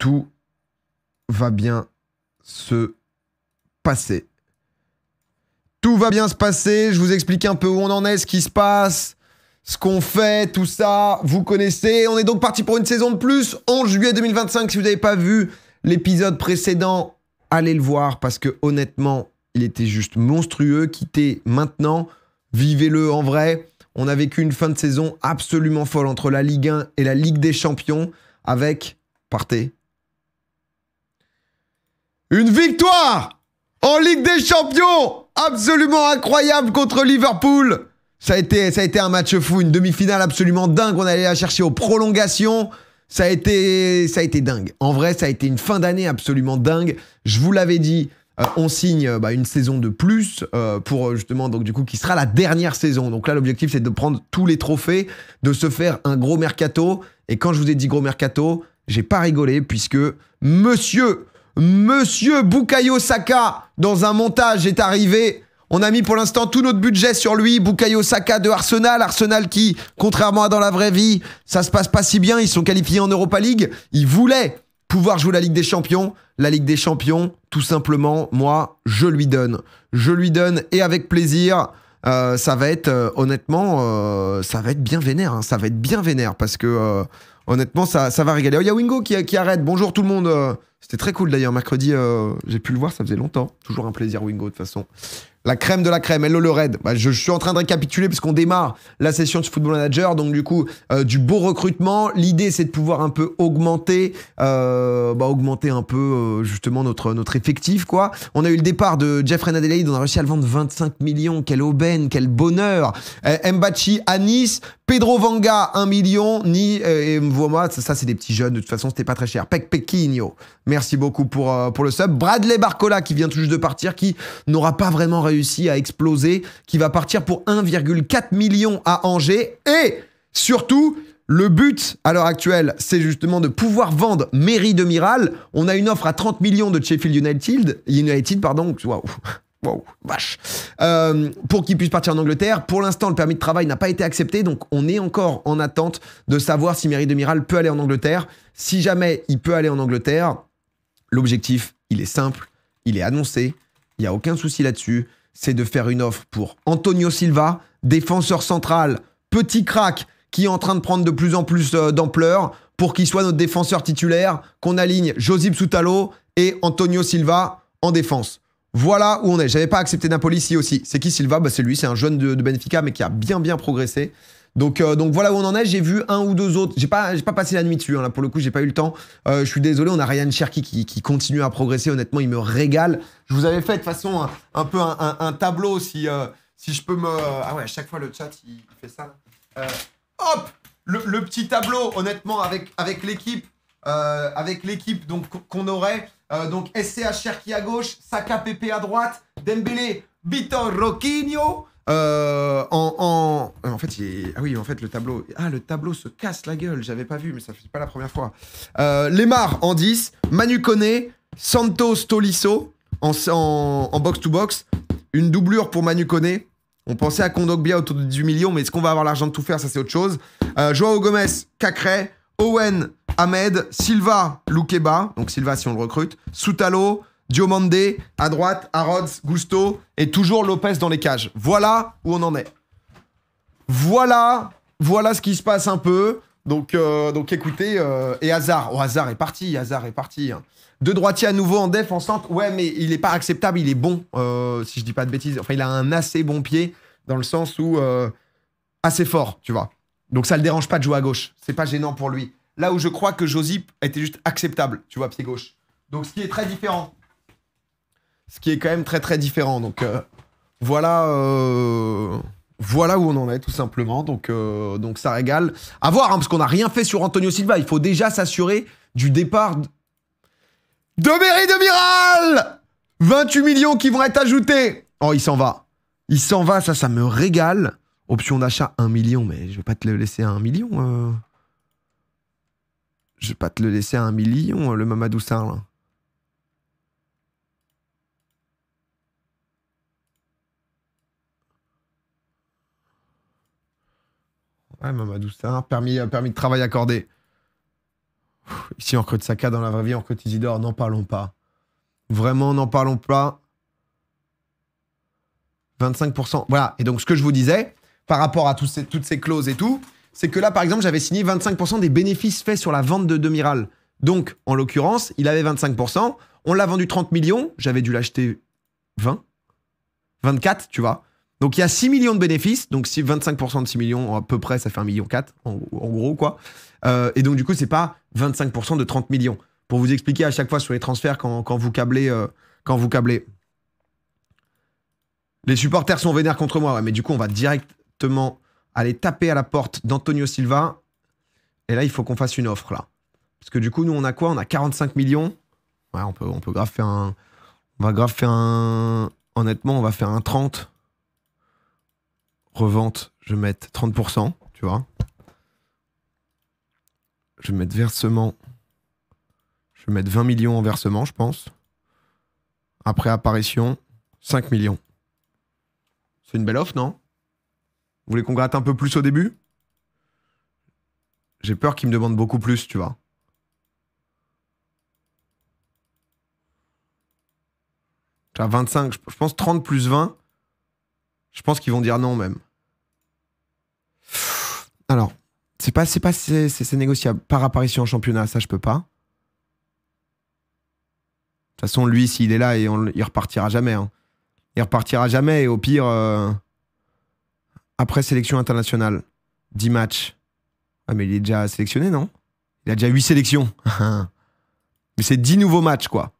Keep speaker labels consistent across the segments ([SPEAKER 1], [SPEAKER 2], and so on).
[SPEAKER 1] tout va bien se passer. Tout va bien se passer, je vous explique un peu où on en est, ce qui se passe, ce qu'on fait, tout ça, vous connaissez. On est donc parti pour une saison de plus, 11 juillet 2025, si vous n'avez pas vu l'épisode précédent, allez le voir, parce que honnêtement, il était juste monstrueux. Quittez maintenant, vivez-le en vrai. On a vécu une fin de saison absolument folle entre la Ligue 1 et la Ligue des Champions, avec, partez, une victoire en Ligue des Champions absolument incroyable contre Liverpool. Ça a été, ça a été un match fou, une demi-finale absolument dingue. On allait la chercher aux prolongations. Ça a été, ça a été dingue. En vrai, ça a été une fin d'année absolument dingue. Je vous l'avais dit. Euh, on signe euh, bah, une saison de plus euh, pour justement donc du coup qui sera la dernière saison. Donc là l'objectif c'est de prendre tous les trophées, de se faire un gros mercato. Et quand je vous ai dit gros mercato, j'ai pas rigolé puisque Monsieur Monsieur Bukayo Saka, dans un montage, est arrivé. On a mis pour l'instant tout notre budget sur lui, Bukayo Saka de Arsenal, Arsenal qui, contrairement à dans la vraie vie, ça se passe pas si bien, ils sont qualifiés en Europa League, ils voulaient pouvoir jouer la Ligue des Champions, la Ligue des Champions, tout simplement, moi, je lui donne. Je lui donne et avec plaisir. Euh, ça va être euh, honnêtement, euh, ça va être bien vénère. Hein. ça va être bien vénère parce que honnêtement, ça, ça va régaler. Oh, il y a Wingo qui, arrête. Bonjour tout le monde. Euh, c'était très cool d'ailleurs. Mercredi, euh, j'ai pu le voir, ça faisait longtemps. Toujours un plaisir, Wingo, de toute façon. La crème de la crème, hello le Red. Bah, je, suis en train de récapituler parce qu'on démarre la session de Football Manager, donc du coup euh, du beau recrutement. L'idée c'est de pouvoir un peu augmenter, euh, bah, augmenter un peu euh, justement notre notre effectif quoi. On a eu le départ de Jeffrey Adelaide, on a réussi à le vendre 25 millions, quelle aubaine, quel bonheur. Eh, Mbachi à Nice, Pedro Vanga 1 million, ni et vois ça, ça c'est des petits jeunes de toute façon c'était pas très cher. Pec Pequinho Merci beaucoup pour, euh, pour le sub. Bradley Barcola qui vient tout juste de partir, qui n'aura pas vraiment réussi à exploser, qui va partir pour 1,4 million à Angers. Et surtout, le but à l'heure actuelle, c'est justement de pouvoir vendre Mary de Miral. On a une offre à 30 millions de Sheffield United, United pardon, waouh. vache. Euh, pour qu'il puisse partir en Angleterre. Pour l'instant, le permis de travail n'a pas été accepté, donc on est encore en attente de savoir si Mary de Miral peut aller en Angleterre. Si jamais il peut aller en Angleterre, L'objectif, il est simple, il est annoncé, il n'y a aucun souci là-dessus, c'est de faire une offre pour Antonio Silva, défenseur central, petit crack qui est en train de prendre de plus en plus euh, d'ampleur pour qu'il soit notre défenseur titulaire, qu'on aligne Josip Soutalo et Antonio Silva en défense. Voilà où on est. J'avais pas accepté Napoli ici aussi. C'est qui Silva bah, C'est lui, c'est un jeune de Benfica, mais qui a bien bien progressé. Euh, donc, voilà où on en est. J'ai vu un ou deux autres. J'ai pas, passé la nuit dessus. Hein, là, pour le coup, j'ai pas eu le temps. Euh, je suis désolé. On a Ryan Cherky qui, continue à progresser. Honnêtement, il me régale. Je vous avais fait de façon un, peu un, tableau euh, si je peux me. Ah ouais, à chaque fois le chat il, fait ça. hop, le, petit tableau. Honnêtement, avec l'équipe, avec l'équipe donc qu'on aurait. donc SCH Cherki à gauche, Saka PP à droite, Dembélé, Vitor Roquinho. Euh, en, en, fait, il, ah oui, en fait, le tableau, ah, le tableau se casse la gueule. J'avais pas vu, mais ça fait pas la première fois. Euh, Lemar en 10, Manu Koné, Santos Tolisso en, en, box to box, une doublure pour Manu Koné. On pensait à Kondogbia autour de 18 millions, mais est-ce qu'on va avoir l'argent de tout faire Ça, c'est autre chose. Euh, Joao Gomez, Cacré, Owen, Ahmed, Silva, Loukeba, donc Silva si on le recrute, Soutalo, Diomande, à droite, Harrods, Gusto et toujours Lopez dans les cages. Voilà où on en est. Voilà, voilà ce qui se passe un peu. Donc, euh, donc écoutez, euh, et hasard oh, hasard est parti, hasard est parti. Hein. De Deux droitiers à nouveau en def, en centre. Ouais, mais il n'est pas acceptable, il est bon, euh, si je dis pas de bêtises. Enfin, il a un assez bon pied, dans le sens où assez fort, tu vois. Donc ça le dérange pas de jouer à gauche. C'est pas gênant pour lui. Là où je crois que Josip était juste acceptable, tu vois, pied gauche. Donc ce qui est très différent ce qui est quand même très très différent. Donc euh, voilà, euh, voilà où on en est tout simplement. Donc, euh, donc ça régale. À voir, hein, parce qu'on n'a rien fait sur Antonio Silva. Il faut déjà s'assurer du départ de Mary de Miral 28 millions qui vont être ajoutés. Oh, il s'en va. Il s'en va, ça, ça me régale. Option d'achat 1 million, mais je vais pas te le laisser à 1 million. Je vais pas te le laisser à 1 million, le Mamadou Ouais, Mamadou, c'est permis, permis de travail accordé. ici, en Côte Saka, dans la vraie vie, en Côte Isidore, n'en parlons pas. Vraiment, n'en parlons pas. 25%. Voilà. Et donc, ce que je vous disais, par rapport à ces, toutes ces clauses et tout, c'est que là, par exemple, j'avais signé 25% des bénéfices faits sur la vente de Demiral. Donc, en l'occurrence, il avait 25%. On l'a vendu 30 millions. J'avais dû l'acheter 20. 24, tu vois. Donc il y a 6 millions de bénéfices, donc si 25% de 6 millions, à peu près, ça fait 1,4 million, en, en gros, quoi. Euh, et donc du coup, c'est pas 25% de 30 millions. Pour vous expliquer à chaque fois sur les transferts quand, quand vous câblez... Euh, quand vous câblez. Les supporters sont vénères contre moi, ouais, mais du coup, on va directement aller taper à la porte d'Antonio Silva. Et là, il faut qu'on fasse une offre, là. Parce que du coup, nous, on a quoi On a 45 millions. Ouais, on peut, on peut grave faire un... On va grave faire un... Honnêtement, on va faire un 30 revente, je vais mettre 30%, tu vois. Je vais mettre versement. Je vais mettre 20 millions en versement, je pense. Après apparition, 5 millions. C'est une belle offre, non Vous voulez qu'on gratte un peu plus au début J'ai peur qu'il me demande beaucoup plus, tu vois. À 25, je pense 30 plus 20, je pense qu'ils vont dire non même. Alors, c'est pas, c'est pas, c'est négociable. Par apparition en championnat, ça je peux pas. De toute façon, lui, s'il est là, et il repartira jamais. Hein. Il repartira jamais. Et au pire, euh, après sélection internationale, 10 matchs. Ah, mais il est déjà sélectionné, non Il a déjà 8 sélections. mais c'est 10 nouveaux matchs, quoi.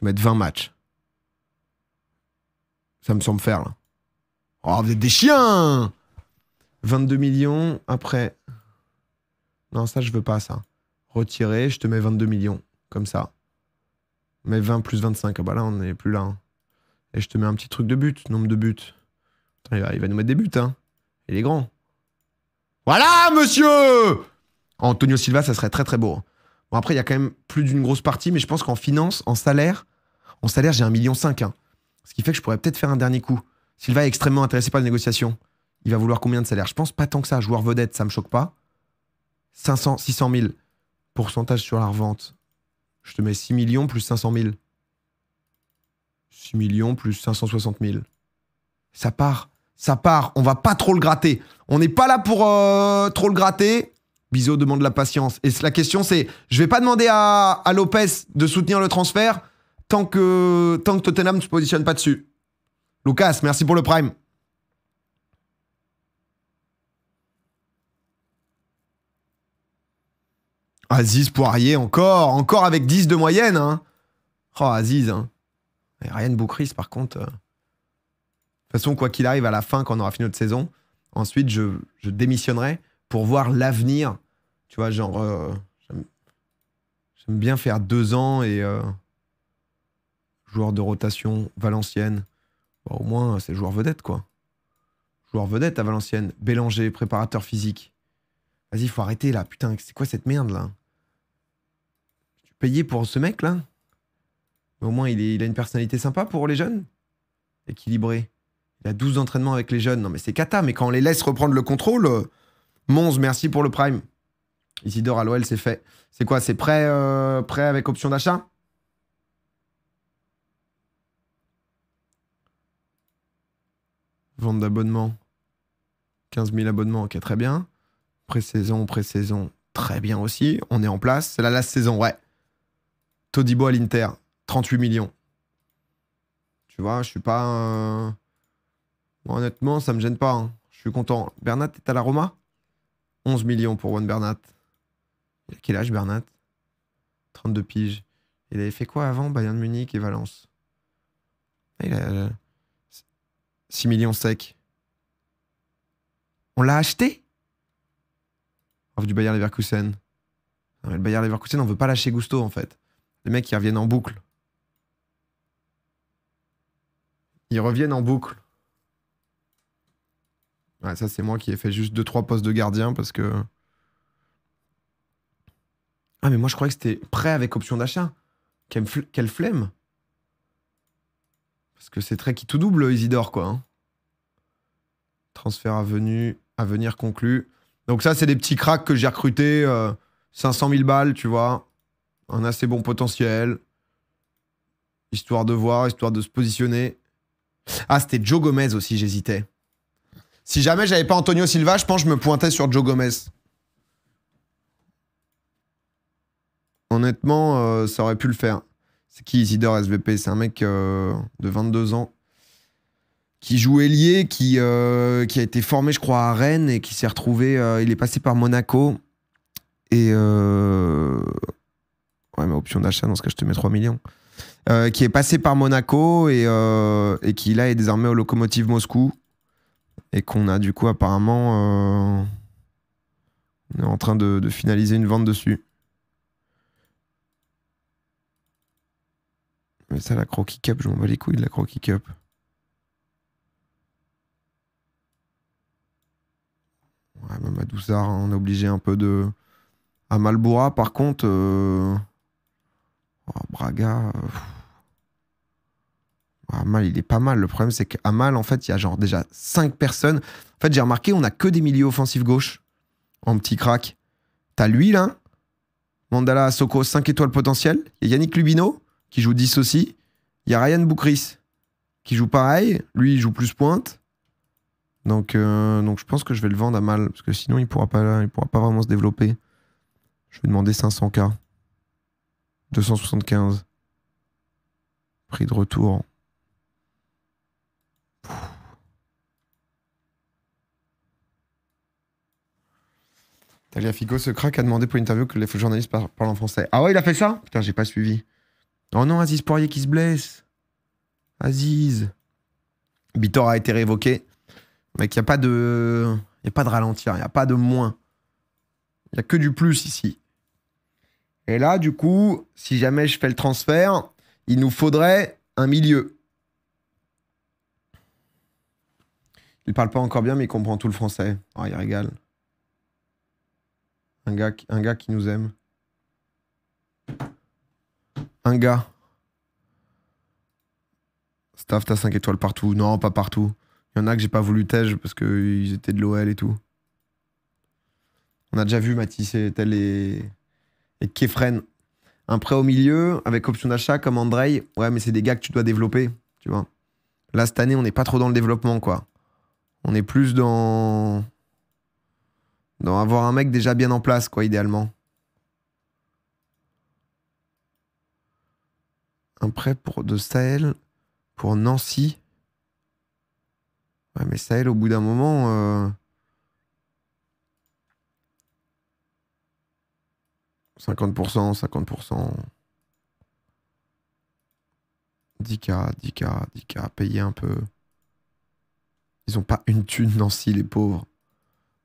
[SPEAKER 1] Je vais mettre 20 matchs. Ça me semble faire, là. Oh, vous êtes des chiens 22 millions, après... Non, ça, je veux pas, ça. Retirer, je te mets 22 millions, comme ça. Mais 20 plus 25, ah bah là, on n'est plus là. Hein. Et je te mets un petit truc de but, nombre de buts. il, va, il va, nous mettre des buts, hein. Il est grand. Voilà, monsieur Antonio Silva, ça serait très très beau. Hein. Bon, après, il y a quand même plus d'une grosse partie, mais je pense qu'en finance, en salaire, en salaire, j'ai 1,5 million hein. Ce qui fait que je pourrais peut-être faire un dernier coup. Sylvain est extrêmement intéressé par les négociations. Il va vouloir combien de salaire Je pense pas tant que ça. Joueur vedette, ça me choque pas. 500, 600 000. Pourcentage sur la revente. Je te mets 6 millions plus 500 000. 6 millions plus 560 000. Ça part. Ça part. On va pas trop le gratter. On n'est pas là pour euh, trop le gratter. Bisous, demande la patience. Et la question, c'est je vais pas demander à, à Lopez de soutenir le transfert tant que, tant que Tottenham ne se positionne pas dessus. Lucas, merci pour le prime. Aziz Poirier, encore, encore avec 10 de moyenne. Hein. Oh, Aziz. rien hein. de Ryan Boukris, par contre. Euh, de toute façon, quoi qu'il arrive, à la fin, quand on aura fini notre saison, ensuite, je, démissionnerai pour voir l'avenir. Tu vois, genre. Euh, j'aime bien faire deux ans et. Euh, joueur de rotation, Valenciennes. au moins, c'est joueur vedette, quoi. Joueur vedette à Valenciennes. Bélanger, préparateur physique. Vas-y, faut arrêter là. Putain, c'est quoi cette merde là Tu payais pour ce mec là au moins, il, a une personnalité sympa pour les jeunes Équilibré. Il a 12 entraînements avec les jeunes. Non, mais c'est cata. Mais quand on les laisse reprendre le contrôle, euh, Monze, merci pour le prime. Isidore à l'OL, c'est fait. C'est quoi C'est prêt, euh, prêt avec option d'achat Vente d'abonnement, 15 000 abonnements, ok, très bien. Pré-saison, pré-saison, très bien aussi. On est en place. C'est la last saison, ouais. Todibo à l'Inter, 38 millions. Tu vois, je suis pas. honnêtement, ça me gêne pas. Hein. Je suis content. Bernat est à la Roma 11 millions pour Juan Bernat. Il a quel âge, Bernat 32 piges. Il avait fait quoi avant Bayern de Munich et Valence il a, 6 millions secs. On l'a acheté Offre du Bayern Leverkusen. le Bayern Leverkusen, on veut pas lâcher Gusto, en fait. Les mecs, ils reviennent en boucle. Ils reviennent en boucle. Ouais, ça, c'est moi qui ai fait juste 2-3 postes de gardien parce que. Ah, mais moi, je croyais que c'était prêt avec option d'achat. Quelle, flemme parce que c'est très qui tout double, Isidore, quoi. Hein. Transfert à, à venir conclu. Donc ça, c'est des petits cracks que j'ai recrutés. 500 euh, 000 balles, tu vois. Un assez bon potentiel. Histoire de voir, histoire de se positionner. Ah, c'était Joe Gomez aussi, j'hésitais. Si jamais j'avais pas Antonio Silva, je pense que je me pointais sur Joe Gomez. Honnêtement, euh, ça aurait pu le faire. C'est qui Isidore SVP C'est un mec euh, de 22 ans qui joue ailier, euh, qui, a été formé, je crois, à Rennes et qui s'est retrouvé. Euh, il est passé par Monaco. Et. ouais, mais option d'achat, dans ce cas, je te mets 3 millions. qui est passé par Monaco et, qui, là, est désormais au Locomotive Moscou. Et qu'on a, du coup, apparemment. on est en train de finaliser une vente dessus. Mais ça, la Croquis Cup, je m'en bats les couilles de la Croquis Cup. Ouais, même à hein, on est obligé un peu de. À Malboura, par contre. Euh, oh, Braga. Euh, ah, Amal, il est pas mal. Le problème, c'est qu'Amal, en fait, il y a genre déjà 5 personnes. En fait, j'ai remarqué, on a que des milieux offensifs gauche en petit crack. T'as lui, là. Mandala Soko, 5 étoiles potentielles. Et Yannick Lubino qui joue 10 aussi. Il y a Ryan Boukris qui joue pareil. Lui, il joue plus pointe. Donc, euh, donc je pense que je vais le vendre à mal parce que sinon, il pourra pas, pourra pas vraiment se développer. Je vais demander 500K. 275. Prix de retour. Talia Figo, se craque a demandé pour une interview que les journalistes parlent en français. Ah ouais, il a fait ça Putain, j'ai pas suivi. Oh non, Aziz Poirier qui se blesse. Aziz. Bitor a été révoqué. Mec, il n'y a pas de. Il a pas de ralentir, il hein. n'y a pas de moins. Il n'y a que du plus ici. Et là, du coup, si jamais je fais le transfert, il nous faudrait un milieu. Il parle pas encore bien, mais il comprend tout le français. Oh, il régale. Un gars, un gars qui nous aime un gars. Staff, t'as 5 étoiles partout. Non, pas partout. Il y en a que j'ai pas voulu tège parce qu'ils étaient de l'OL et tout. On a déjà vu Matisse et Tel et, et Kefren. Un prêt au milieu avec option d'achat comme Andrei. Ouais, mais c'est des gars que tu dois développer, tu vois. Là, cette année, on n'est pas trop dans le développement, quoi. On est plus dans. dans avoir un mec déjà bien en place, quoi, idéalement. un prêt pour, de Sahel pour Nancy. Ouais, mais Sahel, au bout d'un moment. 50%, 50%. 10K, 10K, 10K, payez un peu. Ils ont pas une thune, Nancy, les pauvres.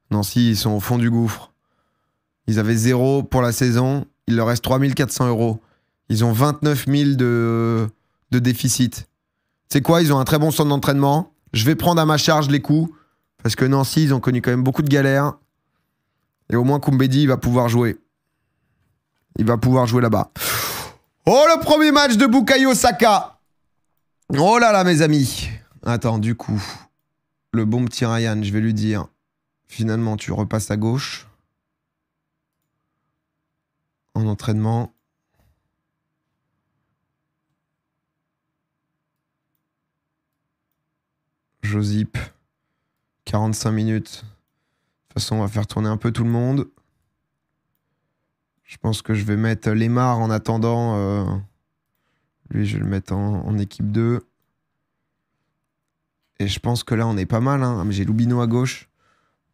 [SPEAKER 1] Nancy, ils sont au fond du gouffre. Ils avaient zéro pour la saison. Il leur reste 3400 euros. Ils ont 29 000 de, de déficit. C'est quoi Ils ont un très bon centre d'entraînement. Je vais prendre à ma charge les coups. Parce que Nancy, ils ont connu quand même beaucoup de galères. Et au moins, Koumbedi, il va pouvoir jouer. Il va pouvoir jouer là-bas. Oh, le premier match de Bukayo Saka Oh là là, mes amis Attends, du coup, le bon petit Ryan, je vais lui dire, finalement, tu repasses à gauche. En entraînement, Josip. 45 minutes. De toute façon, on va faire tourner un peu tout le monde. Je pense que je vais mettre Lemar en attendant. Euh, lui, je vais le mettre en, équipe 2. Et je pense que là, on est pas mal. Hein. Ah, j'ai Loubino à gauche.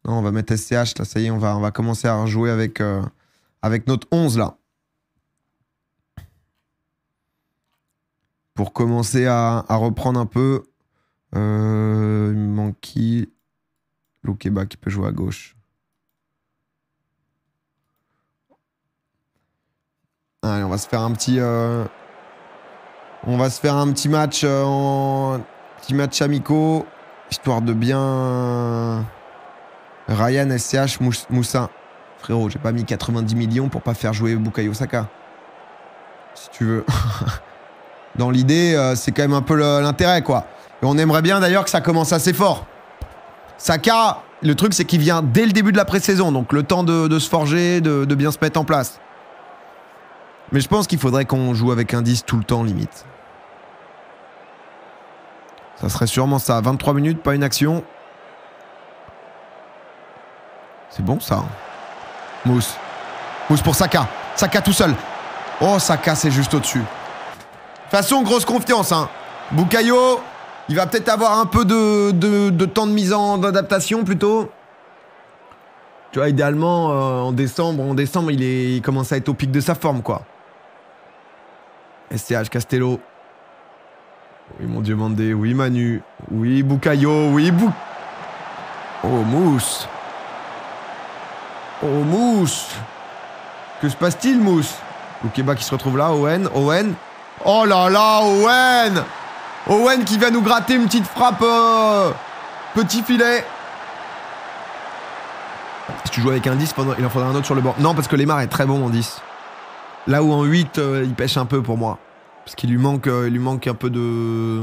[SPEAKER 1] Non, on va mettre SCH. Là, ça y est, on va, commencer à jouer avec, euh, avec notre 11 là. Pour commencer à reprendre un peu. Euh, il me manque qui Loukeba qui peut jouer à gauche. Allez, on va se faire un petit... Euh, on va se faire un petit match euh, en... Petit match amico. Histoire de bien... Ryan, SCH, Moussa. Frérot, j'ai pas mis 90 millions pour pas faire jouer Bukayo Saka. Si tu veux. Dans l'idée, euh, c'est quand même un peu l'intérêt, quoi. Et on aimerait bien d'ailleurs que ça commence assez fort. Saka, le truc c'est qu'il vient dès le début de la pré-saison, donc le temps de, se forger, de, bien se mettre en place. Mais je pense qu'il faudrait qu'on joue avec un 10 tout le temps limite. Ça serait sûrement ça. 23 minutes, pas une action. C'est bon ça. Mousse. Mousse pour Saka. Saka tout seul. Oh Saka c'est juste au-dessus. De toute façon, grosse confiance. Hein. Bukayo, il va peut-être avoir un peu de, temps de mise en adaptation, plutôt. Tu vois, idéalement, euh, en décembre, en décembre, il, commence à être au pic de sa forme, quoi. STH Castello. Oui, mon Dieu Mandé. Oui, Manu. Oui, Boucaillot. Oui, Bou... Oh, Mousse. Oh, Mousse. Que se passe-t-il, Mousse Boukeba qui se retrouve là. Owen. Owen. Oh là là, Owen Owen qui vient nous gratter une petite frappe. Euh, petit filet. Si tu joues avec un 10, il en faudra un autre sur le bord. Non, parce que Lemar est très bon en 10. Là où en 8, euh, il pêche un peu pour moi. Parce qu'il lui, manque, euh, lui manque un peu de,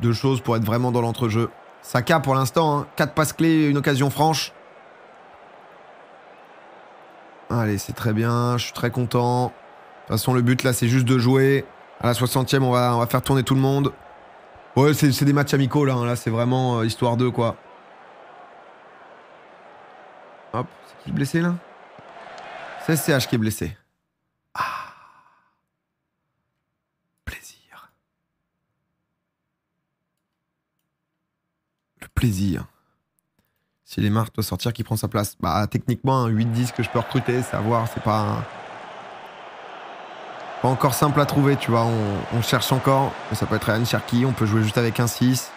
[SPEAKER 1] de choses pour être vraiment dans l'entrejeu. Saka pour l'instant, hein, 4 passes clés, une occasion franche. Allez, c'est très bien, je suis très content. De toute façon, le but là, c'est juste de jouer. À la 60e, on va, on va faire tourner tout le monde. Ouais, c'est des matchs amicaux là. Hein. Là, c'est vraiment euh, histoire d'eux quoi. Hop, c'est qui blessé là C'est CH qui est blessé. Ah. Plaisir. Le plaisir. Si les marques doivent sortir, qui prend sa place Bah, techniquement, un 8-10 que je peux recruter, savoir, c'est pas pas encore simple à trouver, tu vois. On, cherche encore. Ça peut être Ryan Cherki. on peut jouer juste avec un 6.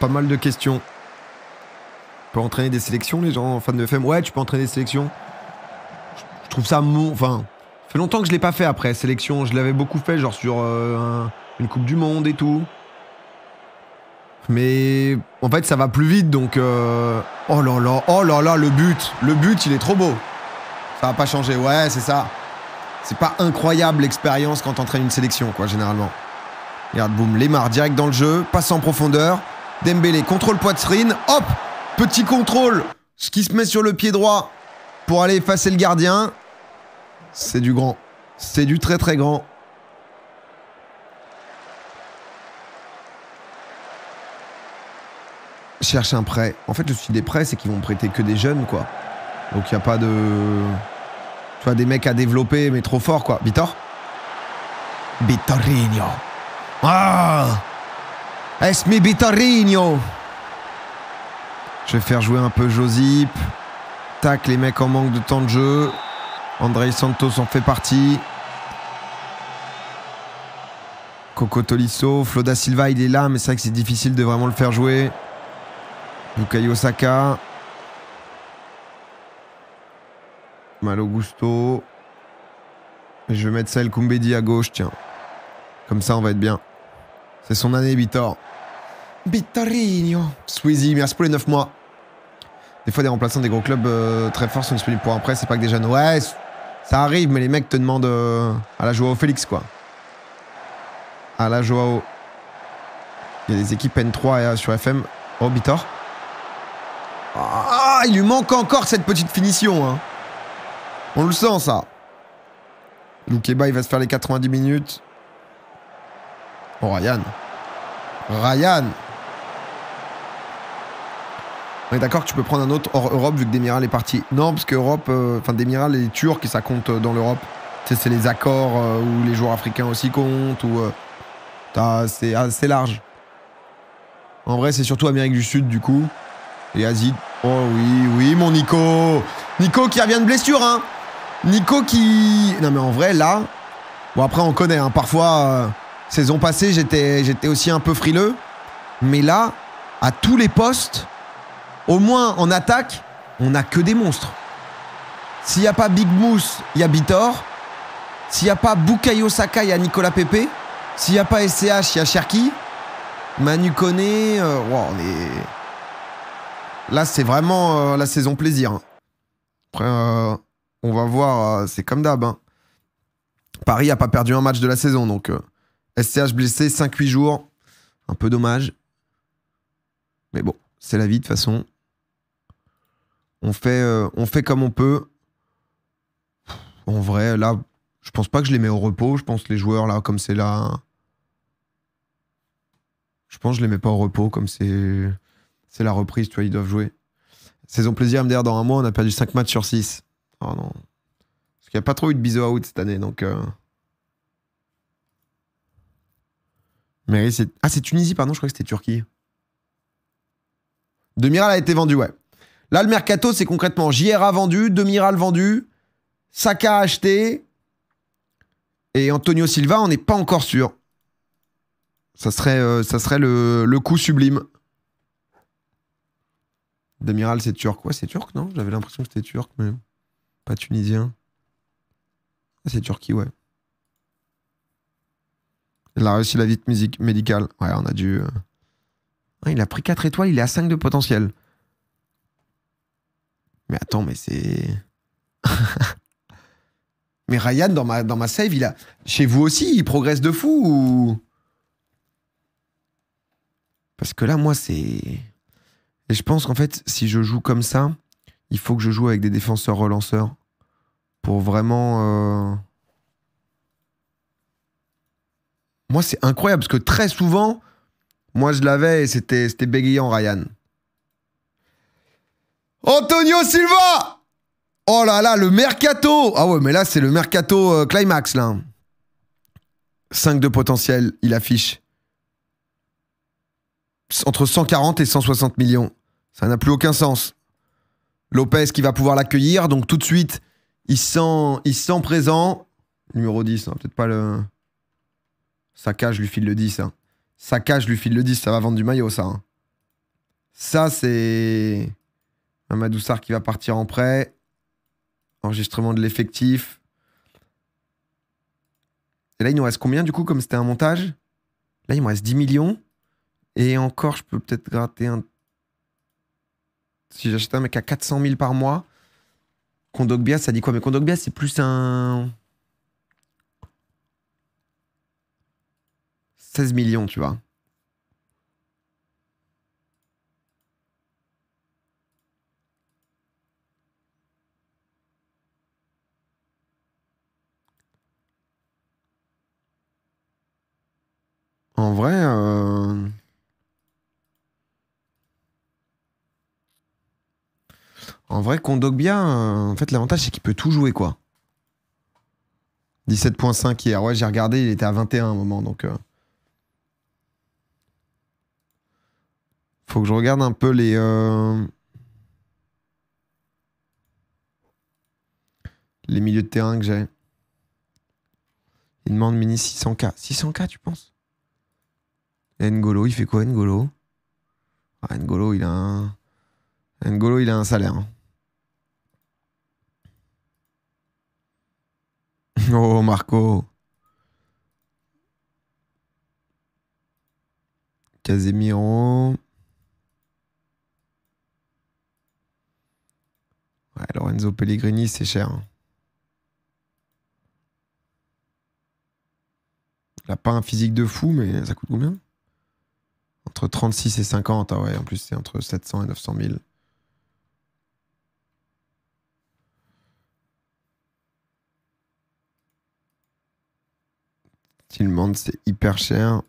[SPEAKER 1] Pas mal de questions. Tu peut entraîner des sélections, les gens fans de FM. Ouais, tu peux entraîner des sélections. Je, trouve ça mon. Enfin, ça fait longtemps que je l'ai pas fait après, sélection. Je l'avais beaucoup fait, genre sur euh, une Coupe du Monde et tout. Mais en fait, ça va plus vite, donc. Euh, oh là là, oh là là, le but, le but, il est trop beau. Ça va pas changer, ouais, c'est ça. C'est pas incroyable l'expérience quand t'entraînes une sélection, quoi, généralement. Regarde, boum, Lémar, direct dans le jeu, passe en profondeur. Dembélé, contrôle poitrine, hop Petit contrôle Ce qui se met sur le pied droit pour aller effacer le gardien. C'est du grand. C'est du très très grand. Cherche un prêt. En fait, je suis des prêts, c'est qu'ils vont prêter que des jeunes, quoi. Donc il n'y a pas de des mecs à développer, mais trop fort, quoi. Vitor Vitorino. Ah Es mi Je vais faire jouer un peu Josip. Tac, les mecs en manque de temps de jeu. Andrei Santos en fait partie. Coco Tolisso, Floda Silva, il est là, mais c'est vrai que c'est difficile de vraiment le faire jouer. Bukayo Saka. Malogusto je vais mettre celle Kumbedi à gauche, tiens. Comme ça, on va être bien. C'est son année, Bitor. Bitorino. Sweezy, merci pour les 9 mois. Des fois, des remplaçants des gros clubs euh, très forts sont disponibles pour après c'est pas que des jeunes. Ouais, ça arrive, mais les mecs te demandent euh, à la Joao Félix, quoi. À la Joao. Il y a des équipes N3 sur FM. Oh, Bitor. Ah, il lui manque encore cette petite finition. Hein. On le sent, ça. Loukeba, il va se faire les 90 minutes. Oh, Ryan. Ryan. On est d'accord que tu peux prendre un autre hors Europe vu que Demiral est parti. Non, parce que Europe, euh, enfin Demiral et Turc, ça compte euh, dans l'Europe. C'est les accords euh, où les joueurs africains aussi comptent. Ou, c'est assez ah, large. En vrai, c'est surtout Amérique du Sud du coup. Et Asie. Oh oui, oui, mon Nico. Nico qui revient de blessure, hein. Nico qui... Non mais en vrai, là... Bon après on connaît, hein, parfois, euh, saison passée, j'étais, j'étais aussi un peu frileux. Mais là, à tous les postes, au moins en attaque, on n'a que des monstres. S'il n'y a pas Big boost il y a Bitor. S'il n'y a pas Bukayo Saka, il y a Nicolas Pepe. S'il n'y a pas SCH, il y a Cherki. Manu Koné, euh, wow, on est... Là, c'est vraiment euh, la saison plaisir. Hein. Après, on va voir, euh, c'est comme d'hab. Hein. Paris n'a pas perdu un match de la saison, donc SCH euh, blessé, 5-8 jours. Un peu dommage. Mais bon, c'est la vie de toute façon. On fait, euh, on fait comme on peut. En vrai, là, je pense pas que je les mets au repos. Je pense les joueurs, là, comme c'est là. Hein. Je pense que je les mets pas au repos, comme c'est. C'est la reprise, tu ils doivent jouer. Saison plaisir, MDR, dans un mois, on a perdu 5 matchs sur 6. Oh non. Parce qu'il n'y a pas trop eu de à out cette année, donc. Euh. Mais c'est. Ah, c'est Tunisie, pardon, je crois que c'était Turquie. Demiral a été vendu, ouais. Là, le mercato, c'est concrètement JRA vendu, Demiral vendu, Saka acheté. Et Antonio Silva, on n'est pas encore sûr. Ça serait, euh, ça serait le, le coup sublime. Demiral, c'est turc. Ouais, c'est turc, non J'avais l'impression que c'était turc, mais. Pas tunisien. Ah, c'est Turquie, ouais. Il a réussi la vie musique médicale. Ouais, on a dû. Euh, ah, il a pris 4 étoiles, il est à 5 de potentiel. Mais attends, mais c'est. mais Ryan, dans ma, dans ma save, il a. Chez vous aussi, il progresse de fou Parce que là, moi, c'est. Et je pense qu'en fait, si je joue comme ça, il faut que je joue avec des défenseurs relanceurs pour vraiment. Euh, moi, c'est incroyable parce que très souvent, moi, je l'avais et c'était, c'était bégayant Ryan. Antonio Silva Oh là là, le mercato Ah ouais, mais là, c'est le mercato euh, climax, là. 5 de potentiel, il affiche. Entre 140 et 160 millions. Ça n'a plus aucun sens. Lopez qui va pouvoir l'accueillir. Donc tout de suite, il sent, il sent présent. Numéro 10, hein, peut-être pas le... Saka, je lui file le 10. Hein. Saka, je lui file le 10. Ça va vendre du maillot, ça. Hein. Ça, c'est... un Sarr qui va partir en prêt. Enregistrement de l'effectif. Et là, il nous reste combien, du coup, comme c'était un montage Là, il me reste 10 millions. Et encore, je peux peut-être gratter un si j'achète un mec à 400 000 par mois, Kondogbia, ça dit quoi Mais Kondogbia, c'est plus un. 16 millions, tu vois. En vrai, euh... En vrai, Kondogbia, euh, en fait, l'avantage, c'est qu'il peut tout jouer, quoi. 17.5 hier. Ouais, j'ai regardé, il était à 21 à un moment, donc... Euh. Faut que je regarde un peu les... Euh, les milieux de terrain que j'ai. Il demande mini 600K. 600K, tu penses N'Golo, il fait quoi, N'Golo ah, N'Golo, il a un... N'Golo, il a un salaire. Hein. Oh, Marco. Casemiro. Ouais, Lorenzo Pellegrini, c'est cher. Hein. Il n'a pas un physique de fou, mais ça coûte combien Entre 36 et 50, ah ouais, en plus c'est entre 700 et 900 000. monde c'est hyper cher.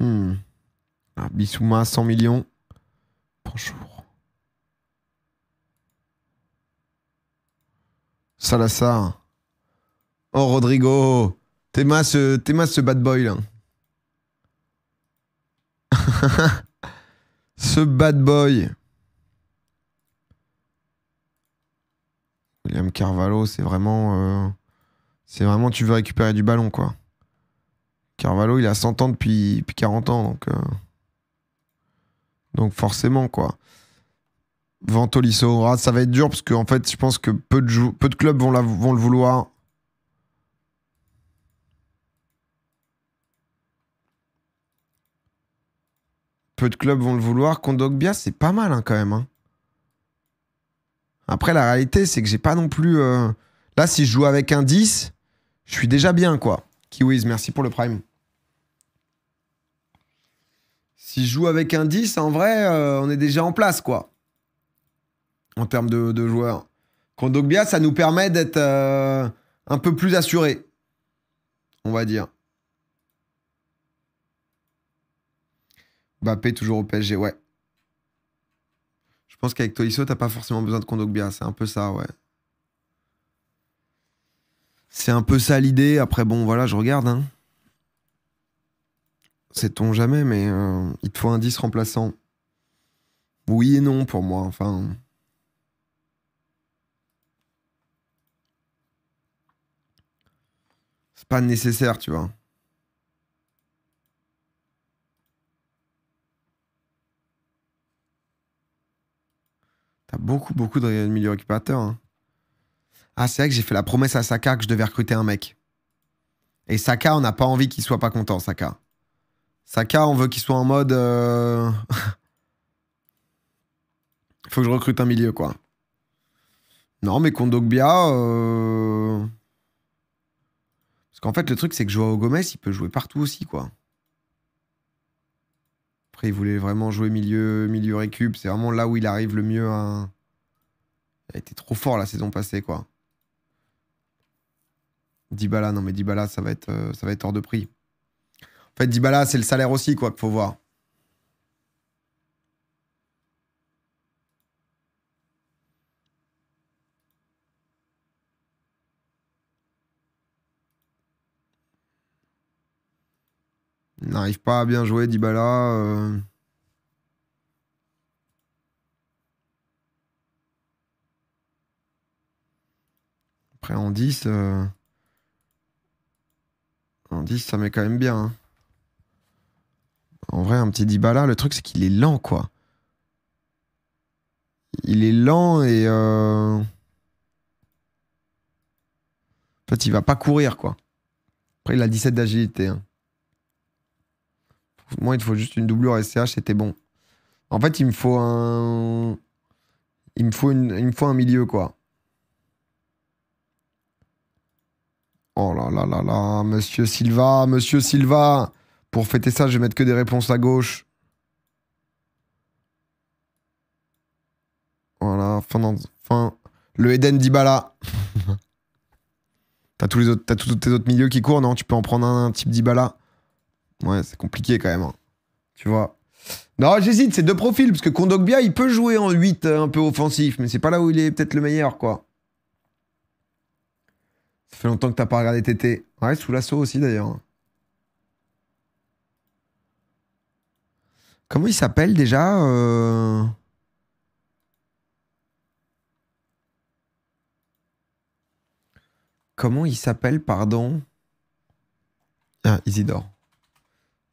[SPEAKER 1] Hmm. Bissouma, 100 millions Bonjour. Salassar. Oh, Rodrigo. T'es ce, ce bad boy là. ce bad boy. William Carvalho, c'est vraiment. Euh, c'est vraiment, tu veux récupérer du ballon, quoi. Carvalho, il a 100 ans depuis, 40 ans, donc. Euh, donc forcément, quoi. Ventolisso, ah, ça va être dur parce qu'en en fait, je pense que peu de, peu de clubs vont, vont le vouloir. Peu de clubs vont le vouloir. Condogbia, c'est pas mal hein, quand même. Hein. Après, la réalité, c'est que j'ai pas non plus. Euh, là, si je joue avec un 10, je suis déjà bien, quoi. Kiwis, merci pour le prime. Si je joue avec un 10, en vrai, euh, on est déjà en place, quoi. En termes de, de joueurs. Kondogbia, ça nous permet d'être euh, un peu plus assuré. On va dire. Bappé, toujours au PSG, ouais. Je pense qu'avec Tolisso, t'as pas forcément besoin de Kondogbia. C'est un peu ça, ouais. C'est un peu ça l'idée. Après, bon, voilà, je regarde. C'est hein. Sait-on jamais, mais euh, il te faut un 10 remplaçant. Oui et non pour moi. Enfin. C'est pas nécessaire, tu vois. beaucoup, beaucoup de milieux occupateurs hein. Ah, c'est vrai que j'ai fait la promesse à Saka que je devais recruter un mec. Et Saka, on n'a pas envie qu'il soit pas content, Saka. Saka, on veut qu'il soit en mode... il euh, Faut que je recrute un milieu, quoi. Non, mais Kondogbia... Euh, parce qu'en fait, le truc, c'est que Joao Gomez, il peut jouer partout aussi, quoi. Après, il voulait vraiment jouer milieu, milieu récup. C'est vraiment là où il arrive le mieux Il a été trop fort la saison passée, quoi. Dybala, non mais Dybala, ça va être, euh, ça va être hors de prix. En fait, Dybala, c'est le salaire aussi, quoi, qu'il faut voir. N'arrive pas à bien jouer Dibala. Euh. Après en 10, euh, en 10 ça met quand même bien. Hein. En vrai, un petit Dibala, le truc c'est qu'il est lent quoi. Il est lent et... Euh, en fait, il va pas courir quoi. Après, il a 17 d'agilité. Hein. Moi, il te faut juste une doublure SCH c'était bon. En fait, il me faut un. Il me faut, une... un milieu, quoi. Oh là là là là, monsieur Silva, monsieur Silva. Pour fêter ça, je vais mettre que des réponses à gauche. Voilà, fin. Le Eden d'Ibala. T'as tous les autres, as tous tes autres milieux qui courent, non Tu peux en prendre un, un type d'Ibala. Ouais, c'est compliqué quand même. Hein. Tu vois. Non, j'hésite, c'est deux profils, parce que Kondogbia, il peut jouer en 8 euh, un peu offensif, mais c'est pas là où il est peut-être le meilleur, quoi. Ça fait longtemps que t'as pas regardé TT. Ouais, sous l'assaut aussi d'ailleurs. Comment il s'appelle déjà euh? Comment il s'appelle, pardon Ah, Isidore.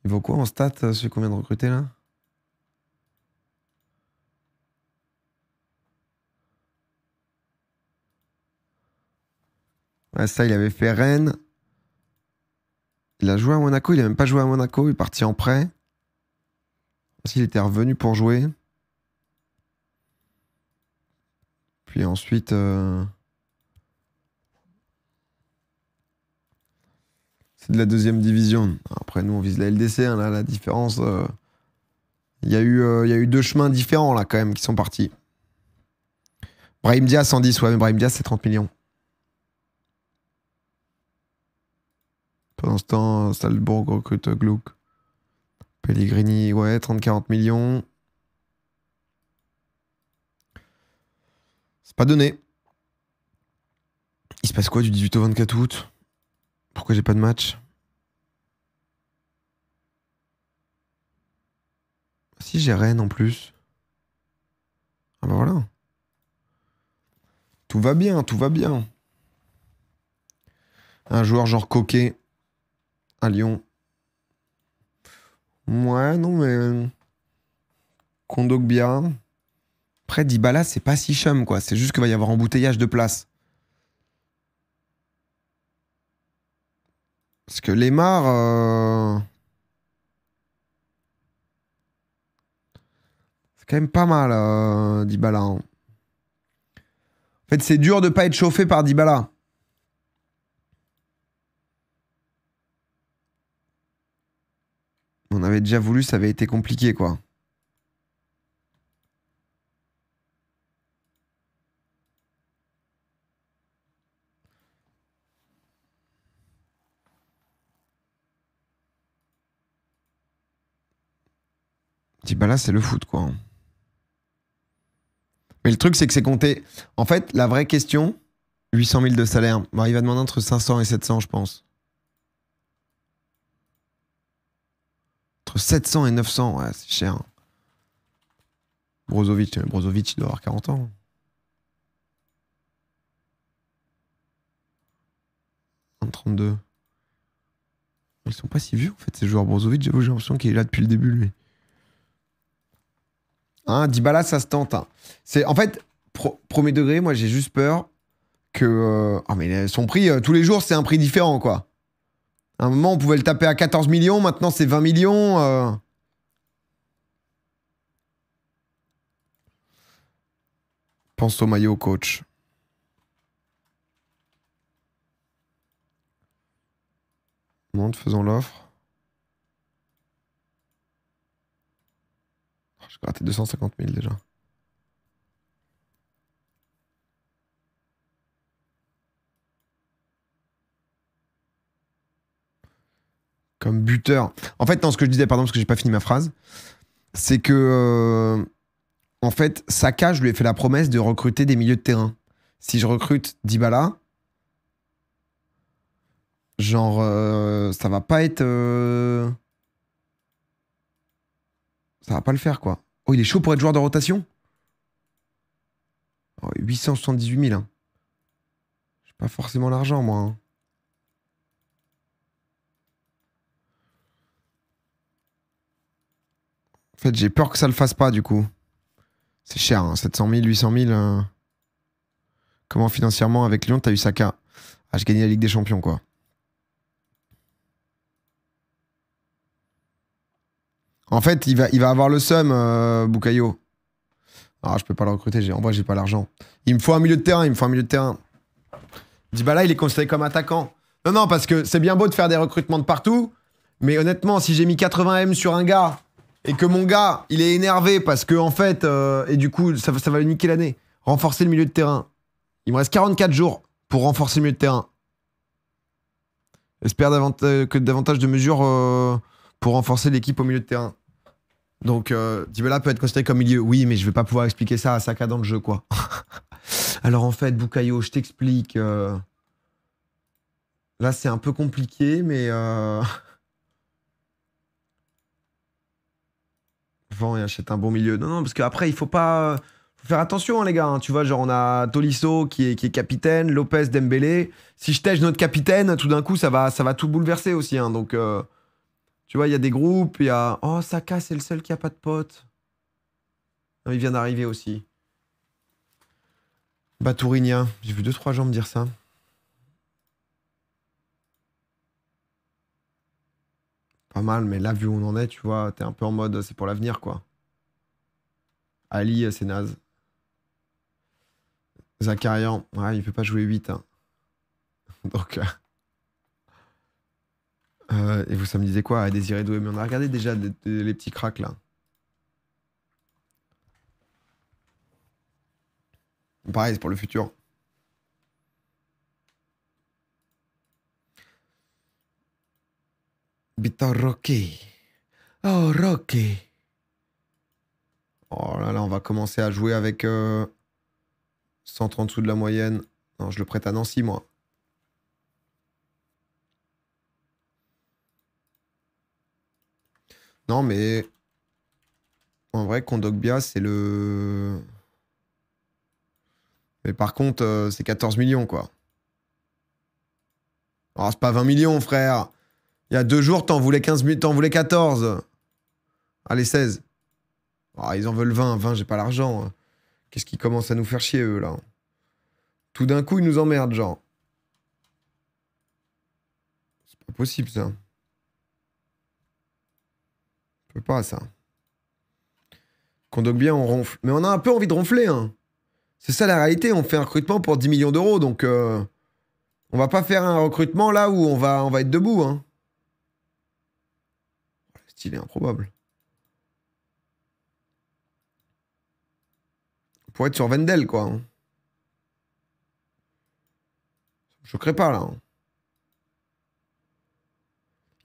[SPEAKER 1] Il vaut quoi en stats, euh, celui qu'on vient de recruter là Ouais, ça, il avait fait Rennes. Il a joué à Monaco, il n'a même pas joué à Monaco, il est parti en prêt. qu'il était revenu pour jouer. Puis ensuite. Euh, c'est de la deuxième division. Après, nous, on vise la LDC. Hein, la différence. Euh, il y, a eu, euh, il y a eu deux chemins différents, là, quand même, qui sont partis. Brahim Diaz, 110. Ouais, mais Brahim Diaz, c'est 30 millions. Pendant ce temps, Salzbourg recrute Gluck. Pellegrini, ouais, 30-40 millions. C'est pas donné. Il se passe quoi du 18 au 24 août pourquoi j'ai pas de match Si j'ai Rennes en plus. Ah bah voilà. Tout va bien, tout va bien. Un joueur genre Coquet à Lyon. Ouais, non, mais. Euh, Kondogbia. Après, Dybala, c'est pas si chum, quoi. C'est juste qu'il va y avoir embouteillage de place. Parce que Lemar. Euh, c'est quand même pas mal, euh, Dybala. Hein. En fait, c'est dur de pas être chauffé par Dybala. On avait déjà voulu, ça avait été compliqué, quoi. Dis, bah là, c'est le foot, quoi. Mais le truc, c'est que c'est compté. En fait, la vraie question, 800 000 de salaire. il va demander entre 500 et 700, je pense. Entre 700 et 900, ouais, c'est cher. Brozovic, euh, Brozovic, il doit avoir 40 ans. 1,32 32. Ils sont pas si vieux, en fait, ces joueurs. Brozovic, j'ai l'impression qu'il est là depuis le début, lui. Hein, Dybala, ça se tente. Hein. C'est en fait premier degré. Moi, j'ai juste peur que Ah mais son prix euh, tous les jours, c'est un prix différent, quoi. À un moment, on pouvait le taper à 14 millions. Maintenant, c'est 20 millions. Euh. Pense au maillot, coach. Monde faisons l'offre. J'ai 250 000 déjà. Comme buteur. En fait, non, ce que je disais, pardon, parce que j'ai pas fini ma phrase, c'est que. Euh, en fait, Saka, je lui ai fait la promesse de recruter des milieux de terrain. Si je recrute Dybala, genre, euh, ça va pas être. Euh, ça va pas le faire quoi. Oh, il est chaud pour être joueur de rotation 878 000. Hein. J'ai pas forcément l'argent, moi. Hein. En fait, j'ai peur que ça le fasse pas, du coup. C'est cher, 700 000, 800 000. Comment financièrement, avec Lyon, t'as eu Saka Ah, j'ai gagné la Ligue des Champions, quoi. En fait, il va, avoir le seum, euh, Boucaillot. Ah, je peux pas le recruter, en vrai, j'ai pas l'argent. Il me faut un milieu de terrain, il me faut un milieu de terrain. Là, il est considéré comme attaquant. Non, non, parce que c'est bien beau de faire des recrutements de partout, mais honnêtement, si j'ai mis 80 M sur un gars et que mon gars, il est énervé parce que, en fait, euh, et du coup, ça, va lui niquer l'année. Renforcer le milieu de terrain. Il me reste 44 jours pour renforcer le milieu de terrain. J'espère que davantage de mesures euh, pour renforcer l'équipe au milieu de terrain. Donc, euh, peut être considéré comme milieu. Oui, mais je vais pas pouvoir expliquer ça à Saka dans le jeu, quoi. Alors, en fait, Bukayo, je t'explique. Euh, là, c'est un peu compliqué, mais... Euh... et achète un bon milieu. Non, non, parce qu'après, il faut pas... faire attention, hein, les gars. Hein. Tu vois, genre, on a Tolisso qui est, qui est capitaine, Lopez, Dembélé. Si je tège notre capitaine, tout d'un coup, ça va, ça va tout bouleverser aussi. Hein. donc... Euh, tu vois, il y a des groupes, il y a Oh, Saka, c'est le seul qui a pas de pote. Non, il vient d'arriver aussi. Batourinien, j'ai vu deux trois gens me dire ça. Pas mal, mais là, vu où on en est, tu vois, t'es un peu en mode c'est pour l'avenir, quoi. Ali, euh, c'est naze. Zakarian, ouais, il peut pas jouer 8. Hein. Donc. Euh, euh, et vous, ça me disait quoi à Désiré Doué Mais on a regardé déjà les petits cracks là. Pareil, c'est pour le futur. Bitter Rocky. Oh, Rocky. Oh là là, on va commencer à jouer avec 130 euh, sous de la moyenne. Non, je le prête à Nancy, moi. Non, mais en vrai, Kondogbia, c'est le. Mais par contre, euh, c'est 14 millions, quoi. Oh, c'est pas 20 millions, frère. Il y a deux jours, t'en voulais 15 minutes, t'en voulais 14. Allez, 16. Ah ils en veulent 20. 20, j'ai pas l'argent. Hein. Qu'est-ce qu'ils commencent à nous faire chier, eux, là hein. Tout d'un coup, ils nous emmerdent, genre. C'est pas possible, ça. Je pas, ça. Qu'on donne bien, on ronfle. Mais on a un peu envie de ronfler, hein. C'est ça la réalité. On fait un recrutement pour 10 millions d'euros, donc euh, on va pas faire un recrutement là où on va, on va être debout. Hein. Le style est improbable. On être sur Vendel, quoi. Je hein. ne pas là.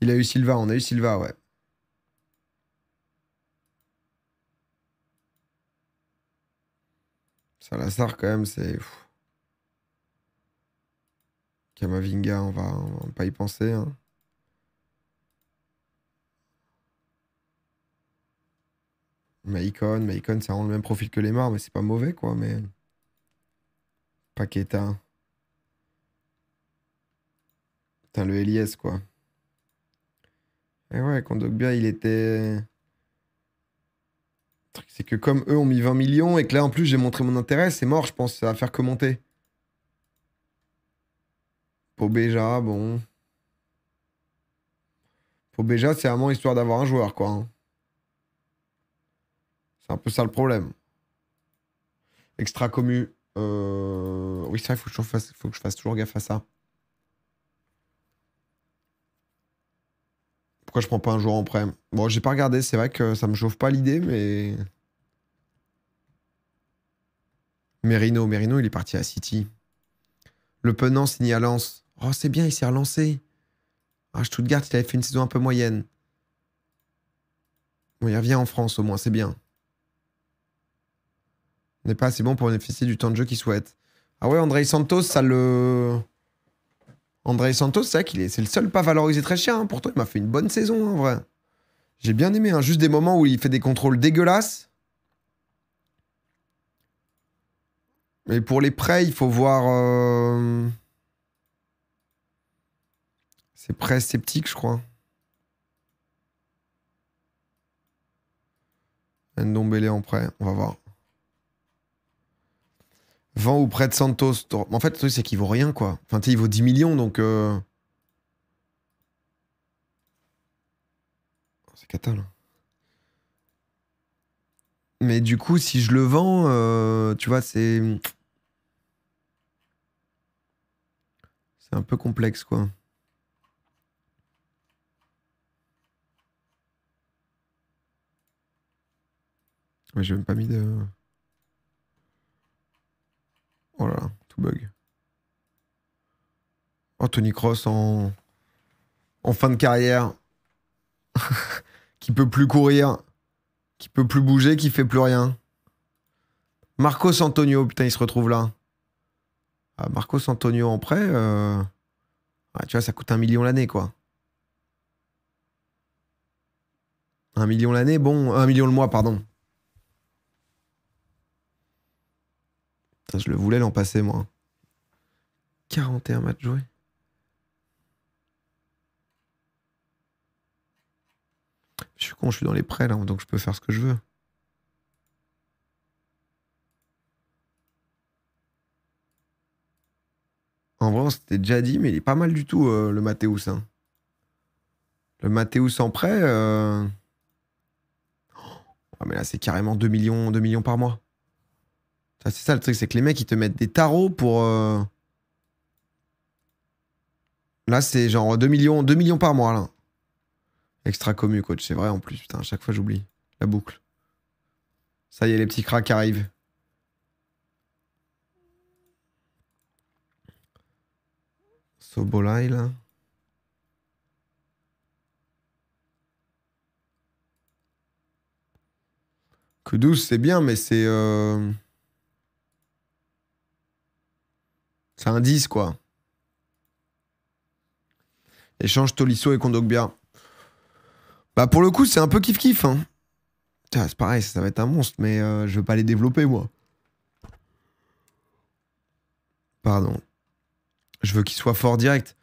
[SPEAKER 1] Il a eu Silva, on a eu Silva, ouais. Salazar, quand même, c'est. Kamavinga, on va, pas y penser. Hein. Maicon, ça rend le même profil que les Lemar, mais c'est pas mauvais, quoi. Mais. Paqueta. Putain, le Elias, quoi. Et ouais, Kondogbia, il était c'est que comme eux ont mis 20 millions et que là, en plus, j'ai montré mon intérêt, c'est mort, je pense, ça va faire commenter. Beja bon. pour Beja c'est vraiment histoire d'avoir un joueur, quoi. Hein. C'est un peu ça le problème. Extra commu. Euh, oui, ça, il faut faut que je fasse toujours gaffe à ça. Pourquoi je prends pas un jour en prêt Bon, j'ai pas regardé, c'est vrai que ça me chauffe pas l'idée, mais... Merino, Merino, il est parti à City. Le Penant signalance. à Lens. Oh, c'est bien, il s'est relancé. Ah, Stuttgart, il avait fait une saison un peu moyenne. Bon, il revient en France au moins, c'est bien. n'est pas assez bon pour bénéficier du temps de jeu qu'il souhaite. Ah ouais, André Santos, ça le... André Santos, c'est qu'il est, c'est le seul pas valorisé très cher. Hein. Pourtant, il m'a fait une bonne saison, hein, en vrai. J'ai bien aimé. Hein. Juste des moments où il fait des contrôles dégueulasses. Mais pour les prêts, il faut voir. Euh, c'est prêt sceptique, je crois. Ndombele en prêt, on va voir. Vend ou près de Santos. En fait, le truc, c'est qu'il vaut rien, quoi. Enfin, tu il vaut 10 millions, donc. Euh. Oh, c'est cata, hein. Mais du coup, si je le vends, euh, tu vois, c'est. C'est un peu complexe, quoi. Je j'ai même pas mis de. Oh là là, tout bug. Anthony oh, Cross en, fin de carrière, qui peut plus courir, qui peut plus bouger, qui fait plus rien. Marcos Antonio, putain, il se retrouve là. Ah, Marcos Antonio en prêt, euh, tu vois, ça coûte un million l'année, quoi. Un million l'année, bon, un million le mois, pardon. je le voulais l'an passé, moi. 41 matchs joués. Je suis con, je suis dans les prêts là, donc je peux faire ce que je veux. En vrai, c'était déjà dit, mais il est pas mal du tout, euh, le Mathéus. Hein. Le Mathéus en prêt. Euh, oh, mais là, c'est carrément 2 millions, 2 millions par mois. C'est ça le truc, c'est que les mecs ils te mettent des tarots pour. Euh, là c'est genre 2 millions, 2 millions par mois là. Extra commu coach, c'est vrai en plus, putain, à chaque fois j'oublie la boucle. Ça y est, les petits cracks arrivent. Sobolai là. Que douce, c'est bien, mais c'est. Euh, C'est un 10, quoi. Échange Tolisso et Kondogbia. Bah, pour le coup, c'est un peu kiff-kiff. Hein. C'est pareil, ça, va être un monstre, mais euh, je veux pas les développer, moi. Pardon. Je veux qu'il soit fort direct.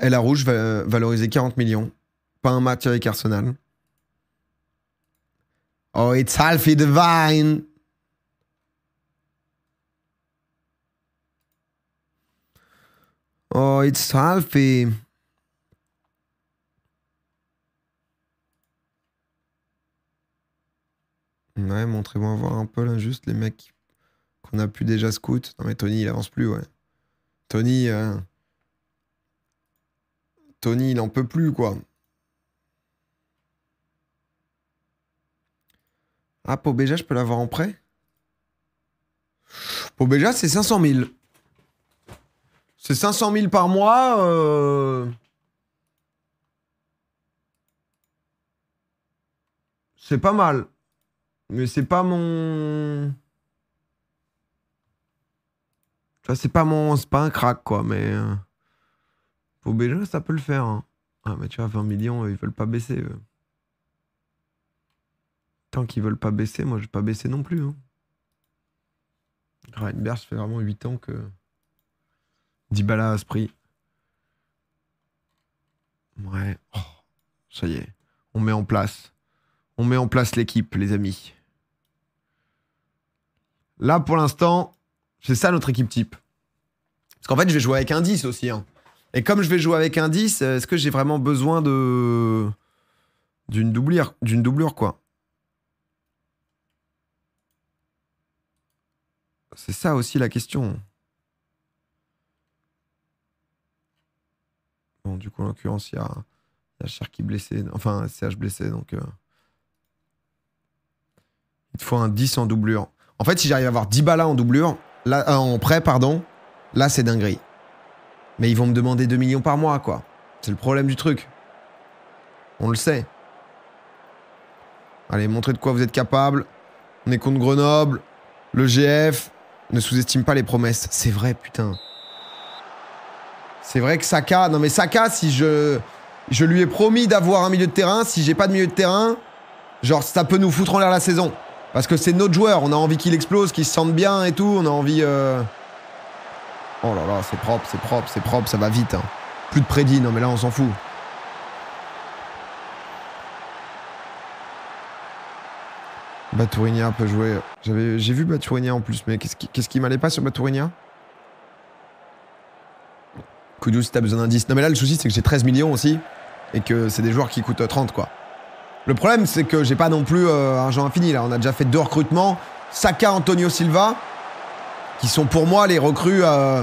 [SPEAKER 1] Et la rouge va euh, valoriser 40 millions. Pas un match avec Arsenal. Oh, it's Alfie Divine. Oh, it's healthy. Ouais, montrez-moi voir un peu l'injuste, juste les mecs qu'on a pu déjà scout. Non mais Tony, il avance plus, ouais. Tony, euh, Tony, il en peut plus, quoi. Ah, Pobéja, je peux l'avoir en prêt Pobéja, c'est 500 000. C'est 500 000 par mois. Euh. C'est pas mal. Mais c'est pas mon... Ça, c'est pas mon... C'est pas un crack, quoi, mais... Pour euh. BG, ça peut le faire. Hein. Ah, mais tu vois, 20 millions, ils veulent pas baisser. Tant qu'ils veulent pas baisser, moi, je vais pas baisser non plus. Hein. Reinberg, ça fait vraiment 8 ans que... Dybala à ce prix. Ouais. Oh, ça y est. On met en place. On met en place l'équipe, les amis. Là, pour l'instant, c'est ça notre équipe type. Parce qu'en fait, je vais jouer avec un 10 aussi. Hein. Et comme je vais jouer avec un 10, euh, est-ce que j'ai vraiment besoin de. d'une doublure, d'une doublure, quoi C'est ça aussi la question. du coup, en l'occurrence, il y a, Cher qui blessé, enfin CH blessé, donc une euh, il faut un 10 en doublure. En fait, si j'arrive à avoir 10 balas en doublure, là, euh, en prêt, pardon, là c'est dinguerie. Mais ils vont me demander 2 millions par mois, quoi. C'est le problème du truc. On le sait. Allez, montrez de quoi vous êtes capable. On est contre Grenoble, le GF. Ne sous-estime pas les promesses. C'est vrai, putain. C'est vrai que Saka... Non mais Saka, si je... Je lui ai promis d'avoir un milieu de terrain. Si j'ai pas de milieu de terrain, genre ça peut nous foutre en l'air la saison. Parce que c'est notre joueur. On a envie qu'il explose, qu'il se sente bien et tout. On a envie... Euh, oh là là, c'est propre, c'est propre, c'est propre. Ça va vite. Hein. Plus de prédit. Non mais là, on s'en fout. Batourinia peut jouer. J'ai vu Batourinia en plus, mais qu'est-ce qui, qui m'allait pas sur Baturinia Kudus, si t'as besoin d'indice. Non, mais là, le souci, c'est que j'ai 13 millions aussi. Et que c'est des joueurs qui coûtent 30, euh, quoi. Le problème, c'est que j'ai pas non plus euh, argent infini. Là, on a déjà fait deux recrutements. Saka, Antonio Silva, qui sont pour moi les recrues. Euh,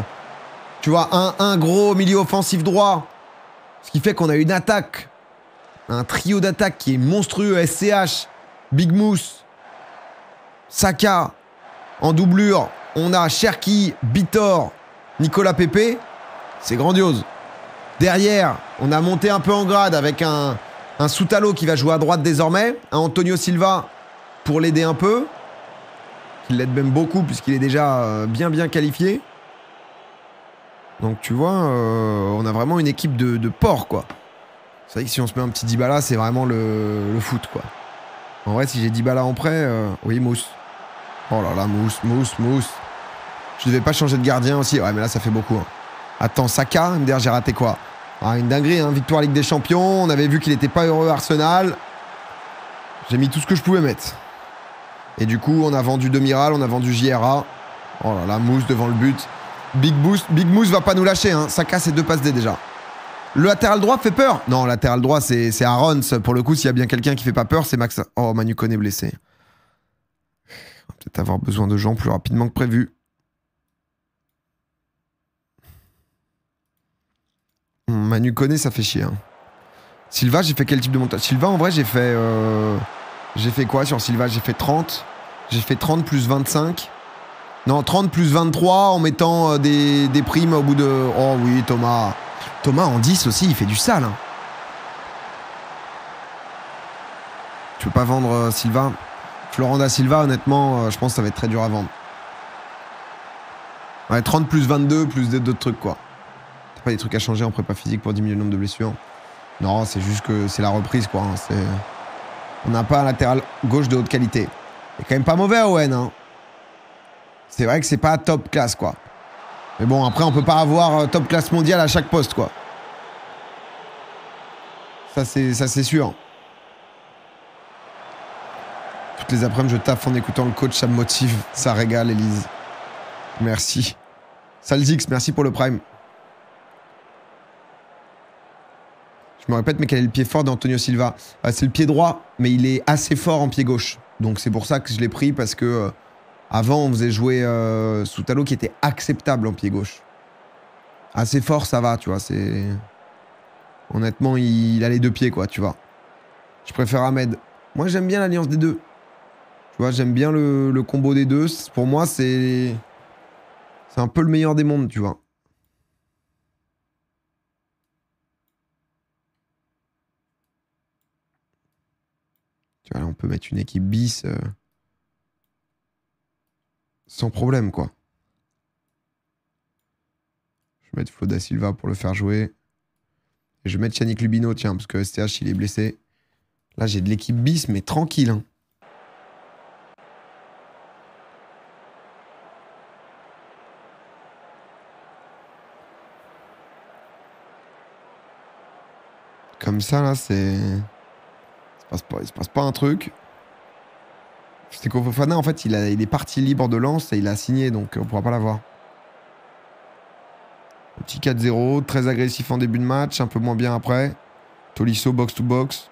[SPEAKER 1] tu vois, un, gros milieu offensif droit. Ce qui fait qu'on a une attaque. Un trio d'attaque qui est monstrueux. SCH, Big Moose, Saka. En doublure, on a Cherki, Bitor, Nicolas Pepe. C'est grandiose. Derrière, on a monté un peu en grade avec un, un Soutalo qui va jouer à droite désormais. Antonio Silva pour l'aider un peu. Il l'aide même beaucoup puisqu'il est déjà euh, bien bien qualifié. Donc tu vois, euh, on a vraiment une équipe de, porc quoi. C'est vrai que si on se met un petit Dybala, c'est vraiment le, le, foot quoi. En vrai, si j'ai Dybala en prêt, euh, oui Mousse. Oh là là, Mousse, Mousse, Mousse. Je devais pas changer de gardien aussi. Ouais, mais là ça fait beaucoup. Hein. Attends, Saka, MDR, j'ai raté quoi ah, Une dinguerie, hein, victoire Ligue des Champions. On avait vu qu'il n'était pas heureux Arsenal. J'ai mis tout ce que je pouvais mettre. Et du coup, on a vendu Demiral, on a vendu JRA. Oh là là, Mousse devant le but. Big, boost, Big Mousse va pas nous lâcher. Hein. Saka, c'est deux passes D déjà. Le latéral droit fait peur. Non, latéral droit, c'est Aaron. Pour le coup, s'il y a bien quelqu'un qui fait pas peur, c'est Max. Oh, Manu est blessé. On va peut-être avoir besoin de gens plus rapidement que prévu. Manu connaît, ça fait chier. Hein. j'ai fait quel type de montage Silva, en vrai, j'ai fait. Euh... J'ai fait quoi sur Silva J'ai fait 30. J'ai fait 30 plus 25. Non, 30 plus 23 en mettant euh, des, des, primes au bout de. Oh oui, Thomas. Thomas en 10 aussi, il fait du sale. Hein. Tu peux pas vendre euh, Silva. Florent Silva, honnêtement, euh, je pense que ça va être très dur à vendre. Ouais, 30 plus 22 plus d'autres trucs, quoi pas des trucs à changer en prépa physique pour diminuer le nombre de blessures. Non, c'est juste que c'est la reprise, quoi. Hein. C'est... On n'a pas un latéral gauche de haute qualité. Et quand même pas mauvais, Owen. Hein. C'est vrai que c'est pas top classe, quoi. Mais bon, après, on peut pas avoir euh, top classe mondiale à chaque poste, quoi. Ça, c'est, ça, c'est sûr. Toutes les après-midi, je taffe en écoutant le coach, ça me motive, ça régale, Elise. Merci. Salzix, merci pour le prime. Je me répète, mais quel est le pied fort d'Antonio Silva ah, C'est le pied droit, mais il est assez fort en pied gauche. Donc c'est pour ça que je l'ai pris, parce que euh, avant, on faisait jouer sous euh, Soutalo qui était acceptable en pied gauche. Assez fort, ça va, tu vois. C'est Honnêtement, il, a les deux pieds, quoi, tu vois. Je préfère Ahmed. Moi, j'aime bien l'alliance des deux. Tu vois, j'aime bien le, le combo des deux. Pour moi, c'est. C'est un peu le meilleur des mondes, tu vois. Tu vois, là, on peut mettre une équipe bis euh, sans problème, quoi. Je vais mettre Silva pour le faire jouer. je vais mettre Yannick Lubino, tiens, parce que STH, il est blessé. Là, j'ai de l'équipe bis, mais tranquille. Hein. Comme ça, là, c'est passe pas, se passe pas un truc. C'est qu'Ofana, en fait, il, est parti libre de lance et il a signé, donc on pourra pas l'avoir. Petit 4-0, très agressif en début de match, un peu moins bien après. Tolisso box to box.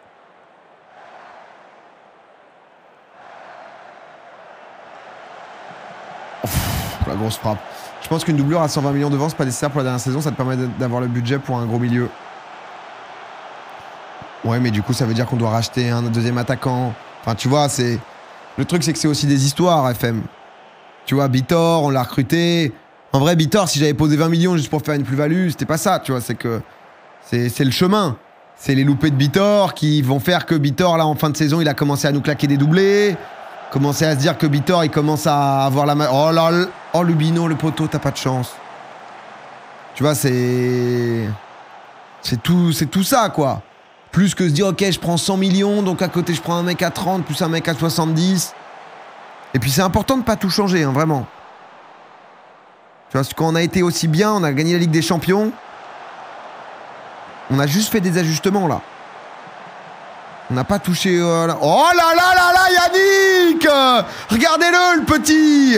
[SPEAKER 1] la grosse frappe. Je pense qu'une doublure à 120 millions de ventes, c'est pas nécessaire pour la dernière saison, ça te permet d'avoir le budget pour un gros milieu. Ouais, mais du coup, ça veut dire qu'on doit racheter un deuxième attaquant. Enfin, tu vois, c'est. Le truc, c'est que c'est aussi des histoires, FM. Tu vois, Bitor, on l'a recruté. En vrai, Bitor, si j'avais posé 20 millions juste pour faire une plus-value, c'était pas ça, tu vois. C'est que. C'est le chemin. C'est les loupés de Bitor qui vont faire que Bitor, là, en fin de saison, il a commencé à nous claquer des doublés. Commencer à se dire que Bitor, il commence à avoir la. Oh là Oh, Lubino, le poteau, t'as pas de chance. Tu vois, c'est. C'est tout, tout ça, quoi. Plus que se dire, ok, je prends 100 millions, donc à côté, je prends un mec à 30, plus un mec à 70. Et puis, c'est important de pas tout changer, hein, vraiment. Tu vois, quand on a été aussi bien, on a gagné la Ligue des Champions. On a juste fait des ajustements, là. On n'a pas touché... Euh, oh là là là là, Yannick Regardez-le, le petit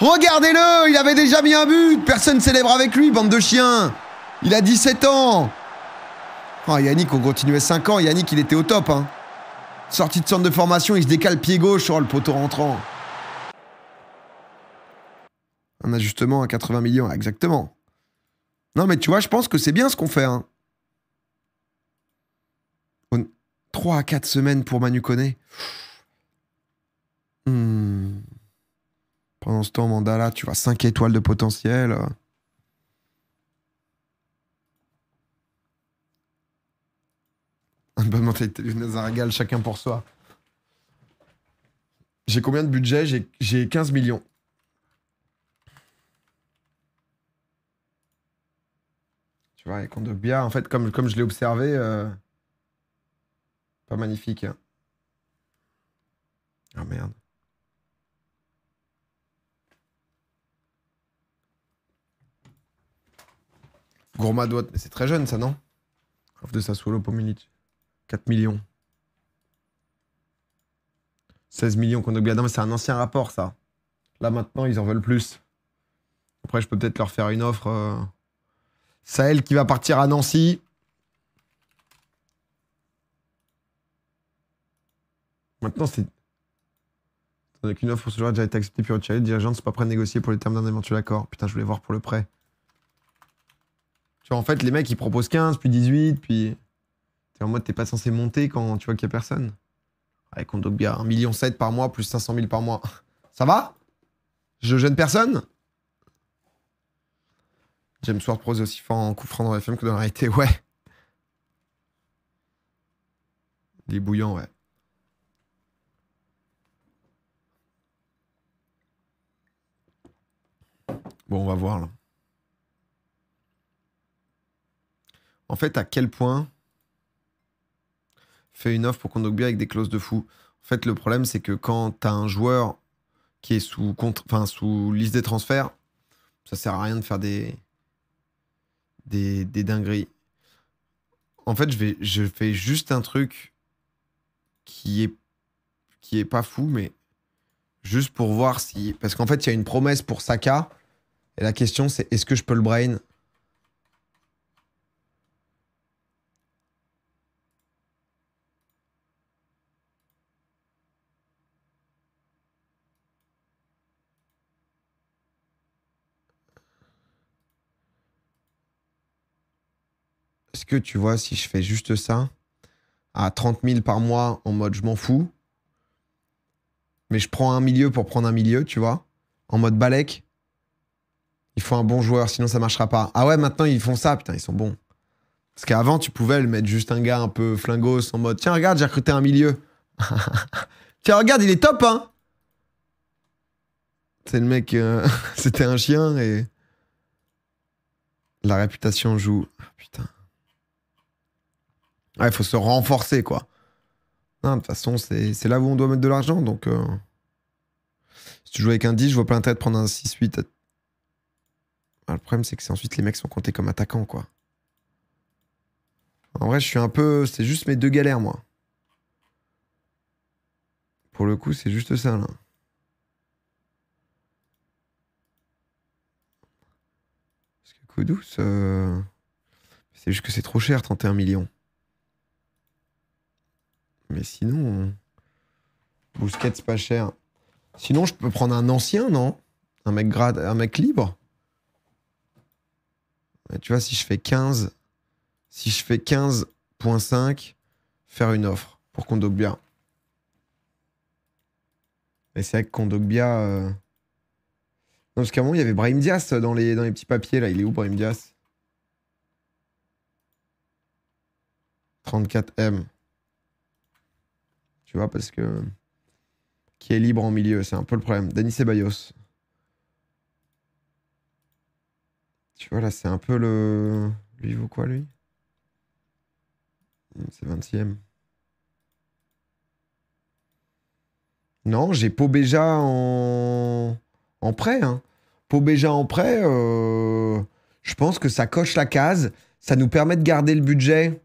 [SPEAKER 1] Regardez-le, il avait déjà mis un but. Personne célèbre avec lui, bande de chiens. Il a 17 ans. Oh, Yannick, on continuait 5 ans. Yannick, il était au top. Hein. Sortie de centre de formation, il se décale pied gauche. Oh, le poteau rentrant. Un ajustement à 80 millions, exactement. Non, mais tu vois, je pense que c'est bien ce qu'on fait. 3 hein. à 4 semaines pour Manu Koné. Hmm. Pendant ce temps, Mandala, tu vois, 5 étoiles de potentiel. Euh. Un bonne mentalité dans un chacun pour soi. J'ai combien de budget J'ai 15 millions. Tu vois, et qu'on de en fait, comme, comme je l'ai observé, euh, pas magnifique. Hein. Ah merde. doit... mais c'est très jeune ça, non Off de solo pour minute. 4 millions. 16 millions qu'on oublie. Non, mais c'est un ancien rapport, ça. Là, maintenant, ils en veulent plus. Après, je peux peut-être leur faire une offre. Euh, Sahel qui va partir à Nancy. Maintenant, c'est. Avec qu'une offre pour ce joueur déjà été acceptée puis retirée. dirigeant ne pas prêt à négocier pour les termes d'un éventuel accord. Putain, je voulais voir pour le prêt. Tu vois, en fait, les mecs, ils proposent 15, puis 18, puis en mode, t'es pas censé monter quand tu vois qu'il y a personne. Avec on bien 1,7 million par mois plus 500 000 par mois. Ça va Je gêne personne James Ward Prose aussi fort en coup dans la FM que dans la réalité, ouais. Des bouillants, ouais. Bon, on va voir là. En fait, à quel point fait une offre pour Kondogbia avec des clauses de fou. En fait, le problème, c'est que quand tu as un joueur qui est sous, contre, sous liste des transferts, ça sert à rien de faire des, des, des dingueries. En fait, je, vais, je fais juste un truc qui est, qui est pas fou, mais juste pour voir si. Parce qu'en fait, il y a une promesse pour Saka. Et la question, c'est est-ce que je peux le brain tu vois, si je fais juste ça, à 30 000 par mois, en mode je m'en fous, mais je prends un milieu pour prendre un milieu, tu vois, en mode balèque, il faut un bon joueur, sinon ça marchera pas. Ah ouais, maintenant ils font ça, putain, ils sont bons. Parce qu'avant, tu pouvais le mettre juste un gars un peu flingos en mode Tiens, regarde, j'ai recruté un milieu. Tiens, regarde, il est top, hein C'est le mec, euh, c'était un chien et. La réputation joue. Ah, putain. Il faut se renforcer, quoi. De toute façon, c'est là où on doit mettre de l'argent. Donc, euh, si tu joues avec un 10, je vois pas l'intérêt de prendre un 6-8. Ah, le problème, c'est que c'est ensuite les mecs sont comptés comme attaquants, quoi. En vrai, je suis un peu. C'est juste mes deux galères, moi. Pour le coup, c'est juste ça, là. Parce que coup euh, C'est juste que c'est trop cher, 31 millions. Mais sinon. Euh, Bousquet, c'est pas cher. Sinon, je peux prendre un ancien, non un mec, grade, un mec libre Tu vois, si je fais 15. Si je fais 15.5, faire une offre pour Kondogbia. Et c'est vrai que Kondogbia. Euh, non, parce qu'à moment, il y avait Brahim Dias dans les, dans les petits papiers, là. Il est où, Brahim Dias 34M. Tu vois, parce que. Qui est libre en milieu, c'est un peu le problème. Denis Ceballos. Tu vois, là, c'est un peu le. Lui vaut quoi, lui hmm, C'est 20ème. Non, j'ai Pobéja en... en prêt. Hein. Pobéja en prêt, euh, je pense que ça coche la case. Ça nous permet de garder le budget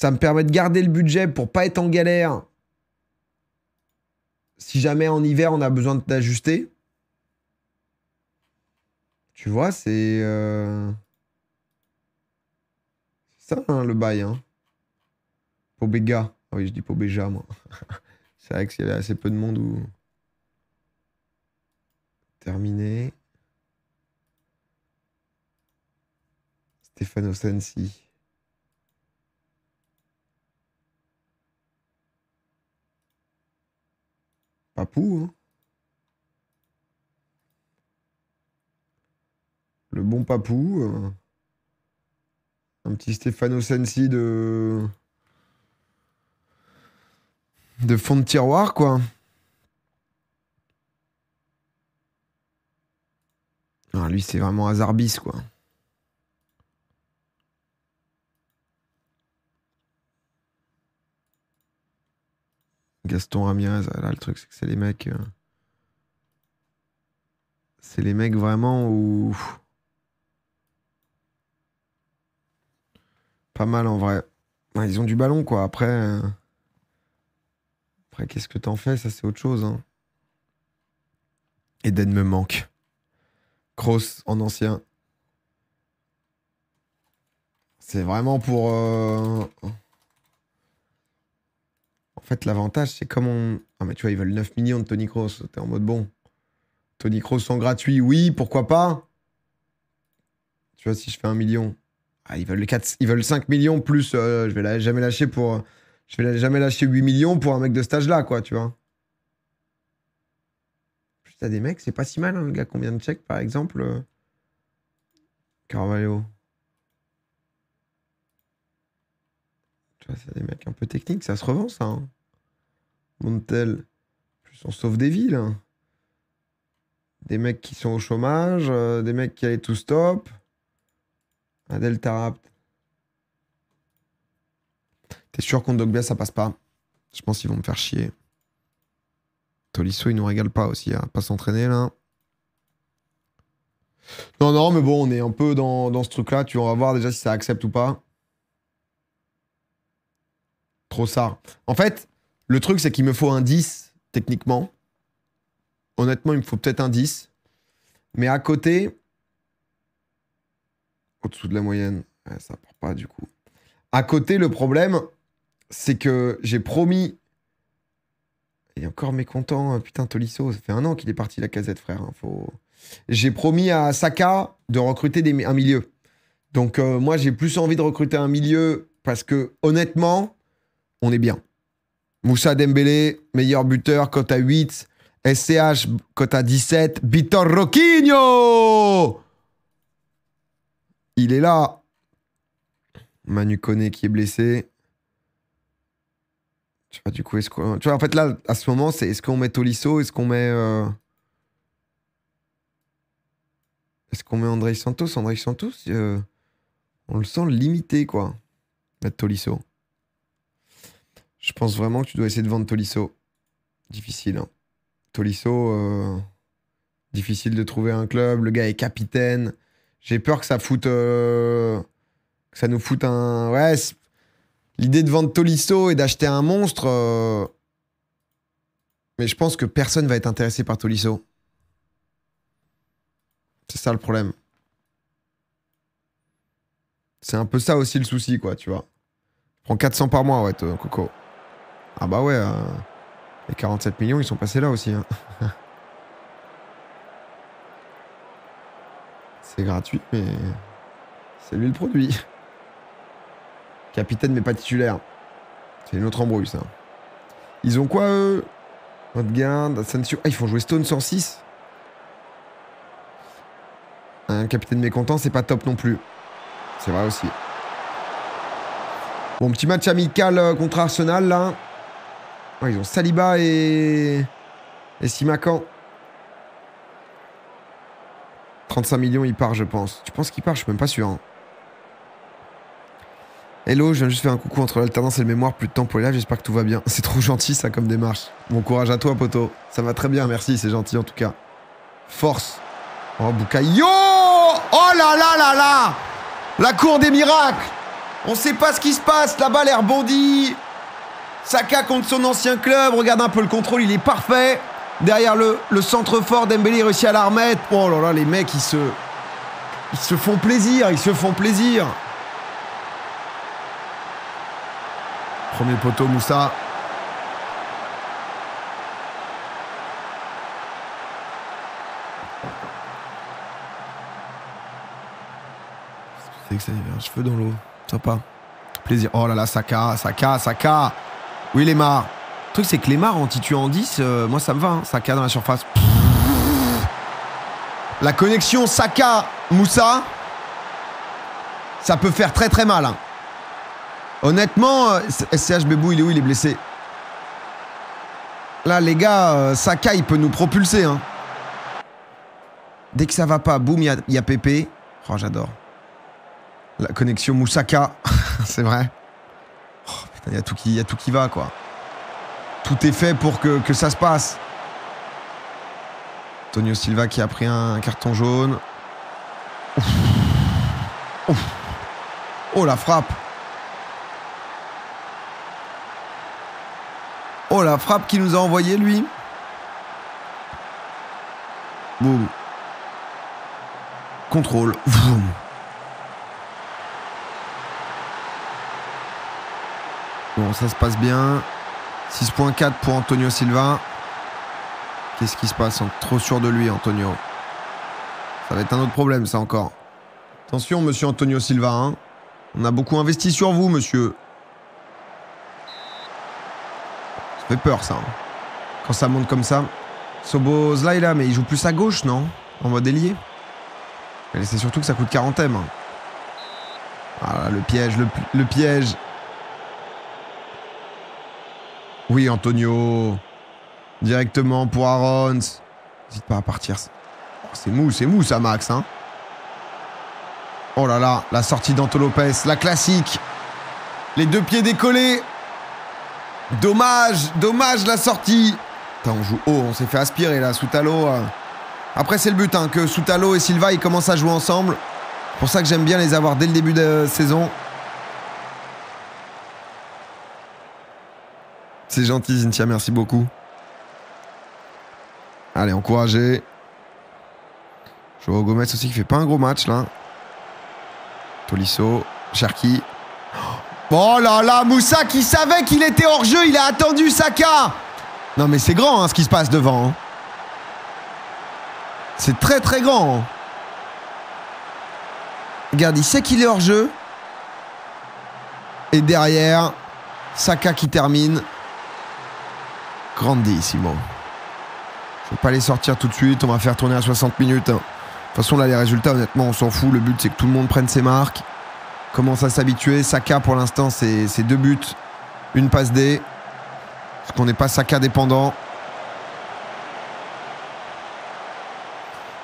[SPEAKER 1] ça me permet de garder le budget pour pas être en galère. Si jamais en hiver on a besoin de t'ajuster. Tu vois, c'est. Euh, c'est ça hein, le bail. Hein. Pobega. Ah oui, je dis Pobéja, moi. c'est vrai qu'il y avait assez peu de monde où. Terminé. Stefano Sensi. Papou, hein. Le bon Papou. Euh, un petit Stefano Sensi de. de fond de tiroir, quoi. Alors ah, lui, c'est vraiment hasard quoi. Gaston Ramirez, ah là, le truc, c'est que c'est les mecs. Euh, c'est les mecs vraiment où. Pas mal en vrai. ils ont du ballon, quoi. Après. Euh, après, qu'est-ce que t'en fais Ça, c'est autre chose. Hein. Eden me manque. Cross en ancien. C'est vraiment pour. Euh, fait, l'avantage, c'est comme on. Ah, mais tu vois, ils veulent 9 millions de Tony Cross. T'es en mode bon. Tony Cross sont gratuits, oui, pourquoi pas Tu vois, si je fais 1 million. Ah, ils veulent, 4, ils veulent 5 millions plus. Euh, je vais jamais lâcher pour. Je vais jamais lâcher 8 millions pour un mec de stage là, quoi, tu vois. T'as des mecs, c'est pas si mal, hein, le gars Combien de check, par exemple. Euh, Carvalho. Tu vois, c'est des mecs un peu techniques, ça se revend, ça. Hein. Montel. On sauve des villes, là. Des mecs qui sont au chômage, euh, des mecs qui allaient tout stop. Un Delta Rapt. T'es sûr qu'on bien ça passe pas Je pense qu'ils vont me faire chier. Tolisso, il nous régale pas aussi, à hein. pas s'entraîner, là. Non, non, mais bon, on est un peu dans, dans ce truc-là. Tu vas voir déjà si ça accepte ou pas. Trop ça. En fait, le truc, c'est qu'il me faut un 10, techniquement. Honnêtement, il me faut peut-être un 10. Mais à côté, au-dessous de la moyenne, ça ça part pas du coup. À côté, le problème, c'est que j'ai promis. Il est encore mécontent, euh, putain, Tolisso, ça fait un an qu'il est parti la casette, frère. Hein, j'ai promis à Saka de recruter un milieu. Donc, euh, moi, j'ai plus envie de recruter un milieu parce que, honnêtement, on est bien. Moussa Dembélé, meilleur buteur, cote à 8. SCH, cote à 17. Vitor Roquinho Il est là. Manu Koné qui est blessé. Tu vois, du coup, est-ce qu'on... Tu vois, en fait, là, à ce moment, c'est est-ce qu'on met Tolisso Est-ce qu'on met... Euh, est-ce qu'on met André Santos André Santos, euh, on le sent limité, quoi. Mettre Tolisso. Je pense vraiment que tu dois essayer de vendre Tolisso. Difficile. Hein. Tolisso, euh, difficile de trouver un club. Le gars est capitaine. J'ai peur que ça foute. Euh, que ça nous foute un. Ouais, l'idée de vendre Tolisso et d'acheter un monstre. Euh, mais je pense que personne va être intéressé par Tolisso. C'est ça le problème. C'est un peu ça aussi le souci, quoi, tu vois. prends 400 par mois, ouais, Coco. Ah bah ouais, hein. les 47 millions, ils sont passés là aussi. Hein. c'est gratuit, mais c'est lui le produit. Capitaine, mais pas titulaire. C'est une autre embrouille, ça. Ils ont quoi, eux garde, Asensio. Ah, ils font jouer Stone 106. Un capitaine mécontent, c'est pas top non plus. C'est vrai aussi. Bon, petit match amical euh, contre Arsenal, là ils ont Saliba et. Et Simacan. 35 millions, il part, je pense. Tu penses qu'il part Je suis même pas sûr. Hein. Hello, je viens juste faire un coucou entre l'alternance et le mémoire. Plus de temps pour les lives, j'espère que tout va bien. C'est trop gentil, ça, comme démarche. Bon courage à toi, poto. Ça va très bien, merci, c'est gentil en tout cas. Force. Oh, Boucaillot Oh là là là là La cour des miracles On sait pas ce qui se passe, la balle est rebondie Saka contre son ancien club. Regarde un peu le contrôle, il est parfait. Derrière le, centre fort, Dembélé réussit à la remettre. Oh là là, les mecs, ils se, ils se font plaisir, ils se font plaisir. Premier poteau, Moussa. C'est que ça un cheveu dans l'eau. Sympa. Plaisir. Oh là là, Saka, Saka, Saka. Oui, Lémar. Le truc, c'est que Lémar, en tituant en 10, euh, moi, ça me va. Hein, Saka dans la surface. La connexion Saka-Moussa, ça peut faire très très mal. Hein. Honnêtement, SCH euh, Bebou, il est où Il est blessé. Là, les gars, euh, Saka, il peut nous propulser. Hein. Dès que ça va pas, boum, il y, a Pépé. Oh, j'adore. La connexion Moussaka, c'est vrai. Il y, a tout qui, tout qui va, quoi. Tout est fait pour que, que ça se passe. Tonio Silva qui a pris un carton jaune. Oh la frappe Oh la frappe qu'il nous a envoyé lui Boum. Contrôle. Boum. Bon, ça se passe bien. 6.4 pour Antonio Silva. Qu'est-ce qui se passe Trop sûr de lui, Antonio. Ça va être un autre problème, ça encore. Attention, monsieur Antonio Silva. Hein. On a beaucoup investi sur vous, monsieur. Ça fait peur, ça. Hein. Quand ça monte comme ça. Sobo est mais il joue plus à gauche, non En mode Mais C'est surtout que ça coûte 40 M. Voilà, le piège, le piège. Oui, Antonio. Directement pour Arons. N'hésite pas à partir. Oh, c'est mou, c'est mou ça, Max. Hein. oh là là, la sortie d'Anto Lopez. La classique. Les deux pieds décollés. Dommage, dommage la sortie. Putain, on joue haut, on s'est fait aspirer là, Soutalo. Hein. Après, c'est le but, hein, que Soutalo et Silva, ils commencent à jouer ensemble. pour ça que j'aime bien les avoir dès le début de saison. C'est gentil, Cynthia, merci beaucoup. Allez, encouragé. Joao Gomez aussi qui fait pas un gros match là. Tolisso, Cherki. Oh là là, Moussa qui savait qu'il était hors jeu, il a attendu Saka. Non mais c'est grand hein, ce qui se passe devant. Hein. C'est très très grand. Hein. Regarde, il sait qu'il est hors jeu. Et derrière, Saka qui termine ici Je vais pas les sortir tout de suite, on va faire tourner à 60 minutes. Hein. De toute façon, là, les résultats, honnêtement, on s'en fout. Le but, c'est que tout le monde prenne ses marques, commence à s'habituer. Saka, pour l'instant, c'est deux buts, une passe D. Parce qu'on n'est pas Saka dépendant.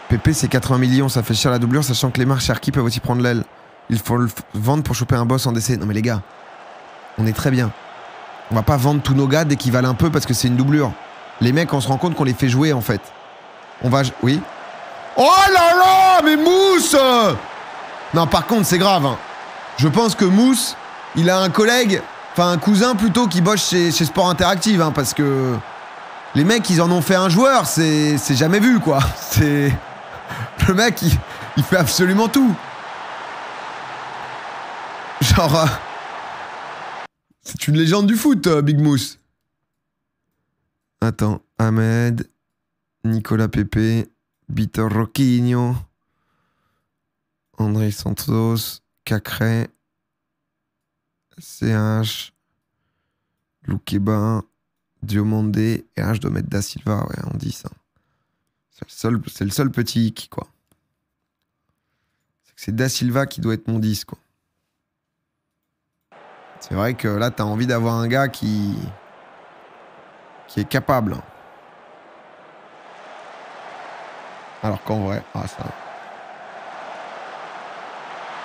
[SPEAKER 1] PP, c'est 80 millions, ça fait cher la doublure, sachant que les marches Cherki peuvent aussi prendre l'aile. Il faut le vendre pour choper un boss en décès. Non, mais les gars, on est très bien. On va pas vendre tous nos gars dès qu'ils valent un peu parce que c'est une doublure. Les mecs, on se rend compte qu'on les fait jouer en fait. On va. Oui. Oh là là Mais Mousse Non, par contre, c'est grave. Hein. Je pense que Mousse, il a un collègue, enfin un cousin plutôt, qui bosse chez, Sport Interactive. Hein, parce que les mecs, ils en ont fait un joueur. C'est jamais vu, quoi. C'est. Le mec, il, fait absolument tout. Genre. Euh, c'est une légende du foot, euh, Big Moose. Attends, Ahmed, Nicolas Pepe, vitor Roquinho, André Santos, Cacré, CH, Loukeba, Diomandé, et H je mettre Da Silva, ouais, on dit C'est le, seul petit qui quoi. C'est Da Silva qui doit être mon 10, quoi. C'est vrai que là, tu as envie d'avoir un gars qui, qui est capable. Alors qu'en vrai, ah ça.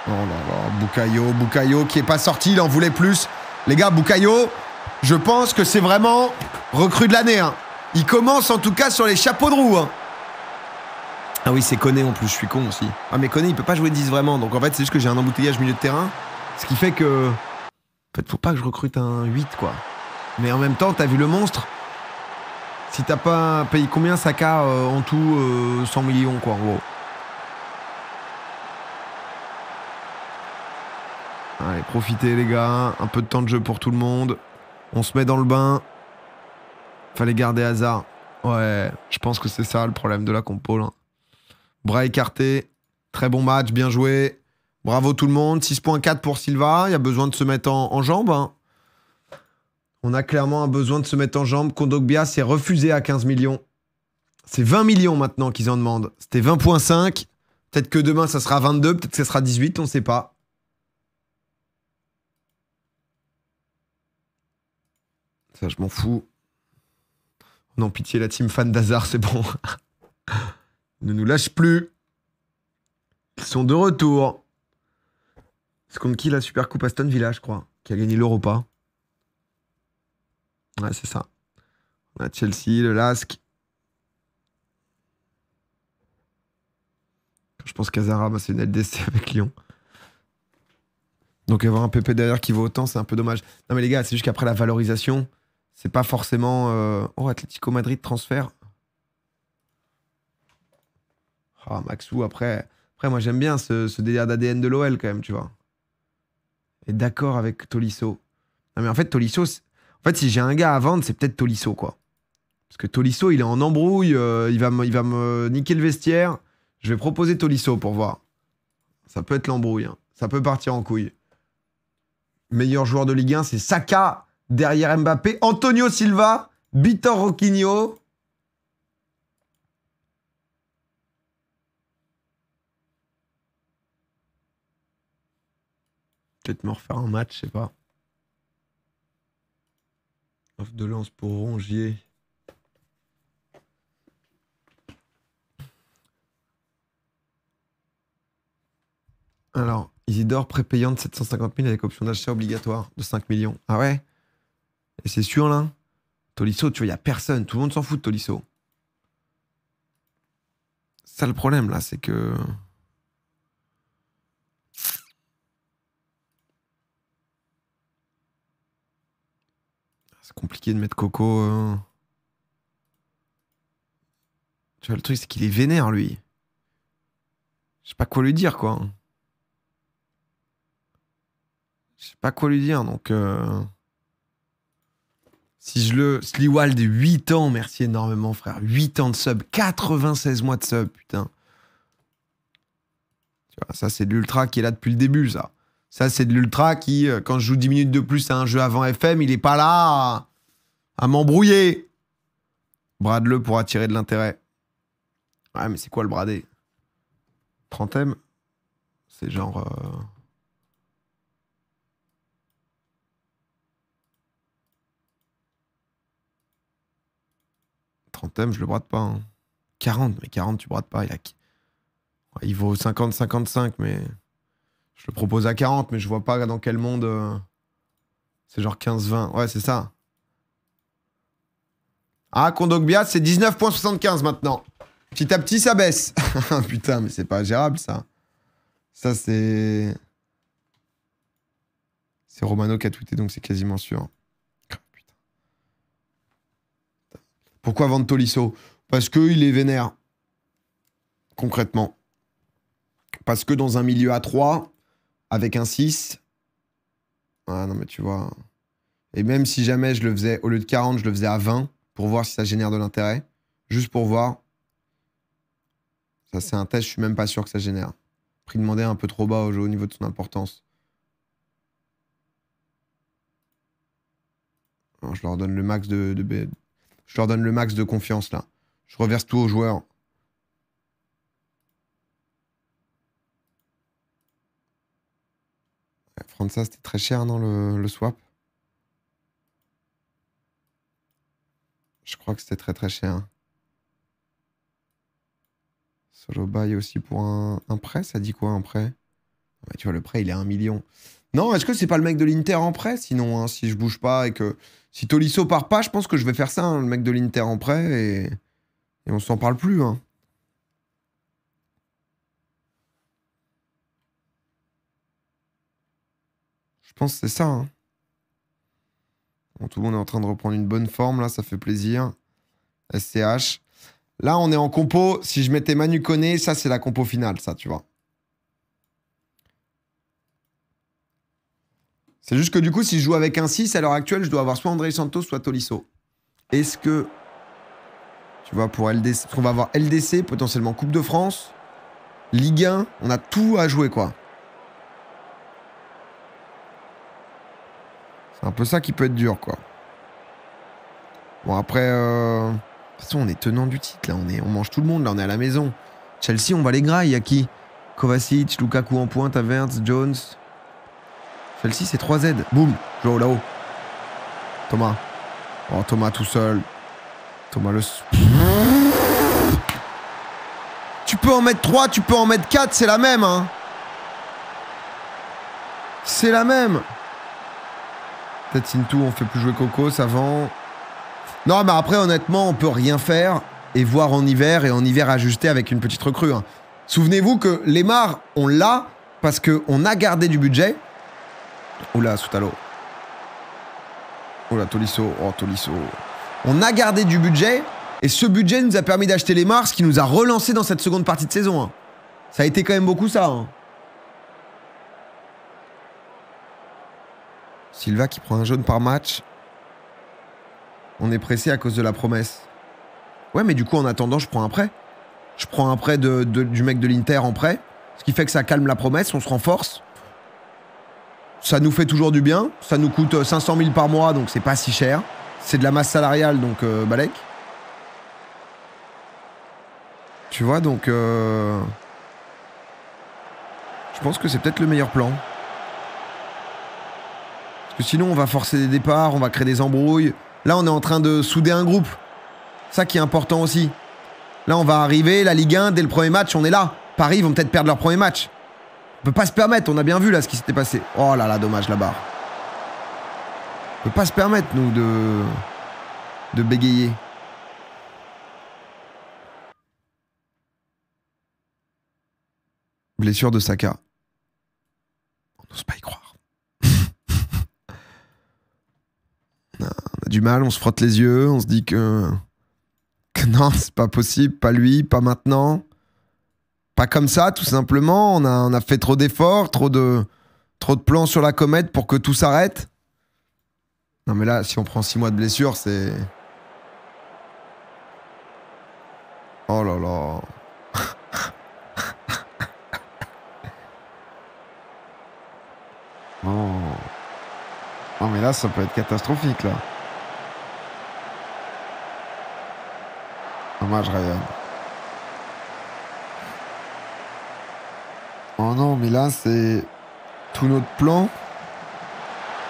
[SPEAKER 1] Oh là là, Boucaillot, Boucaillot qui est pas sorti, il en voulait plus. Les gars, Boucaillot, je pense que c'est vraiment recrue de l'année. Hein. Il commence en tout cas sur les chapeaux de roue. Hein. Ah oui, c'est conné. en plus, je suis con aussi. Ah mais conné, il peut pas jouer 10 vraiment, donc en fait c'est juste que j'ai un embouteillage milieu de terrain, ce qui fait que en fait, faut pas que je recrute un 8, quoi. Mais en même temps, t'as vu le monstre Si t'as pas payé combien, Saka, euh, en tout, 100 euh, millions, quoi, gros. Allez, profitez, les gars. Un peu de temps de jeu pour tout le monde. On se met dans le bain. Fallait garder hasard. Ouais, je pense que c'est ça le problème de la compo, là. Bras écartés. Très bon match, bien joué. Bravo tout le monde. 6.4 pour Silva. Il y a besoin de se mettre en, jambes. Hein. On a clairement un besoin de se mettre en jambes. Kondogbia s'est refusé à 15 millions. C'est 20 millions maintenant qu'ils en demandent. C'était 20.5. Peut-être que demain, ça sera 22. Peut-être que ça sera 18. On ne sait pas. Ça, je m'en fous. Non, pitié, la team fan d'Hazard, c'est bon. ne nous lâche plus. Ils sont de retour. C'est contre qui la Super Coupe Aston Villa, je crois, qui a gagné l'Europa. Ouais, c'est ça. On a Chelsea, le Lask. Je pense qu'Azara, bah, c'est une LDC avec Lyon. Donc avoir un PP derrière qui vaut autant, c'est un peu dommage. Non mais les gars, c'est juste qu'après la valorisation, c'est pas forcément... Euh, oh, Atlético Madrid transfert. Ah, oh, Maxou, après... Après, moi, j'aime bien ce, ce délire d'ADN de l'OL, quand même, tu vois est d'accord avec Tolisso. Non, mais en fait, Tolisso, en fait, si j'ai un gars à vendre, c'est peut-être Tolisso, quoi. Parce que Tolisso, il est en embrouille, euh, il, va me, il va me niquer le vestiaire. Je vais proposer Tolisso pour voir. Ça peut être l'embrouille, hein. ça peut partir en couille. Meilleur joueur de Ligue 1, c'est Saka derrière Mbappé, Antonio Silva, Vitor Roquinho, peut-être me refaire un match, je sais pas. Off de lance pour Rongier. Alors, Isidore prépayante 750 000 avec option d'achat obligatoire de 5 millions. Ah ouais Et c'est sûr là Tolisso, tu vois, il n'y a personne. Tout le monde s'en fout de Tolisso. Ça le problème là, c'est que. compliqué de mettre Coco. Euh. Tu vois, le truc, c'est qu'il est vénère, lui. Je sais pas quoi lui dire, quoi. Je sais pas quoi lui dire, donc. Euh. Si je le. Sliwald, 8 ans, merci énormément, frère. 8 ans de sub, 96 mois de sub, putain. Tu vois, ça, c'est de l'ultra qui est là depuis le début, ça. Ça, c'est de l'ultra qui, euh, quand je joue 10 minutes de plus à un jeu avant FM, il est pas là à m'embrouiller. Brade-le pour attirer de l'intérêt. Ouais, mais c'est quoi le brader ème C'est genre. 30 euh, ème je le brade pas. 40, hein. mais 40, tu brades pas. Il, a... il vaut 50-55, mais. Je le propose à 40, mais je vois pas dans quel monde. Euh, c'est genre 15-20. Ouais, c'est ça. Ah, Kondogbia, c'est 19,75 maintenant. Petit à petit, ça baisse. Ah, putain, mais c'est pas gérable, ça. Ça, c'est... C'est Romano qui a tweeté, donc c'est quasiment sûr. Ah, Pourquoi vendre Tolisso Parce qu'il est vénère. Concrètement. Parce que dans un milieu à 3, avec un 6... Ah non, mais tu vois... Et même si jamais je le faisais, au lieu de 40, je le faisais à 20 pour voir si ça génère de l'intérêt, juste pour voir. Ça, c'est un test, je suis même pas sûr que ça génère. Prix demandé un peu trop bas au, jeu, au niveau de son importance. je leur donne le max de, je leur donne le max de confiance là. Je reverse tout aux joueurs. Prendre ça c'était très cher, dans le swap Je crois que c'était très très cher. Solo buy aussi pour un, prêt, ça dit quoi un prêt Tu vois, le prêt il est à million. Non, est-ce que c'est pas le mec de l'Inter en prêt Sinon, hein, si je bouge pas et que. Si Tolisso part pas, je pense que je vais faire ça, hein, le mec de l'Inter en prêt, et, on s'en parle plus. Hein. Je pense que c'est ça. Hein tout le monde est en train de reprendre une bonne forme, là, ça fait plaisir. SCH. Là, on est en compo. Si je mettais Manu Koné, ça, c'est la compo finale, ça, tu vois. C'est juste que du coup, si je joue avec un 6, à l'heure actuelle, je dois avoir soit André Santos, soit Tolisso. Est-ce que. Tu vois, pour LDC, on va avoir LDC, potentiellement Coupe de France, Ligue 1, on a tout à jouer, quoi. C'est un peu ça qui peut être dur, quoi. Bon, après, euh, de toute façon, on est tenant du titre, là. On, est... on mange tout le monde, là. On est à la maison. Chelsea, on va les grailles. Il y a qui Kovacic, Lukaku en pointe, Avertz, Jones. Chelsea, c'est 3Z. Boum, Joao là-haut. Thomas. Oh, Thomas tout seul. Thomas le. Tu peux en mettre 3, tu peux en mettre 4, c'est la même, hein. C'est la même. Peut-être tout, on fait plus jouer Cocos avant. Non, mais après, honnêtement, on peut rien faire et voir en hiver et en hiver ajuster avec une petite recrue. Hein. Souvenez-vous que Lemar, on l'a parce qu'on a gardé du budget. Oula, Soutalo. Oula, Tolisso. Oh, Tolisso. On a gardé du budget et ce budget nous a permis d'acheter Lemar, ce qui nous a relancé dans cette seconde partie de saison. Hein. Ça a été quand même beaucoup ça. Hein. Silva qui prend un jaune par match. On est pressé à cause de la promesse. Ouais, mais du coup, en attendant, je prends un prêt. Je prends un prêt de, du mec de l'Inter en prêt. Ce qui fait que ça calme la promesse, on se renforce. Ça nous fait toujours du bien. Ça nous coûte 500 euh, 000 par mois, donc c'est pas si cher. C'est de la masse salariale, donc euh, Balek. Tu vois, donc... Euh, je pense que c'est peut-être le meilleur plan sinon, on va forcer des départs, on va créer des embrouilles. Là, on est en train de souder un groupe. Ça qui est important aussi. Là, on va arriver, la Ligue 1, dès le premier match, on est là. Paris vont peut-être perdre leur premier match. On peut pas se permettre, on a bien vu là ce qui s'était passé. Oh là là, dommage la barre. On peut pas se permettre, nous, de. de bégayer. Blessure de Saka. On n'ose pas y croire. du mal, on se frotte les yeux, on se dit que, que non, c'est pas possible, pas lui, pas maintenant. Pas comme ça, tout simplement. On a, on a fait trop d'efforts, trop de, trop de plans sur la comète pour que tout s'arrête. Non, mais là, si on prend six mois de blessure, c'est. Oh là là. oh. Non, mais là, ça peut être catastrophique, là. Dommage, Ryan. Oh non, mais là, c'est tout notre plan.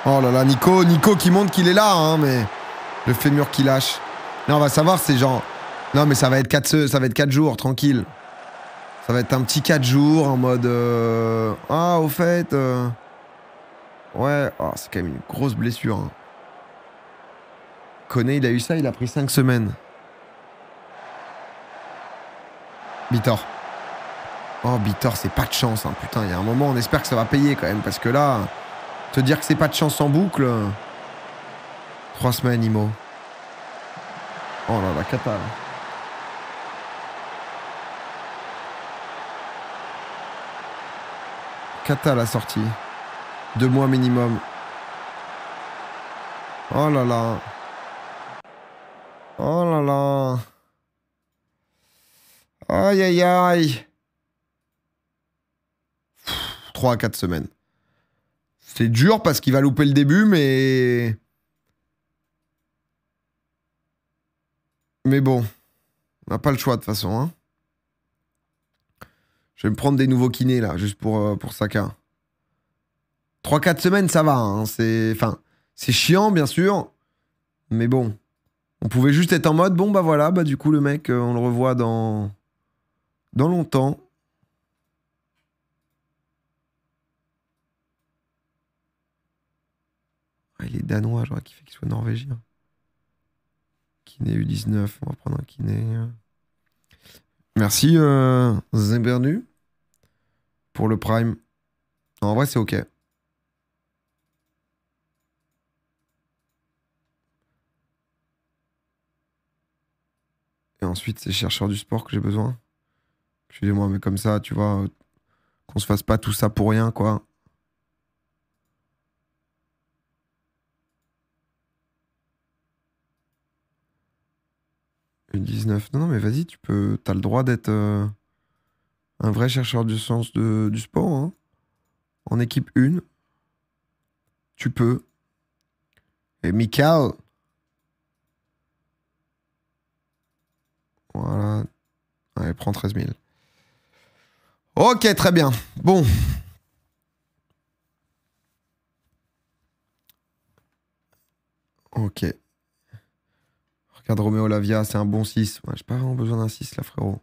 [SPEAKER 1] Oh là là, Nico, Nico qui montre qu'il est là, hein, mais le fémur qui lâche. Non, on va savoir, c'est genre. Non, mais ça va être 4, ça va être 4 jours, tranquille. Ça va être un petit 4 jours en mode. Euh, ah, au fait. Euh, ouais, ah, c'est quand même une grosse blessure. Hein. il a eu ça, il a pris 5 semaines. Bitor. Oh, Bitor, c'est pas de chance. Hein. Putain, il y a un moment, on espère que ça va payer quand même. Parce que là, te dire que c'est pas de chance en boucle. Trois semaines, Imo. Oh là, là, cata. Cata la sortie. Deux mois minimum. Oh là là. Oh là là. Aïe, aïe, aïe. 3 à 4 semaines. C'est dur parce qu'il va louper le début, mais. Mais bon, on n'a pas le choix de toute façon. Hein. Je vais me prendre des nouveaux kinés là, juste pour, euh, pour Saka. 3-4 semaines, ça va. Hein, c'est enfin, chiant, bien sûr. Mais bon, on pouvait juste être en mode bon, bah voilà, bah du coup, le mec, euh, on le revoit dans dans longtemps, ah, il est danois, j'aurais kiffé qu'il soit norvégien. Kiné U19, on va prendre un kiné. Merci euh, pour le prime. En vrai, c'est ok. Et ensuite, c'est chercheur du sport que j'ai besoin. Excusez-moi, mais comme ça, tu vois, qu'on se fasse pas tout ça pour rien, quoi. Une 19. Non, non, mais vas-y, tu peux. T'as le droit d'être euh, un vrai chercheur du sens du sport. Hein. En équipe 1. Tu peux. Et Mikael. Voilà. Allez, prends 13 000. Ok, très bien. Bon. Ok. Regarde Roméo Lavia, c'est un bon 6. je J'ai pas vraiment besoin d'un 6 là, frérot.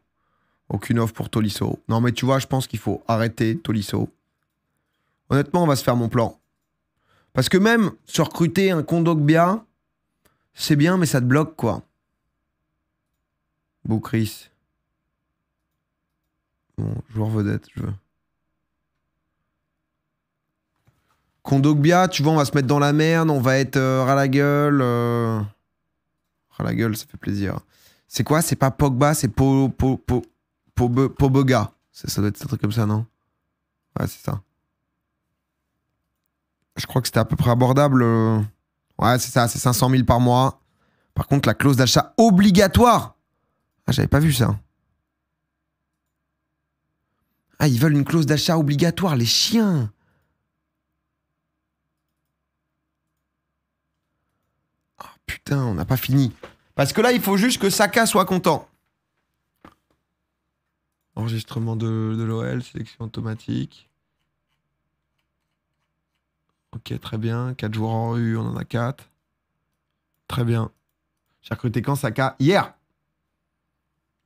[SPEAKER 1] Aucune offre pour Tolisso. Non, mais tu vois, je pense qu'il faut arrêter Tolisso. Honnêtement, on va se faire mon plan. Parce que même se recruter un Kondogbia, c'est bien, mais ça te bloque, quoi. Boucris. Bon, joueur vedette, je veux. Kondogbia, tu vois, on va se mettre dans la merde, on va être euh, la gueule. Euh... la gueule, ça fait plaisir. C'est quoi C'est pas Pogba, c'est po, Ça, ça doit être un truc comme ça, non Ouais, c'est ça. Je crois que c'était à peu près abordable. Euh. Ouais, c'est ça, c'est 500 000 par mois. Par contre, la clause d'achat obligatoire. Ah, j'avais pas vu ça. Ah, ils veulent une clause d'achat obligatoire, les chiens Oh putain, on n'a pas fini. Parce que là, il faut juste que Saka soit content. Enregistrement de, l'OL, sélection automatique. Ok, très bien. 4 joueurs en rue, on en a 4. Très bien. J'ai recruté quand Saka Hier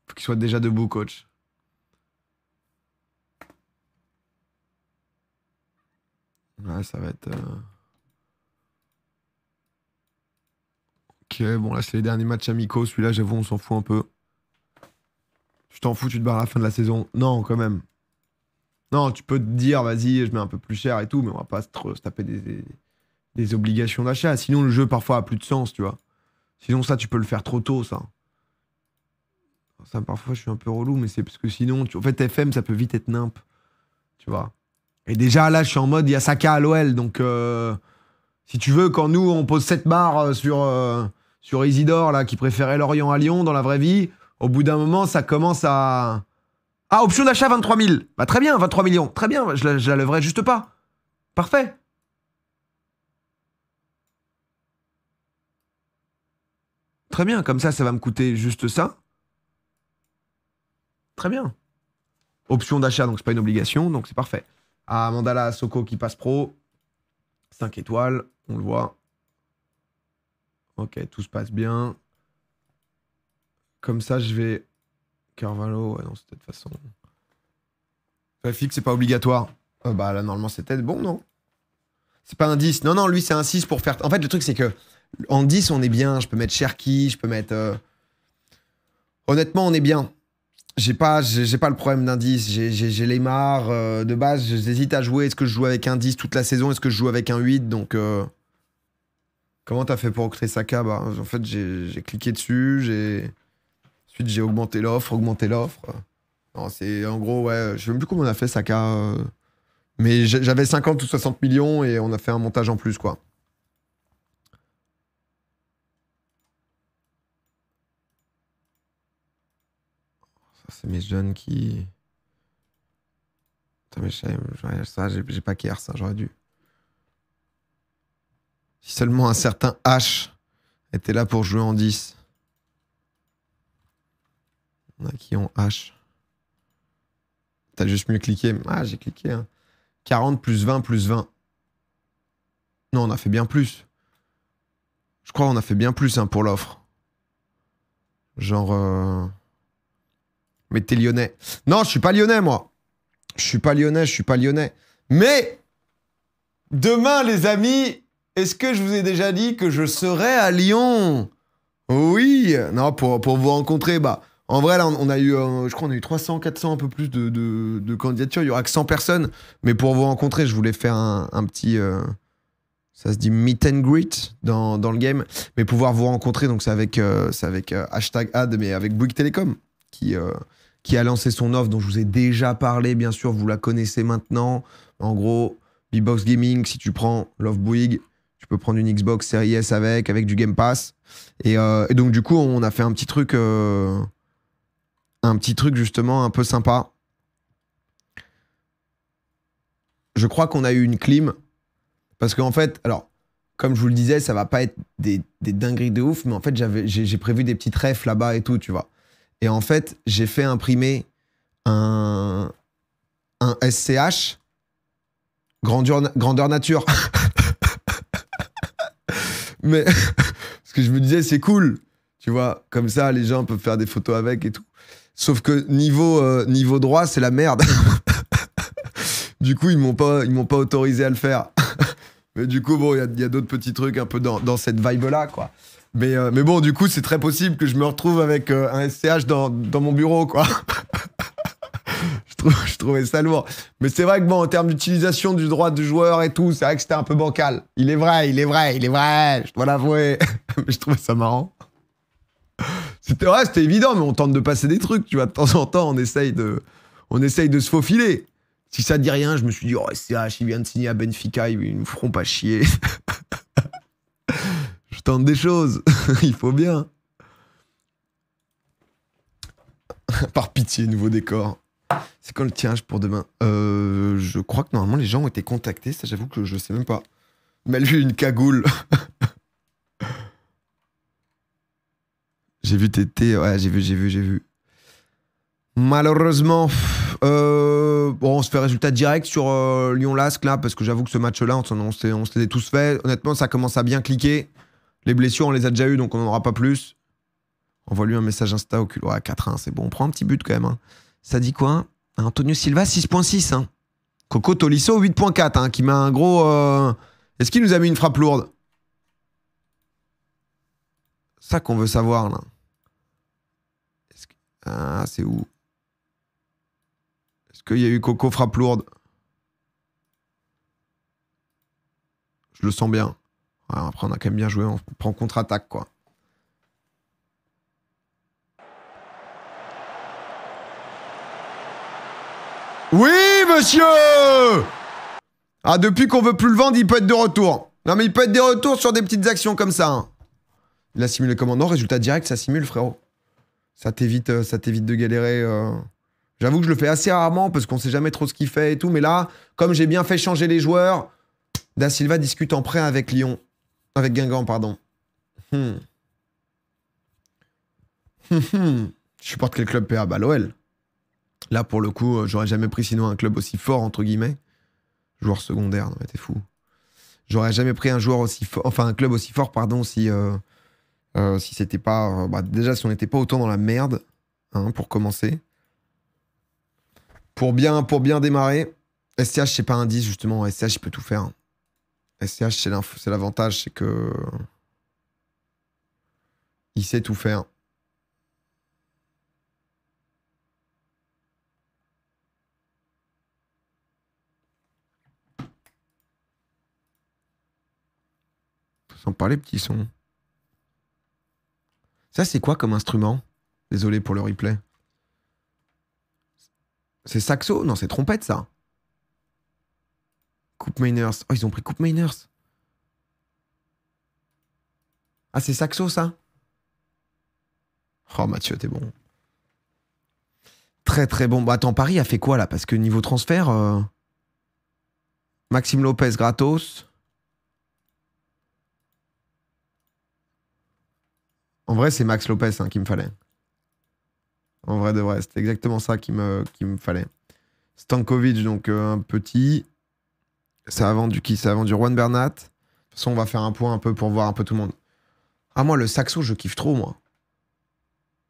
[SPEAKER 1] Faut qu'il soit déjà debout, coach. Ouais, ça va être. Euh, ok, bon, là, c'est les derniers matchs amicaux. Celui-là, j'avoue, on s'en fout un peu. Tu t'en fous, tu te barres à la fin de la saison. Non, quand même. Non, tu peux te dire, vas-y, je mets un peu plus cher et tout, mais on va pas se, taper des, obligations d'achat. Sinon, le jeu, parfois, a plus de sens, tu vois. Sinon, ça, tu peux le faire trop tôt, ça. Ça, parfois, je suis un peu relou, mais c'est parce que sinon, en fait, FM, ça peut vite être nimp. Tu vois. Et déjà, là, je suis en mode, il y a Saka à l'OL. Donc, euh, si tu veux, quand nous, on pose cette barre euh, sur, euh, sur Isidore, là, qui préférait Lorient à Lyon dans la vraie vie, au bout d'un moment, ça commence à. Ah, option d'achat 23 000. Bah, très bien, 23 millions. Très bien, je la, je la lèverai juste pas. Parfait. Très bien, comme ça, ça va me coûter juste ça. Très bien. Option d'achat, donc c'est pas une obligation, donc c'est parfait. Mandala Soko qui passe pro. 5 étoiles, on le voit. Ok, tout se passe bien. Comme ça, je vais. Carvalho, ouais, non, c'est de façon. fix c'est pas obligatoire. Euh, bah là, normalement, c'était bon, non C'est pas un 10. Non, non, lui, c'est un 6 pour faire. En fait, le truc, c'est que en 10, on est bien. Je peux mettre Cherki, je peux mettre. Euh, honnêtement, on est bien j'ai pas, j'ai pas le problème d'indice. J'ai les marres euh, de base. J'hésite à jouer. Est-ce que je joue avec un 10 toute la saison Est-ce que je joue avec un 8 Donc, euh, comment t'as fait pour créer Saka bah, En fait, j'ai cliqué dessus. Ensuite, j'ai augmenté l'offre, augmenté l'offre. C'est en gros, ouais. Je sais même plus comment on a fait Saka. Euh. Mais j'avais 50 ou 60 millions et on a fait un montage en plus, quoi. c'est mes jeunes qui. j'ai pas care ça, j'aurais dû. Si seulement un certain H était là pour jouer en 10. On a qui ont H T'as juste mieux cliqué. Ah, j'ai cliqué. 40 hein. plus 20 plus 20. Non, on a fait bien plus. Je crois qu'on a fait bien plus hein, pour l'offre. Genre. Euh, mais t'es lyonnais. Non, je suis pas lyonnais, moi. Je suis pas lyonnais, je suis pas lyonnais. Mais demain, les amis, est-ce que je vous ai déjà dit que je serai à Lyon Oui. Non, pour, vous rencontrer, bah. En vrai, là, on a eu, euh, je crois, on a eu 300, 400, un peu plus de, candidatures. Il y aura que 100 personnes. Mais pour vous rencontrer, je voulais faire un, petit. Euh, ça se dit meet and greet dans, le game. Mais pouvoir vous rencontrer, donc c'est avec, euh, avec hashtag ad, mais avec Bouygues Télécom, qui, qui a lancé son offre dont je vous ai déjà parlé, bien sûr, vous la connaissez maintenant. En gros, Bbox Gaming, si tu prends Love Bouygues, tu peux prendre une Xbox Series S avec, avec du Game Pass. Et, euh, donc, du coup, on a fait un petit truc, euh, un petit truc justement un peu sympa. Je crois qu'on a eu une clim. Parce qu'en fait, alors, comme je vous le disais, ça va pas être des, des dingueries de ouf, mais en fait, j'ai prévu des petites refs là-bas et tout, tu vois. Et en fait, j'ai fait imprimer un, SCH grandeur, nature. Mais ce que je me disais, c'est cool. Tu vois, comme ça, les gens peuvent faire des photos avec et tout. Sauf que niveau, euh, niveau droit, c'est la merde. du coup, ils m'ont pas, m'ont pas autorisé à le faire. Mais du coup, bon, il y a, d'autres petits trucs un peu dans, dans cette vibe-là, quoi. Mais, euh, mais bon, du coup, c'est très possible que je me retrouve avec euh, un SCH dans, dans, mon bureau, quoi. je, trouvais ça lourd. Mais c'est vrai que bon, en termes d'utilisation du droit du joueur et tout, c'est vrai que c'était un peu bancal. Il est vrai, il est vrai, il est vrai, je dois l'avouer. mais je trouvais ça marrant. C'était vrai, c'était évident, mais on tente de passer des trucs, tu vois. De temps en temps, on essaye de, on essaye de se faufiler. Si ça dit rien, je me suis dit, oh, SCH, il vient de signer à Benfica, ils nous feront pas chier. tente des choses. Il faut bien. Par pitié, nouveau décor. C'est quand le tirage pour demain euh, Je crois que normalement les gens ont été contactés, ça j'avoue que je sais même pas. Mais lui, une cagoule J'ai vu Tété, ouais, j'ai vu, j'ai vu, j'ai vu. Malheureusement, euh, bon, on se fait résultat direct sur euh, Lyon-Lasque là, parce que j'avoue que ce match-là, on, on s'était tous fait. Honnêtement, ça commence à bien cliquer. Les blessures, on les a déjà eues, donc on n'en aura pas plus. Envoie-lui un message Insta au cul. à 4-1, c'est bon. On prend un petit but quand même. Hein. Ça dit quoi Antonio Silva, 6.6. Hein. Coco Tolisso, 8.4. Hein, qui met un gros... Euh, est-ce qu'il nous a mis une frappe lourde ça qu'on veut savoir, là. Ah, c'est où Est-ce qu'il y a eu Coco frappe lourde Je le sens bien après, on a quand même bien joué, on prend contre-attaque, quoi. Oui, monsieur Ah, depuis qu'on veut plus le vendre, il peut être de retour. Non, mais il peut être de retour sur des petites actions comme ça. Hein. Il a simulé commandant, résultat direct, ça simule, frérot. Ça t'évite, euh, ça t'évite de galérer. Euh. J'avoue que je le fais assez rarement parce qu'on sait jamais trop ce qu'il fait et tout. Mais là, comme j'ai bien fait changer les joueurs, Da Silva discute en prêt avec Lyon. Avec Guingamp, pardon. Hmm. Hmm, hmm. Je supporte quel club PA Bah l'OL. Là, pour le coup, euh, j'aurais jamais pris sinon un club aussi fort, entre guillemets. Joueur secondaire, non mais t'es fou. J'aurais jamais pris un joueur aussi enfin un club aussi fort, pardon, si, euh, euh, si c'était pas. Bah, déjà, si on n'était pas autant dans la merde, hein, pour commencer. Pour bien, pour bien démarrer, SCH, c'est pas un 10, justement. SCH, il peut tout faire. SCH, c'est l'avantage, c'est que. Il sait tout faire. Sans parler petit son. Ça, c'est quoi comme instrument Désolé pour le replay. C'est saxo Non, c'est trompette, ça. Coupe Miners. Oh, ils ont pris Coupe Miners. Ah, c'est Saxo, ça Oh, Mathieu, t'es bon. Très, très bon. Bah, attends, Paris a fait quoi, là Parce que niveau transfert, euh, Maxime Lopez gratos. En vrai, c'est Max Lopez hein, qu'il me fallait. En vrai de vrai, C'est exactement ça qu'il me, qui me fallait. Stankovic, donc euh, un petit. Ça a vendu qui Ça a vendu Juan Bernat. De toute façon, on va faire un point un peu pour voir un peu tout le monde. Ah, moi, le saxo, je kiffe trop, moi.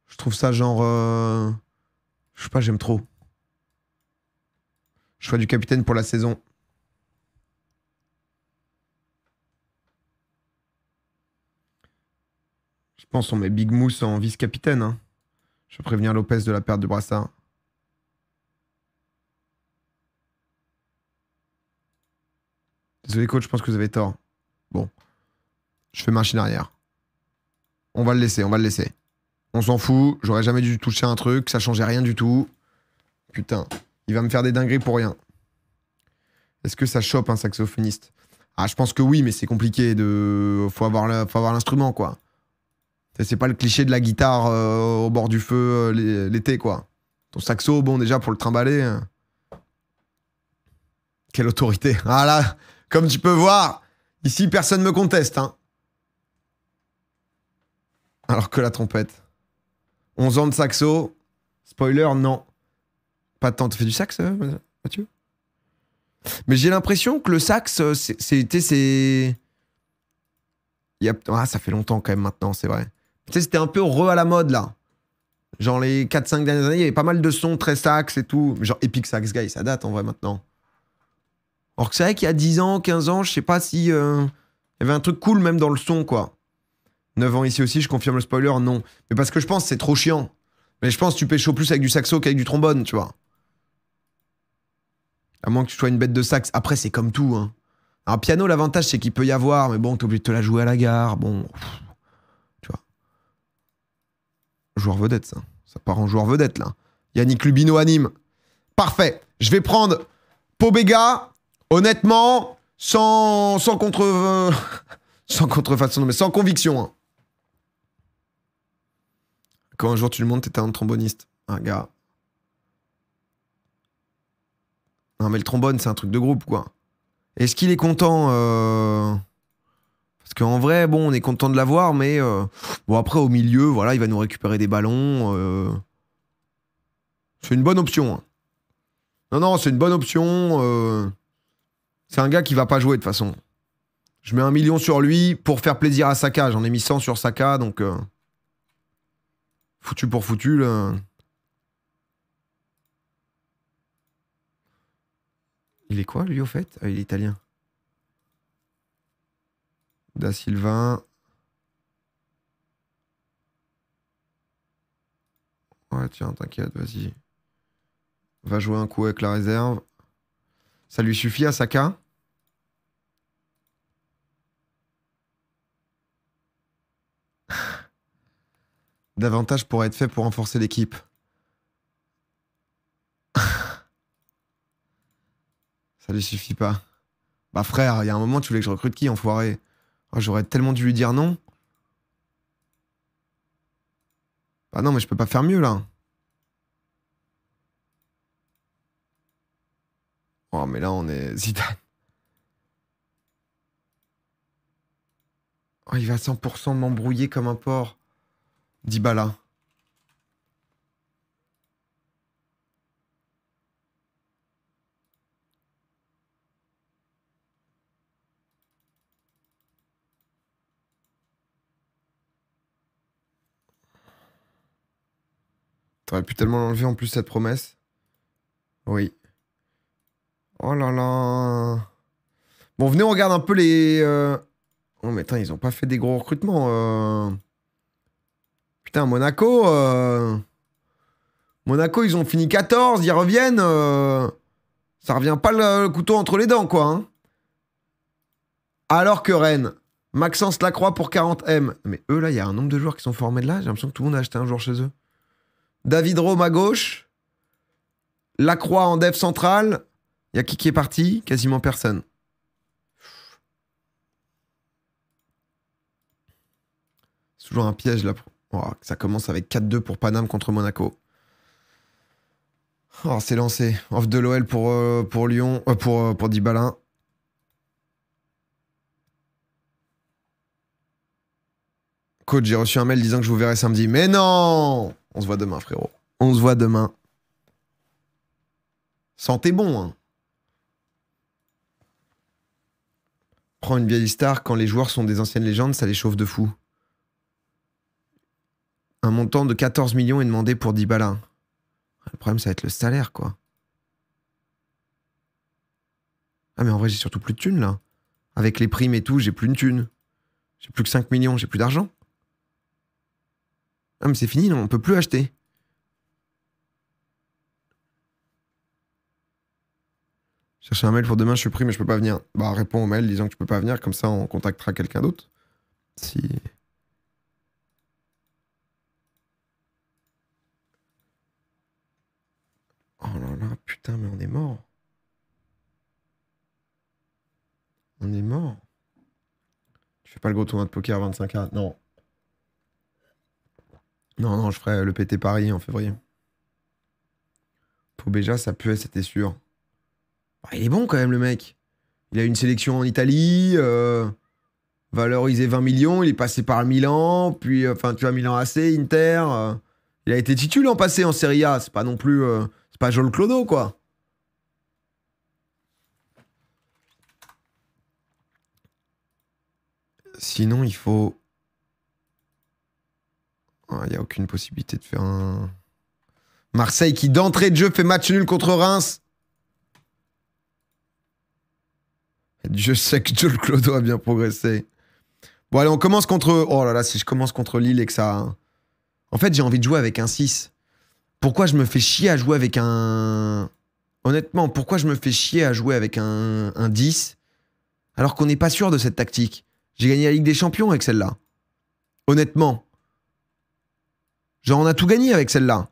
[SPEAKER 1] Je trouve ça genre. Euh, je sais pas, j'aime trop. Choix du capitaine pour la saison. Je pense qu'on met Big Moose en vice-capitaine. Hein. Je vais prévenir Lopez de la perte de brassard. Désolé, coach, je pense que vous avez tort. Bon. Je fais machine arrière. On va le laisser, on va le laisser. On s'en fout, j'aurais jamais dû toucher un truc, ça changeait rien du tout. Putain, il va me faire des dingueries pour rien. Est-ce que ça chope un saxophoniste Ah, je pense que oui, mais c'est compliqué de. Faut avoir l'instrument, quoi. C'est pas le cliché de la guitare euh, au bord du feu euh, l'été, quoi. Ton saxo, bon, déjà, pour le trimballer. Hein. Quelle autorité. Ah là comme tu peux voir, ici, personne ne me conteste. Hein. Alors que la trompette. 11 ans de saxo. Spoiler, non. Pas tant. Tu fais du sax, euh, Mathieu Mais j'ai l'impression que le sax, c'était euh, c'est... Ah, ça fait longtemps quand même maintenant, c'est vrai. Tu sais, c'était un peu re à la mode, là. Genre les 4-5 dernières années, il y avait pas mal de sons très sax et tout. Genre Epic Sax Guy, ça date en vrai maintenant. Alors que c'est vrai qu'il y a 10 ans, 15 ans, je sais pas si... Euh, il y avait un truc cool même dans le son, quoi. 9 ans ici aussi, je confirme le spoiler, non. Mais parce que je pense c'est trop chiant. Mais je pense que tu au plus avec du saxo qu'avec du trombone, tu vois. À moins que tu sois une bête de sax. Après, c'est comme tout. Hein. Un piano, l'avantage, c'est qu'il peut y avoir, mais bon, t'es obligé de te la jouer à la gare. Bon. tu vois. Joueur vedette, ça. Ça part en joueur vedette, là. Yannick Lubino anime. Parfait. Je vais prendre Pobega, Honnêtement, sans, sans contre... sans contrefaçon, mais sans conviction. Hein. Quand un jour tu le montes, t'étais un tromboniste. Un gars. Non, mais le trombone, c'est un truc de groupe, quoi. Est-ce qu'il est content euh, Parce qu'en vrai, bon, on est content de l'avoir, mais euh, bon, après, au milieu, voilà, il va nous récupérer des ballons. Euh. C'est une bonne option. Hein. Non, non, c'est une bonne option. C'est un gars qui va pas jouer de toute façon. Je mets un million sur lui pour faire plaisir à Saka. J'en ai mis 100 sur Saka, donc... Euh, foutu pour foutu, là. Il est quoi, lui, au fait ah, Il est italien. Da Silva. Ouais, tiens, t'inquiète, vas-y. Va jouer un coup avec la réserve. Ça lui suffit à Saka davantage pourrait être fait pour renforcer l'équipe. Ça lui suffit pas. Bah frère, il y a un moment, tu voulais que je recrute qui, enfoiré oh, J'aurais tellement dû lui dire non. Bah non, mais je peux pas faire mieux, là. Oh, mais là, on est Zidane. Oh, il va 100% m'embrouiller comme un porc. Dibala. T'aurais pu tellement l'enlever en plus cette promesse. Oui. Oh là là. Bon, venez, on regarde un peu les... Euh, oh, mais attends, ils ont pas fait des gros recrutements. Euh. Putain, Monaco. Euh, Monaco, ils ont fini 14, ils reviennent. Euh, ça revient pas le, couteau entre les dents, quoi. Hein. Alors que Rennes, Maxence Lacroix pour 40M. Mais eux, là, il y a un nombre de joueurs qui sont formés de là. J'ai l'impression que tout le monde a acheté un joueur chez eux. David Rome à gauche. Lacroix en dev centrale. Il y a qui qui est parti Quasiment personne. C'est toujours un piège, là, pour, Oh, ça commence avec 4-2 pour Paname contre Monaco. Oh, c'est lancé. Off de l'OL pour, euh, pour Lyon, euh, pour, euh, Coach, j'ai reçu un mail disant que je vous verrai samedi. Mais non On se voit demain, frérot. On se voit demain. Sentez bon, hein. Prends une vieille star, quand les joueurs sont des anciennes légendes, ça les chauffe de fou. Un montant de 14 millions est demandé pour 10 balles. Le problème, ça va être le salaire, quoi. Ah, mais en vrai, j'ai surtout plus de thunes, là. Avec les primes et tout, j'ai plus de thunes. J'ai plus que 5 millions, j'ai plus d'argent. Ah, mais c'est fini, non, on peut plus acheter. Chercher un mail pour demain, je suis pris, mais je peux pas venir. Bah, réponds au mail disant que tu peux pas venir, comme ça on contactera quelqu'un d'autre. Si. Putain, mais on est mort. On est mort. Je fais pas le gros tournoi de poker 25K, non. Non, non, je ferai le PT Paris en février. Pour Béja, ça puait, c'était sûr. Ah, il est bon quand même, le mec. Il a une sélection en Italie, euh, valorisé 20 millions, il est passé par Milan, puis, euh, enfin, tu vois, Milan AC, Inter. Euh. il a été titulaire en passé en Serie A, c'est pas non plus pas Joel Clodo, quoi. Sinon, il faut. Ah, il y n'y a aucune possibilité de faire un. Marseille qui, d'entrée de jeu, fait match nul contre Reims. Je sais que Joel Clodo a bien progressé. Bon, allez, on commence contre. Oh là là, si je commence contre Lille et que ça. En fait, j'ai envie de jouer avec un 6. Pourquoi je me fais chier à jouer avec un... Honnêtement, pourquoi je me fais chier à jouer avec un, un 10 alors qu'on n'est pas sûr de cette tactique J'ai gagné la Ligue des Champions avec celle-là. Honnêtement. Genre, on a tout gagné avec celle-là.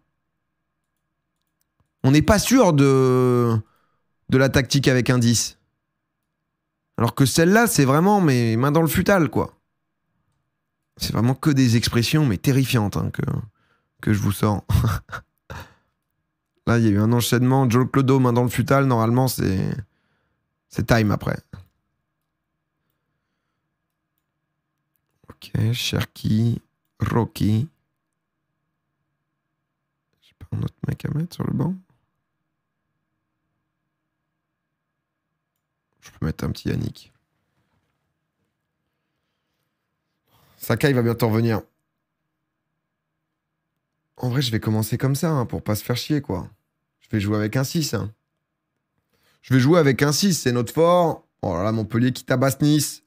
[SPEAKER 1] On n'est pas sûr de... de la tactique avec un 10. Alors que celle-là, c'est vraiment mes mains dans le futal, quoi. C'est vraiment que des expressions, mais terrifiantes, hein, que, que je vous sors. Là, il y a eu un enchaînement. Joe Clodo, main dans le futal. Normalement, c'est. C'est time après. Ok, Cherky, Rocky. J'ai pas un autre mec à mettre sur le banc. Je peux mettre un petit Yannick. il va bientôt revenir. En vrai, je vais commencer comme ça, hein, pour pas se faire chier, quoi. Je vais jouer avec un 6. Hein. Je vais jouer avec un 6, c'est notre fort. Oh là là, Montpellier qui tabasse Nice.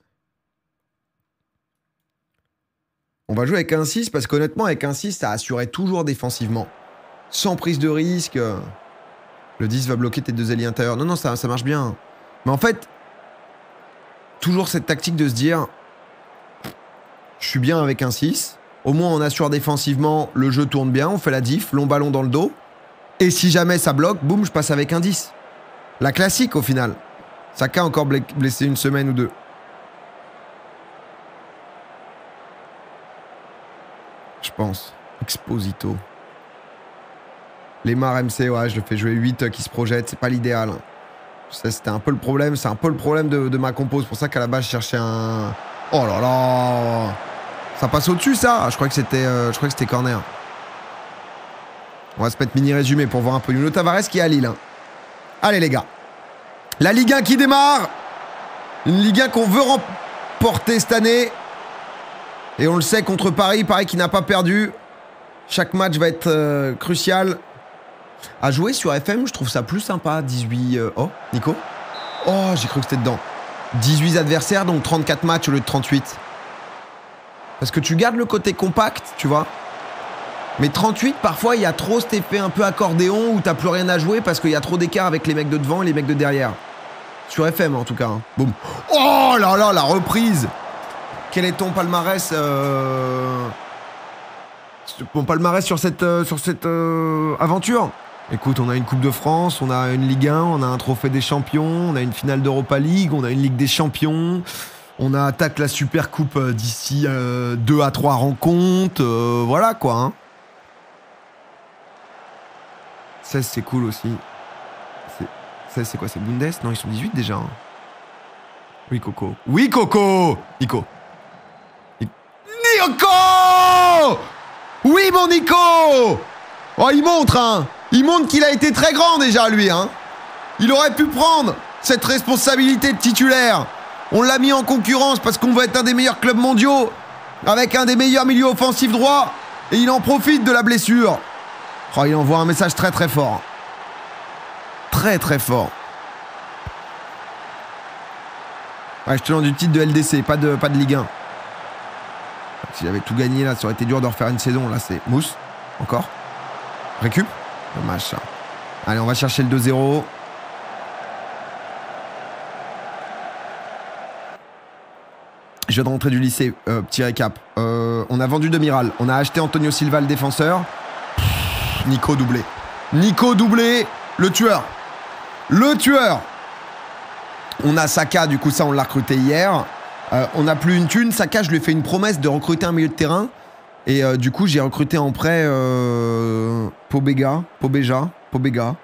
[SPEAKER 1] On va jouer avec un 6 parce qu'honnêtement, avec un 6, ça assurait toujours défensivement. Sans prise de risque. Euh, le 10 va bloquer tes deux alliés intérieurs. Non, non, ça, ça marche bien. Mais en fait, toujours cette tactique de se dire je suis bien avec un 6. Au moins, on assure défensivement, le jeu tourne bien, on fait la diff, long ballon dans le dos. Et si jamais ça bloque, boum, je passe avec un 10. La classique au final. Saka encore blessé une semaine ou deux. Je pense. Exposito. Lemar MC, ouais, je le fais jouer 8 euh, qui se projette, c'est pas l'idéal. Hein. C'était un peu le problème, c'est un peu le problème de, ma compose. pour ça qu'à la base, je cherchais un. Oh là là Ça passe au-dessus, ça Je crois que c'était euh, que c'était corner. On va se mettre mini résumé pour voir un peu Nuno Tavares qui est à Lille. Hein. Allez les gars. La Ligue 1 qui démarre. Une Ligue 1 qu'on veut remporter cette année. Et on le sait contre Paris, Paris qui n'a pas perdu. Chaque match va être euh, crucial. À jouer sur FM, je trouve ça plus sympa. 18... Euh, oh, Nico Oh, j'ai cru que c'était dedans. 18 adversaires, donc 34 matchs au lieu de 38. Parce que tu gardes le côté compact, tu vois. Mais 38, parfois, il y a trop cet effet un peu accordéon où t'as plus rien à jouer parce qu'il y a trop d'écart avec les mecs de devant et les mecs de derrière. Sur FM, en tout cas. Hein. Boum. Oh là là, la reprise Quel est ton palmarès euh... palmarès sur cette, euh, sur cette euh, aventure Écoute, on a une Coupe de France, on a une Ligue 1, on a un Trophée des Champions, on a une finale d'Europa League, on a une Ligue des Champions... On a attaque la Super Coupe euh, d'ici 2 à 3 rencontres, voilà quoi. Hein. 16, c'est cool aussi. 16, c'est quoi C'est Bundes Non, ils sont 18 déjà. Hein. Oui, Coco. Oui, Coco Nico. Nico Oui, mon Nico Oh, il montre, hein Il montre qu'il a été très grand déjà, lui, hein Il aurait pu prendre cette responsabilité de titulaire. On l'a mis en concurrence parce qu'on veut être un des meilleurs clubs mondiaux, avec un des meilleurs milieux offensifs droits, et il en profite de la blessure. Oh, il envoie un message très très fort. Très très fort. je te du titre de LDC, pas de, pas de Ligue 1. S'il avait tout gagné là, ça aurait été dur de refaire une saison. Là, c'est Mousse. Encore. Récup. Dommage ça. Allez, on va chercher le 2-0. Je viens de rentrer du lycée, euh, petit récap. Euh, on a vendu Demiral, on a acheté Antonio Silva, le défenseur. Nico doublé. Nico doublé, le tueur. Le tueur. On a Saka, du coup, ça, on l'a recruté hier. Euh, on n'a plus une thune. Saka, je lui ai fait une promesse de recruter un milieu de terrain. Et euh, du coup, j'ai recruté en prêt euh, Pobega, Pobeja, Pobega.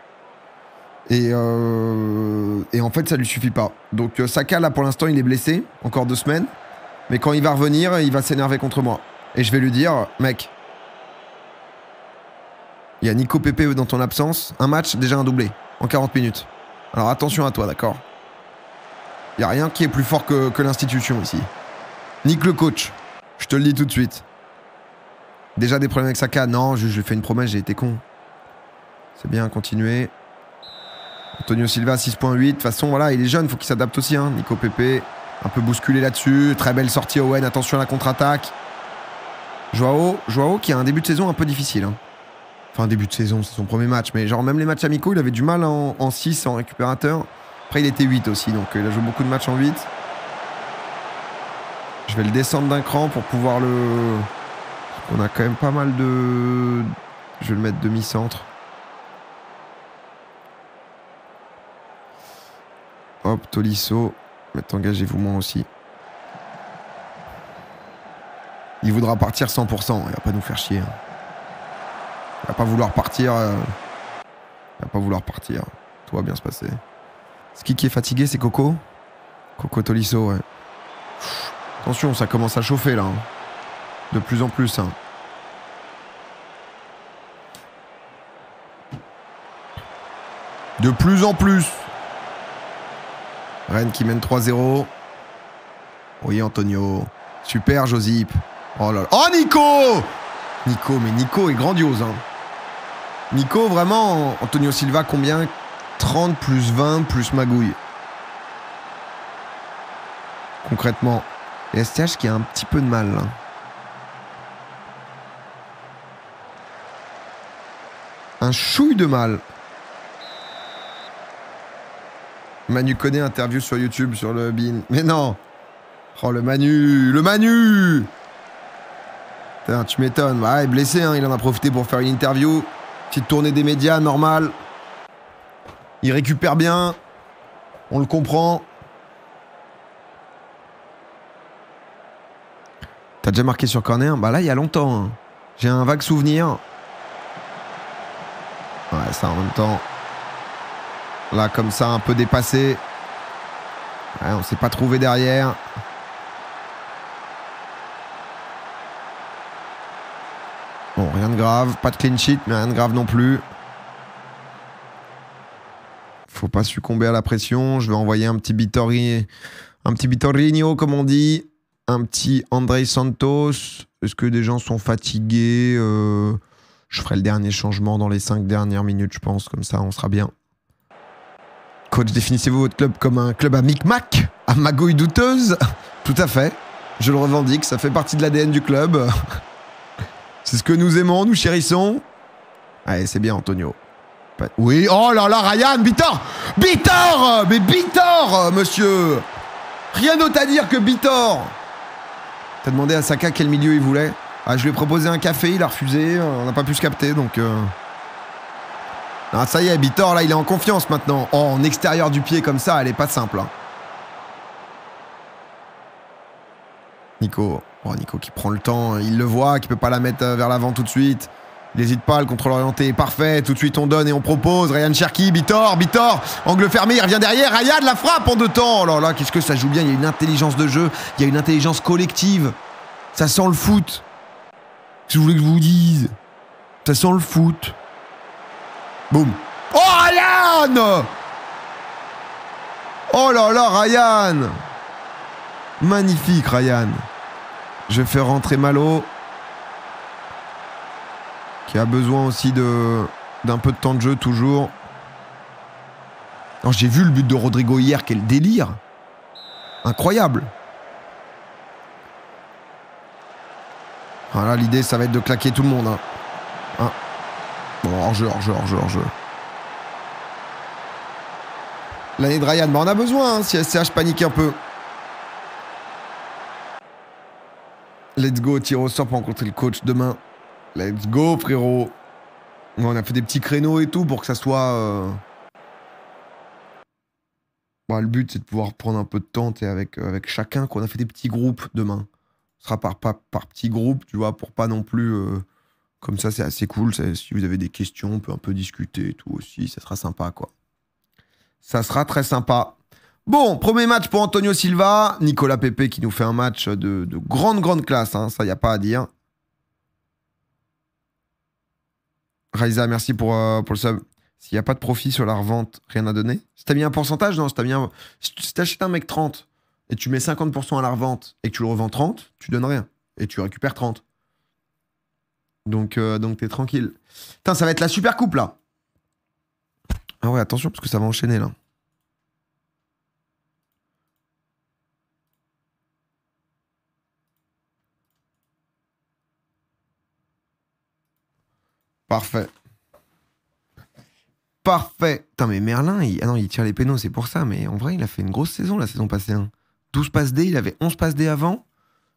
[SPEAKER 1] Et, euh, et, en fait, ça lui suffit pas. Donc Saka, là, pour l'instant, il est blessé, encore deux semaines. Mais quand il va revenir, il va s'énerver contre moi. Et je vais lui dire, mec, il y a Nico Pepe dans ton absence. Un match, déjà un doublé. En 40 minutes. Alors attention à toi, d'accord Il n'y a rien qui est plus fort que, l'institution ici. Nique le coach. Je te le dis tout de suite. Déjà des problèmes avec Saka. Non, je, lui fais une promesse, j'ai été con. C'est bien, continuez. Antonio Silva, 6.8. De toute façon, voilà, il est jeune, il faut qu'il s'adapte aussi. Hein. Nico Pepe, un peu bousculé là-dessus. Très belle sortie Owen, attention à la contre-attaque. Joao, Joao qui a un début de saison un peu difficile. Hein. Enfin, début de saison, c'est son premier match. Mais genre, même les matchs amicaux, il avait du mal en, 6, en récupérateur. Après, il était 8 aussi, donc euh, il a joué beaucoup de matchs en 8. Je vais le descendre d'un cran pour pouvoir le... On a quand même pas mal de... Je vais le mettre demi-centre. Hop, Tolisso. Mais engagez-vous moi aussi. Il voudra partir 100%. Il va pas nous faire chier. Hein. Il va pas vouloir partir. Il euh. va pas vouloir partir. Tout va bien se passer. Ce qui, qui est fatigué, c'est Coco. Coco Tolisso, ouais. attention, ça commence à chauffer là. Hein. De plus en plus. Hein. De plus en plus. Rennes qui mène 3-0. Oui, Antonio. Super, Josip. Oh là là. Oh, Nico Nico, mais Nico est grandiose. Hein. Nico, vraiment, Antonio Silva, combien 30 plus 20 plus magouille. Concrètement. Et STH qui a un petit peu de mal. Hein. Un chouille de mal. Manu connaît interview sur YouTube sur le bin. Mais non Oh le Manu Le Manu Hein, tu m'étonnes. Bah, il est blessé, hein. il en a profité pour faire une interview. Petite tournée des médias, normal. Il récupère bien. On le comprend. T'as déjà marqué sur corner Bah là, il y a longtemps. Hein. J'ai un vague souvenir. Ouais, ça en même temps. Là, comme ça, un peu dépassé. On on s'est pas trouvé derrière. Bon, rien de grave, pas de clean sheet, mais rien de grave non plus. Faut pas succomber à la pression. Je vais envoyer un petit bittori un petit Bitorino, comme on dit. Un petit André Santos. Est-ce que des gens sont fatigués euh, Je ferai le dernier changement dans les cinq dernières minutes, je pense. Comme ça, on sera bien. Coach, définissez-vous votre club comme un club à micmac À magouille douteuse Tout à fait. Je le revendique, ça fait partie de l'ADN du club. C'est ce que nous aimons, nous chérissons. Allez, c'est bien, Antonio. Oui, oh là là, Ryan, Bitor Bitor Mais Bitor, monsieur Rien d'autre à dire que Bitor T'as demandé à Saka quel milieu il voulait ah, Je lui ai proposé un café, il a refusé, on n'a pas pu se capter, donc... Euh. Ah, ça y est, Bitor, là, il est en confiance maintenant. Oh, en extérieur du pied comme ça, elle est pas simple. Hein. Nico, Nico qui prend le temps, il le voit, qui peut pas la mettre euh, vers l'avant tout de suite. Il n'hésite pas, le contrôle orienté est parfait. Tout de suite, on donne et on propose. Ryan Cherki, Bitor, Bitor, angle fermé, il revient derrière. Ryan la frappe en deux temps. Oh là là, qu'est-ce que ça joue bien. Il y a une intelligence de jeu, il y a une intelligence collective. Ça sent le foot. Si je voulais que je vous dise, ça sent le foot. Boum. Oh Ryan Oh là là, Ryan Magnifique, Ryan. Je fais rentrer Malo. Qui a besoin aussi d'un peu de temps de jeu toujours. J'ai vu le but de Rodrigo hier, quel délire. Incroyable. Voilà, l'idée, ça va être de claquer tout le monde. Hein. Hein. Bon, hors-jeu, hors-jeu, hors-jeu, jeu L'année de Ryan, bah, on a besoin, hein, si SCH panique un peu. Let's go, tir au sort pour rencontrer le coach demain. Let's go, frérot. On a fait des petits créneaux et tout pour que ça soit... Euh, bah, le but, c'est de pouvoir prendre un peu de temps avec, euh, avec chacun, qu'on a fait des petits groupes demain. Ce sera par, par, par petits groupes, tu vois, pour pas non plus... Euh, comme ça, c'est assez cool. Si vous avez des questions, on peut un peu discuter et tout aussi. Ça sera sympa, quoi. Ça sera très sympa. Bon, premier match pour Antonio Silva. Nicolas Pepe qui nous fait un match de, grande, grande classe. Hein, ça, il n'y a pas à dire. Raiza, merci pour, euh, pour le sub. S'il n'y a pas de profit sur la revente, rien à donner. Si t'as mis un pourcentage, non. Si bien. un... t'achètes un mec 30 et tu mets 50% à la revente et que tu le revends 30, tu donnes rien. Et tu récupères 30. Donc, euh, donc t'es tranquille. Putain, ça va être la super coupe là. Ah ouais, attention parce que ça va enchaîner là. Parfait. Parfait. Putain, mais Merlin, il... Ah non, il tire les pénaux, c'est pour ça. Mais en vrai, il a fait une grosse saison la saison passée. 12 hein. passes D, il avait 11 passes D avant.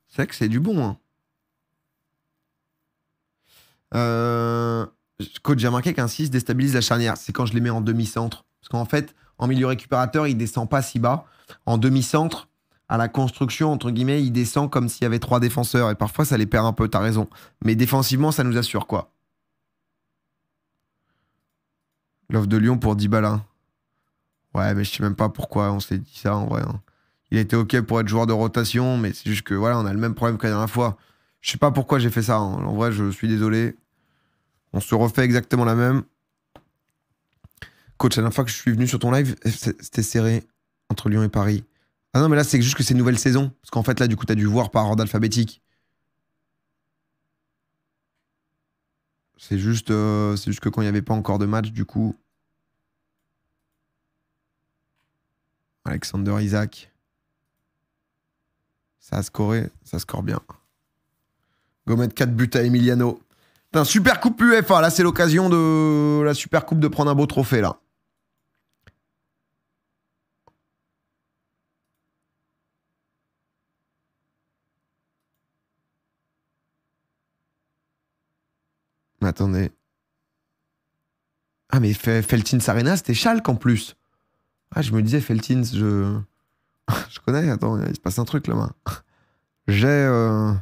[SPEAKER 1] C'est vrai que c'est du bon. Hein. Euh... j'ai remarqué qu'un 6 déstabilise la charnière. C'est quand je les mets en demi-centre. Parce qu'en fait, en milieu récupérateur, il descend pas si bas. En demi-centre, à la construction, entre guillemets, il descend comme s'il y avait trois défenseurs. Et parfois, ça les perd un peu, t'as raison. Mais défensivement, ça nous assure, quoi. L'offre de Lyon pour Dybala. Ouais, mais je sais même pas pourquoi on s'est dit ça en vrai. Hein. Il était OK pour être joueur de rotation, mais c'est juste que voilà, on a le même problème que la dernière fois. Je sais pas pourquoi j'ai fait ça. Hein. En vrai, je suis désolé. On se refait exactement la même. Coach, la dernière fois que je suis venu sur ton live, c'était serré entre Lyon et Paris. Ah non, mais là, c'est juste que c'est une nouvelle saison. Parce qu'en fait, là, du coup, t'as dû voir par ordre alphabétique. C'est juste, euh, c'est juste que quand il n'y avait pas encore de match, du coup. Alexander Isaac. Ça a scoré, ça score bien. Gomet 4 buts à Emiliano. Putain, super coupe UEFA, là c'est l'occasion de la super coupe de prendre un beau trophée là. attendez. Ah, mais Feltins Arena, c'était Schalke en plus. Ah, je me disais, Feltins, je. je connais, attends, il se passe un truc là-bas. J'ai. Euh,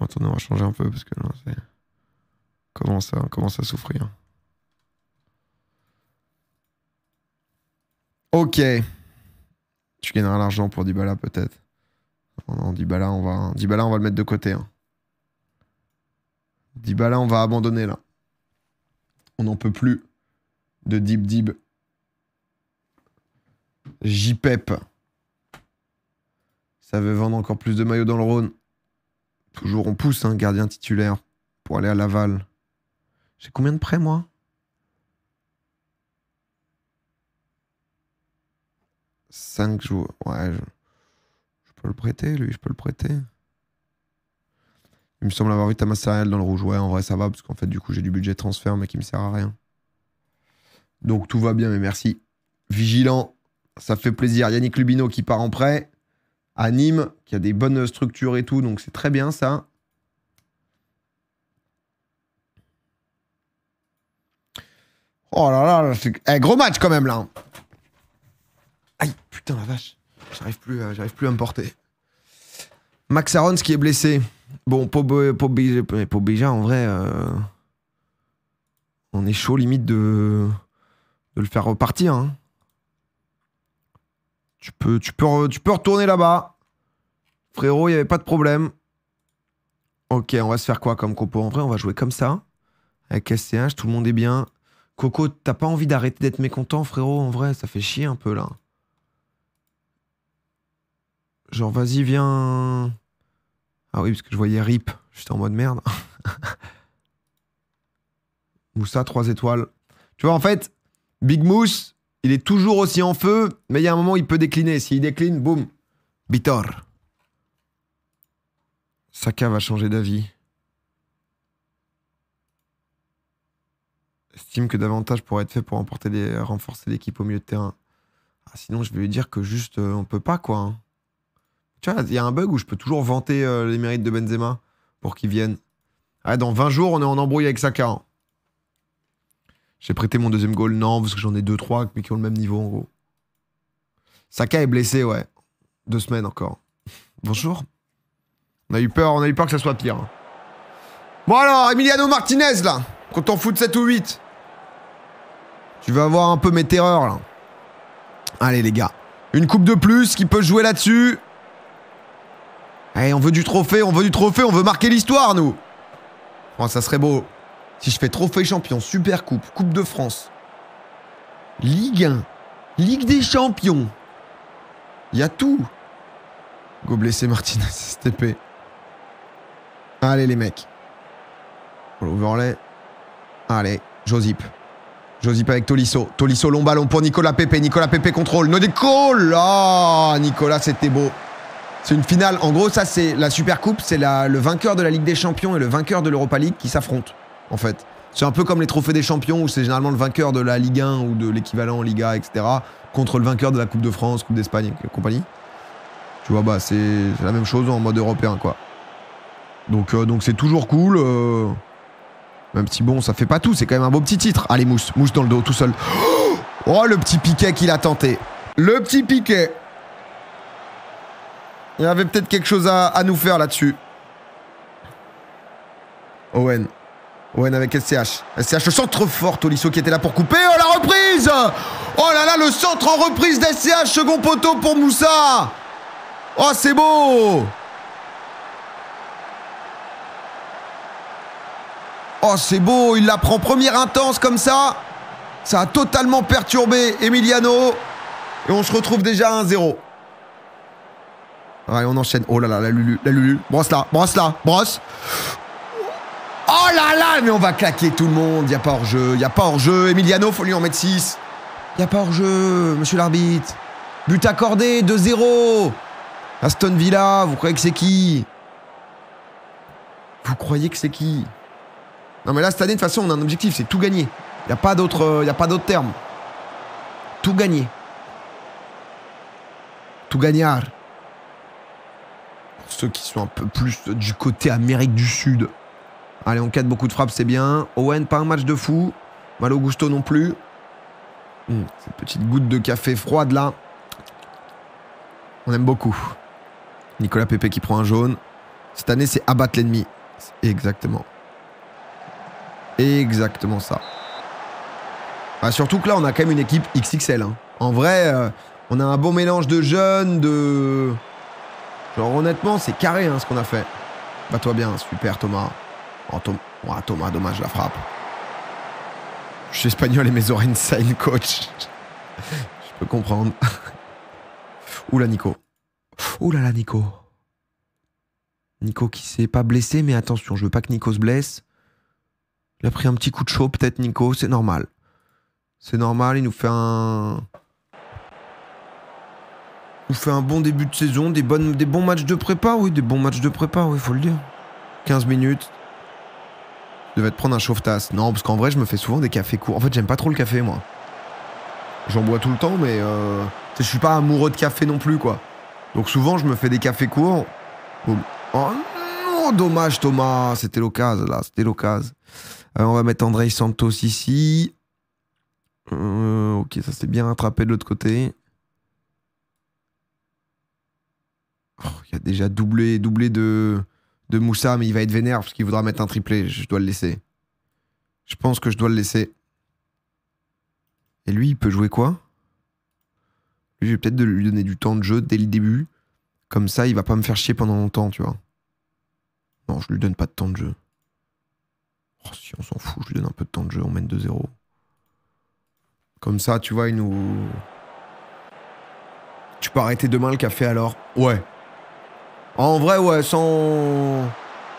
[SPEAKER 1] on va changer un peu parce que là, c'est. Comment ça, on commence à souffrir. Hein. Ok. Tu gagneras l'argent pour Dybala peut-être. Non, bah là on va, bah on va le mettre de côté. Hein. Bah on va abandonner là. On n'en peut plus de Dib Dib. JPEP. Ça veut vendre encore plus de maillots dans le Rhône. Toujours on pousse, hein, gardien titulaire, pour aller à Laval. J'ai combien de prêts, moi Cinq jours. Ouais, je peux le prêter, lui, je peux le prêter. Il me semble avoir vu masse Ariel dans le rouge. Ouais, en vrai, ça va, parce qu'en fait, du coup, j'ai du budget transfert, mais qui me sert à rien. Donc, tout va bien, mais merci. Vigilant, ça fait plaisir. Yannick Lubino qui part en prêt à Nîmes, qui a des bonnes structures et tout, donc c'est très bien ça. Oh là là, là c'est... Eh, gros match quand même là. Aïe, putain la vache. J'arrive plus, j'arrive plus à me porter. Max Arons qui est blessé. Bon, Pobija, en vrai, euh, on est chaud limite de, de le faire repartir. Hein. Tu, peux, tu, peux, tu peux retourner là-bas. Frérot, il n'y avait pas de problème. Ok, on va se faire quoi comme compo En vrai, on va jouer comme ça. Avec STH, tout le monde est bien. Coco, t'as pas envie d'arrêter d'être mécontent, frérot En vrai, ça fait chier un peu là. Genre, vas-y, viens. Ah oui, parce que je voyais RIP. J'étais en mode merde. Moussa, 3 étoiles. Tu vois, en fait, Big Moose, il est toujours aussi en feu, mais il y a un moment, il peut décliner. S'il décline, boum, Bitor. Saka va changer d'avis. Estime que davantage pourrait être fait pour emporter des, renforcer l'équipe au milieu de terrain. Ah, sinon, je vais lui dire que juste, euh, on peut pas, quoi. Hein. Tu il y a un bug où je peux toujours vanter euh, les mérites de Benzema pour qu'il vienne. Ah, dans 20 jours, on est en embrouille avec Saka. Hein. J'ai prêté mon deuxième goal, non, parce que j'en ai 2-3, mais qui ont le même niveau, en gros. Saka est blessé, ouais. Deux semaines encore. Bonjour. On a eu peur, on a eu peur que ça soit pire. Voilà hein. Bon alors, Emiliano Martinez, là. Quand on fout de 7 ou 8. Tu vas avoir un peu mes terreurs, là. Allez, les gars. Une coupe de plus qui peut jouer là-dessus. Allez, eh, on veut du trophée, on veut du trophée, on veut marquer l'histoire, nous oh, Ça serait beau. Si je fais trophée champion, super coupe, coupe de France, Ligue 1, Ligue des champions, il y a tout. Go blessé Martinez, STP. Allez, les mecs. L'overlay. Allez, Josip. Josip avec Tolisso. Tolisso, long ballon pour Nicolas Pepe. Nicolas Pepe contrôle. No décolle. Ah, Nicolas, c'était beau. C'est une finale. En gros, ça, c'est la Super Coupe. C'est le vainqueur de la Ligue des Champions et le vainqueur de l'Europa League qui s'affrontent, en fait. C'est un peu comme les trophées des champions où c'est généralement le vainqueur de la Ligue 1 ou de l'équivalent en Liga, etc. contre le vainqueur de la Coupe de France, Coupe d'Espagne et compagnie. Tu vois, bah, c'est la même chose en mode européen, quoi. Donc, euh, c'est toujours cool. Euh, même si bon, ça fait pas tout, c'est quand même un beau petit titre. Allez, Mousse, Mousse dans le dos, tout seul. Oh, le petit piquet qu'il a tenté. Le petit piquet. Il y avait peut-être quelque chose à, nous faire là-dessus. Owen. Owen avec SCH SCH le centre fort, Tolisso qui était là pour couper. Oh, la reprise Oh là là, le centre en reprise d'SCH, second poteau pour Moussa Oh, c'est beau Oh, c'est beau, il la prend première intense comme ça. Ça a totalement perturbé Emiliano. Et on se retrouve déjà à 1-0. Allez, on enchaîne. Oh là là, la Lulu, la Lulu. Brosse là, brosse là, brosse. Oh là là, mais on va claquer tout le monde. Y a pas hors-jeu, y a pas hors-jeu. Emiliano, faut lui en mettre 6. Y a pas hors-jeu, monsieur l'arbitre. But accordé, 2-0. Aston Villa, vous croyez que c'est qui Vous croyez que c'est qui Non mais là, cette année, de toute façon, on a un objectif, c'est tout gagner. Y a pas d'autre terme. Tout gagner. Tout gagner qui sont un peu plus du côté Amérique du Sud. Allez, on quête beaucoup de frappes, c'est bien. Owen, pas un match de fou. Malo Gusto non plus. Hmm, cette petite goutte de café froide là. On aime beaucoup. Nicolas Pepe qui prend un jaune. Cette année, c'est abattre l'ennemi. Exactement. Exactement ça. Bah, surtout que là, on a quand même une équipe XXL. Hein. En vrai, euh, on a un bon mélange de jeunes, de... Genre honnêtement, c'est carré hein, ce qu'on a fait. Bat-toi bien, super Thomas. Oh, Thomas, dommage la frappe. Je suis espagnol et mes oreilles saignent, coach. Je peux comprendre. Oula Nico. Oula là, Nico. Nico qui s'est pas blessé, mais attention, je veux pas que Nico se blesse. Il a pris un petit coup de chaud, peut-être Nico, c'est normal. C'est normal, il nous fait un... On fait un bon début de saison, des, bonnes, des bons matchs de prépa, oui, des bons matchs de prépa, oui, faut le dire. 15 minutes. Je devais te prendre un chauffe-tasse. Non, parce qu'en vrai, je me fais souvent des cafés courts. En fait, j'aime pas trop le café, moi. J'en bois tout le temps, mais euh, je suis pas amoureux de café non plus, quoi. Donc souvent, je me fais des cafés courts. Oh non, dommage, Thomas. C'était l'occasion, là. C'était l'occasion. Euh, on va mettre André Santos ici. Euh, ok, ça s'est bien rattrapé de l'autre côté. il y a déjà doublé, doublé de, de Moussa, mais il va être vénère parce qu'il voudra mettre un triplé. Je dois le laisser. Je pense que je dois le laisser. Et lui, il peut jouer quoi Lui, je vais peut-être lui donner du temps de jeu dès le début. Comme ça, il va pas me faire chier pendant longtemps, tu vois. Non, je lui donne pas de temps de jeu. Oh, si on s'en fout, je lui donne un peu de temps de jeu, on mène 2-0. Comme ça, tu vois, il nous. Tu peux arrêter demain le café alors Ouais, en vrai, ouais, sans.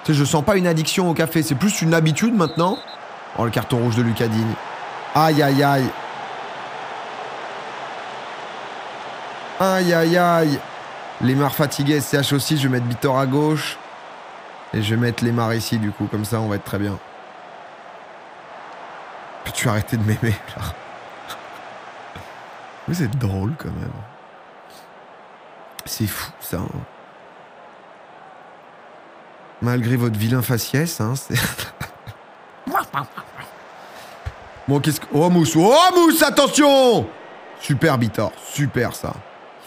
[SPEAKER 1] Tu sais, je sens pas une addiction au café, c'est plus une habitude maintenant. Oh, le carton rouge de Lucadine. Aïe Aïe, aïe, aïe. Aïe, aïe, aïe. Lemar fatigué, CH aussi. Je vais mettre Bitor à gauche. Et je vais mettre Lémar ici, du coup. Comme ça, on va être très bien. Peux-tu arrêter de m'aimer, Vous êtes drôle, quand même. C'est fou, ça. Hein. Malgré votre vilain faciès, hein. bon, qu'est-ce que... Oh, Mousse Oh, Mousse, attention Super, Bitor. Super, ça.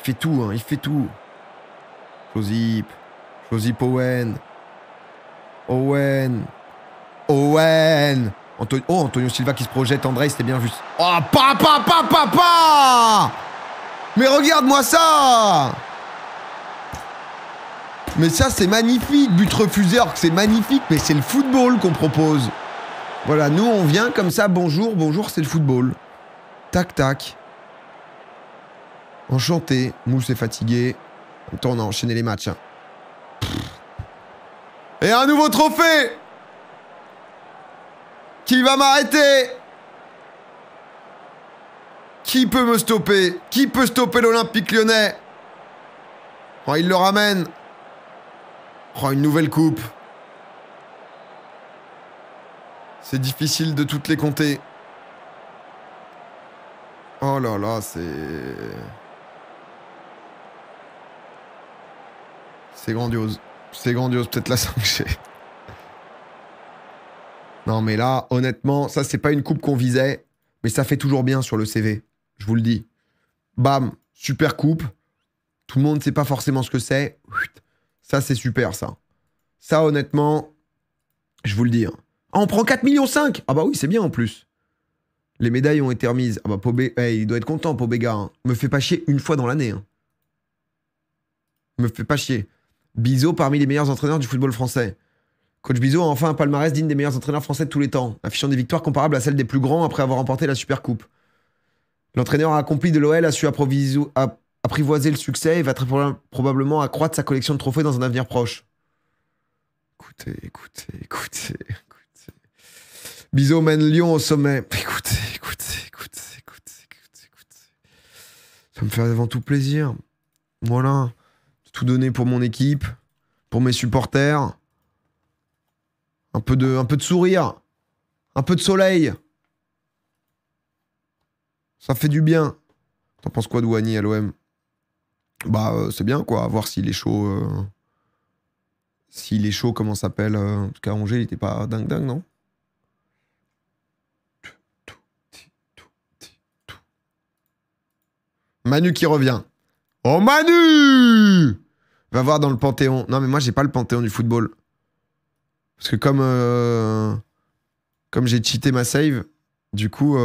[SPEAKER 1] Il fait tout, hein. Il fait tout. Josip. Josip Owen. Owen. Owen. oh, Antonio Silva qui se projette. André, c'était bien juste. Oh, papa, papa, papa Mais regarde-moi ça mais ça, c'est magnifique. But refusé, c'est magnifique, mais c'est le football qu'on propose. Voilà, nous, on vient comme ça, bonjour, bonjour, c'est le football. Tac, tac. Enchanté. Mousse est fatigué. Attends, on a enchaîné les matchs. Hein. Et un nouveau trophée Qui va m'arrêter Qui peut me stopper Qui peut stopper l'Olympique lyonnais oh, Il le ramène. Oh, une nouvelle coupe. C'est difficile de toutes les compter. Oh là là, c'est... C'est grandiose. C'est grandiose, peut-être la 5G. non mais là, honnêtement, ça c'est pas une coupe qu'on visait, mais ça fait toujours bien sur le CV, je vous le dis. Bam, super coupe. Tout le monde ne sait pas forcément ce que c'est. Ça, c'est super, ça. Ça, honnêtement, je vous le dis. Hein. Ah, on prend 4,5 millions Ah bah oui, c'est bien en plus. Les médailles ont été remises. Ah bah Pobé, il doit être content, Pobéga. Hein. Me fait pas chier une fois dans l'année. Hein. Me fait pas chier. Bizot parmi les meilleurs entraîneurs du football français. Coach Bizot a enfin un palmarès digne des meilleurs entraîneurs français de tous les temps, affichant des victoires comparables à celles des plus grands après avoir remporté la Super Coupe. L'entraîneur accompli de l'OL a su approvisionner apprivoiser le succès et va très probablement accroître sa collection de trophées dans un avenir proche. Écoutez, écoutez, écoutez, écoutez. Bisous mène Lyon au sommet. Écoutez, écoutez, écoutez, écoutez, écoutez, écoutez. Ça me fait avant tout plaisir. Voilà. Tout donner pour mon équipe, pour mes supporters. Un peu de, un peu de sourire. Un peu de soleil. Ça fait du bien. T'en penses quoi Douani, à l'OM bah euh, c'est bien quoi, voir s'il est chaud. S'il est chaud, comment s'appelle euh, En tout cas, Angers, il était pas dingue dingue, non Manu qui revient. Oh Manu Va voir dans le Panthéon. Non mais moi j'ai pas le Panthéon du football. Parce que comme, euh, comme j'ai cheaté ma save, du coup...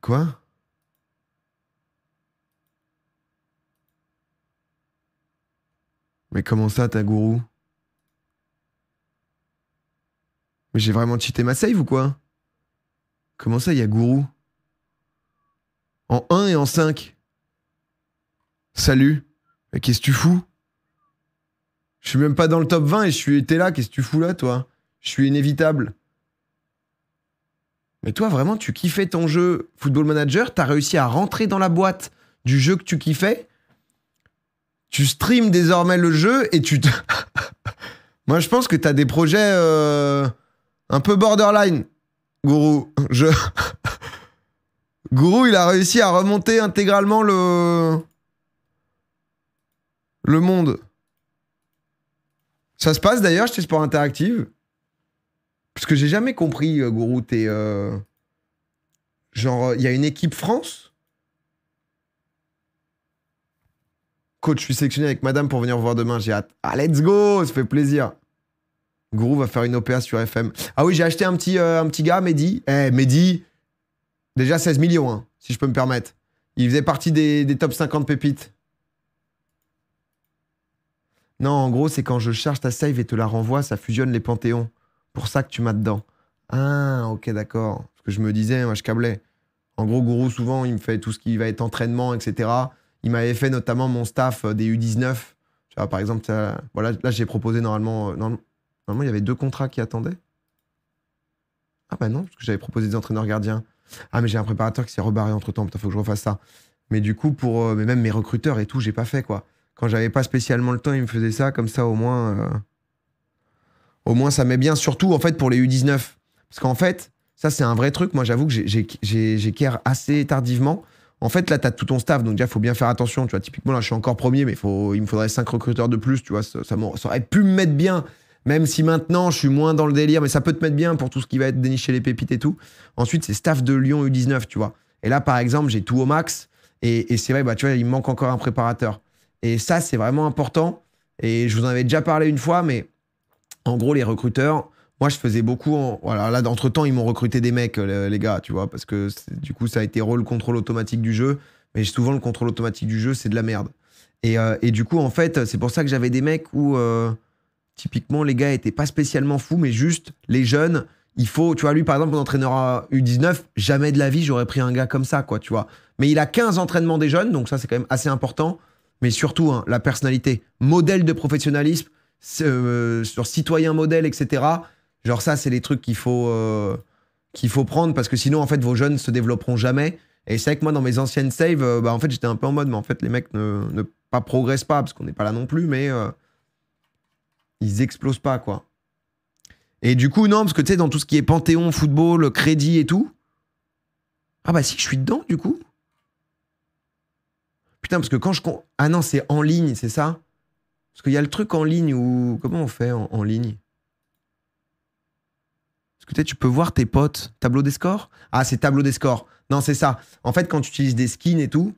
[SPEAKER 1] Quoi Mais comment ça, ta gourou Mais j'ai vraiment cheaté ma save ou quoi Comment ça, il y a gourou En 1 et en 5 Salut Mais qu'est-ce que tu fous Je suis même pas dans le top 20 et je suis... été là, qu'est-ce que tu fous là, toi Je suis inévitable. Mais toi, vraiment, tu kiffais ton jeu Football Manager, t'as réussi à rentrer dans la boîte du jeu que tu kiffais tu streams désormais le jeu et tu... Moi, je pense que t'as des projets euh, un peu borderline, Gourou. Gourou, il a réussi à remonter intégralement le... Le monde. Ça se passe d'ailleurs chez Sport Interactive. Parce que j'ai jamais compris, euh, Gourou, t'es... Euh, genre, il y a une équipe France Coach, je suis sélectionné avec madame pour venir voir demain, j'ai hâte. Ah, let's go, ça fait plaisir. Gourou va faire une OPA sur FM. Ah oui, j'ai acheté un petit, euh, un petit gars, Mehdi. Eh, Mehdi, déjà 16 millions, hein, si je peux me permettre. Il faisait partie des, des top 50 pépites. Non, en gros, c'est quand je charge ta save et te la renvoie, ça fusionne les panthéons. Pour ça que tu m'as dedans. Ah, ok, d'accord. Ce que je me disais, moi, je câblais. En gros, Gourou, souvent, il me fait tout ce qui va être entraînement, etc. Il m'avait fait notamment mon staff euh, des U19. par exemple, voilà, là, j'ai proposé normalement, euh, normalement. il y avait deux contrats qui attendaient. Ah bah non, parce que j'avais proposé des entraîneurs gardiens. Ah, mais j'ai un préparateur qui s'est rebarré entre temps. Putain, faut que je refasse ça. Mais du coup, pour euh, mais même mes recruteurs et tout, j'ai pas fait quoi. Quand j'avais pas spécialement le temps, ils me faisaient ça. Comme ça, au moins. Au moins, ça m'est bien. Surtout, en fait, pour les U19. Parce qu'en fait, ça, c'est un vrai truc. Moi, j'avoue que j'ai assez tardivement. En fait, là, tu as tout ton staff, donc déjà, il faut bien faire attention. Tu vois, typiquement, là, je suis encore premier, mais il me faudrait 5 recruteurs de plus, tu vois. Ça, aurait pu me mettre bien, même si maintenant, je suis moins dans le délire, mais ça peut te mettre bien pour tout ce qui va être dénicher les pépites et tout. Ensuite, c'est staff de Lyon U19, tu vois. Et là, par exemple, j'ai tout au max. Et, c'est vrai, bah, tu vois, il me manque encore un préparateur. Et ça, c'est vraiment important. Et je vous en avais déjà parlé une fois, mais en gros, les recruteurs, moi, je faisais beaucoup. voilà, là, d'entre temps, ils m'ont recruté des mecs, euh, les, gars, tu vois, parce que du coup, ça a été rôle contrôle automatique du jeu. Mais souvent, le contrôle automatique du jeu, c'est de la merde. Et, euh, et, du coup, en fait, c'est pour ça que j'avais des mecs où, euh, typiquement, les gars étaient pas spécialement fous, mais juste les jeunes. Il faut, tu vois, lui, par exemple, mon entraîneur à U19, jamais de la vie, j'aurais pris un gars comme ça, quoi, tu vois. Mais il a 15 entraînements des jeunes, donc ça, c'est quand même assez important. Mais surtout, hein, la personnalité, modèle de professionnalisme, sur citoyen modèle, etc. Genre ça, c'est les trucs qu'il faut, euh, qu'il faut prendre parce que sinon, en fait, vos jeunes se développeront jamais. Et c'est vrai que moi, dans mes anciennes saves, euh, bah, en fait, j'étais un peu en mode, mais en fait, les mecs ne, pas progressent pas parce qu'on n'est pas là non plus, mais euh, ils explosent pas, quoi. Et du coup, non, parce que tu sais, dans tout ce qui est Panthéon, football, crédit et tout. Ah bah si, je suis dedans, du coup. Putain, parce que quand je. Ah non, c'est en ligne, c'est ça Parce qu'il y a le truc en ligne où. Comment on fait en ligne tu peux voir tes potes. Tableau des scores Ah, c'est tableau des scores. Non, c'est ça. En fait, quand tu utilises des skins et tout,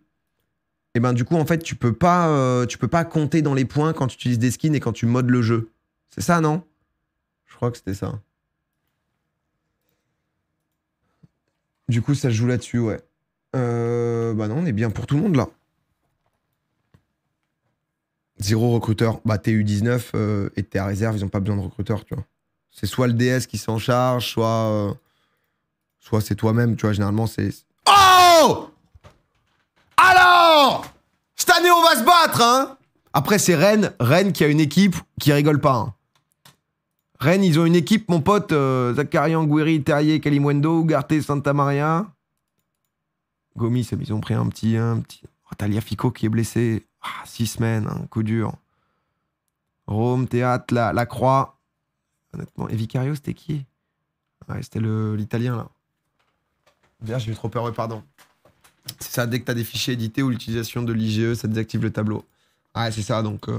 [SPEAKER 1] et eh ben du coup, en fait, tu peux pas, euh, tu peux pas compter dans les points quand tu utilises des skins et quand tu modes le jeu. C'est ça, non Je crois que c'était ça. Du coup, ça joue là-dessus, ouais. Euh, bah non, on est bien pour tout le monde là. Zéro recruteur. Bah, t'es U19 euh, et t'es à réserve, ils ont pas besoin de recruteur, tu vois c'est soit le DS qui s'en charge, soit, euh, soit c'est toi-même, tu vois, généralement c'est... Oh Alors Cette année on va se battre, hein Après c'est Rennes, Rennes qui a une équipe qui rigole pas. Hein. Rennes, ils ont une équipe, mon pote, euh, Zakarian, Terrier, Kalimwendo, Ugarte, Santa Maria. Gomis, ils ont pris un petit... Un petit... Oh, Talia Fico qui est blessé. Ah, six semaines, un hein, coup dur. Rome, Théâtre, la Croix honnêtement. Et Vicario, c'était qui ouais, C'était l'italien, là. Bien, j'ai eu trop peur, pardon. C'est ça, dès que tu as des fichiers édités ou l'utilisation de l'IGE, ça désactive le tableau. Ouais, ah, c'est ça, donc. Euh,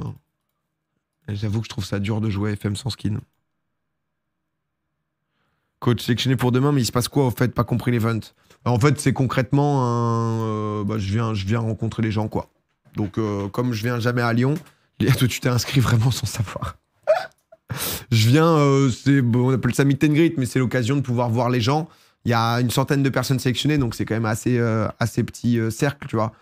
[SPEAKER 1] j'avoue que je trouve ça dur de jouer FM sans skin. Coach sélectionné pour demain, mais il se passe quoi au fait Pas compris l'event. Bah, en fait, c'est concrètement euh, bah, je, viens, je viens rencontrer les gens, quoi. Donc, euh, comme je viens jamais à Lyon, toi, tu t'es inscrit vraiment sans savoir je viens, euh, on appelle ça meet and greet, mais c'est l'occasion de pouvoir voir les gens. Il y a une centaine de personnes sélectionnées, donc c'est quand même assez, euh, assez petit euh, cercle, tu vois.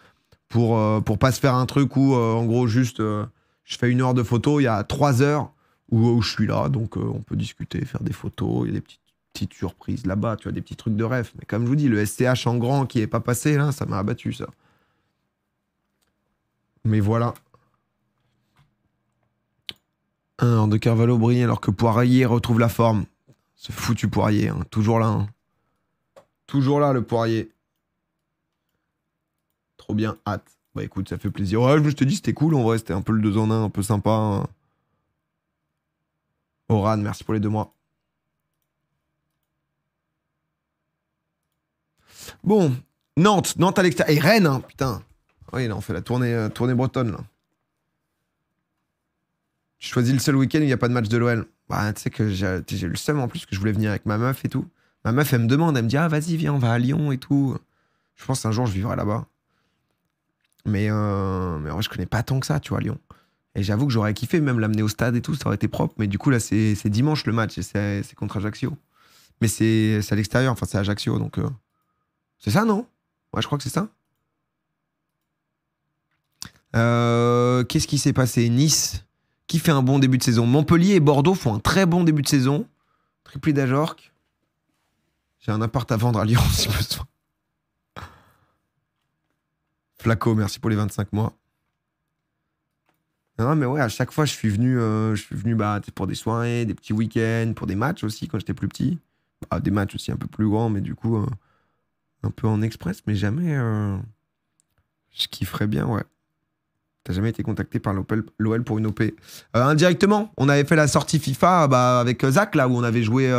[SPEAKER 1] Pour, pour pas se faire un truc où, en gros, juste, je fais une heure de photo, il y a trois heures où, je suis là, donc on peut discuter, faire des photos, il y a des petites, petites surprises là-bas, tu vois, des petits trucs de rêve. Mais comme je vous dis, le STH en grand qui n'est pas passé, là, ça m'a abattu, ça. Mais voilà de Carvalho brille alors que Poirier retrouve la forme. Ce foutu Poirier, hein. toujours là. Hein. Toujours là, le Poirier. Trop bien, hâte. Bah écoute, ça fait plaisir. Ouais, je te dis, c'était cool en vrai, c'était un peu le 2 en 1, un peu sympa. Hein. Oran, merci pour les deux mois. Bon, Nantes, Nantes à l'extérieur. Et Rennes, putain. Oui, là, on fait la tournée, euh, tournée bretonne, là. Je choisis le seul week-end où il n'y a pas de match de l'OL. Bah, tu sais que j'ai le seum en plus que je voulais venir avec ma meuf et tout. Ma meuf, elle me demande, elle me dit Ah, vas-y, viens, on va à Lyon et tout. Je pense un jour, je vivrai là-bas. Mais, euh, mais en je connais pas tant que ça, tu vois, Lyon. Et j'avoue que j'aurais kiffé même l'amener au stade et tout, ça aurait été propre. Mais du coup, là, c'est dimanche le match et c'est contre Ajaccio. Mais c'est à l'extérieur, enfin, c'est Ajaccio, donc. Euh, c'est ça, non Ouais, je crois que c'est ça. Euh, qu'est-ce qui s'est passé Nice qui fait un bon début de saison Montpellier et Bordeaux font un très bon début de saison. Triplé d'Ajorc. J'ai un appart à vendre à Lyon si besoin. Flaco, merci pour les 25 mois. Non, mais ouais, à chaque fois, je suis venu, euh, je suis venu bah, pour des soirées, des petits week-ends, pour des matchs aussi quand j'étais plus petit. Ah, des matchs aussi un peu plus grands, mais du coup, euh, un peu en express, mais jamais. Euh, je kifferais bien, ouais. T'as jamais été contacté par l'OL pour une OP euh, Indirectement, on avait fait la sortie FIFA euh, bah, avec euh, Zach, là, où on avait joué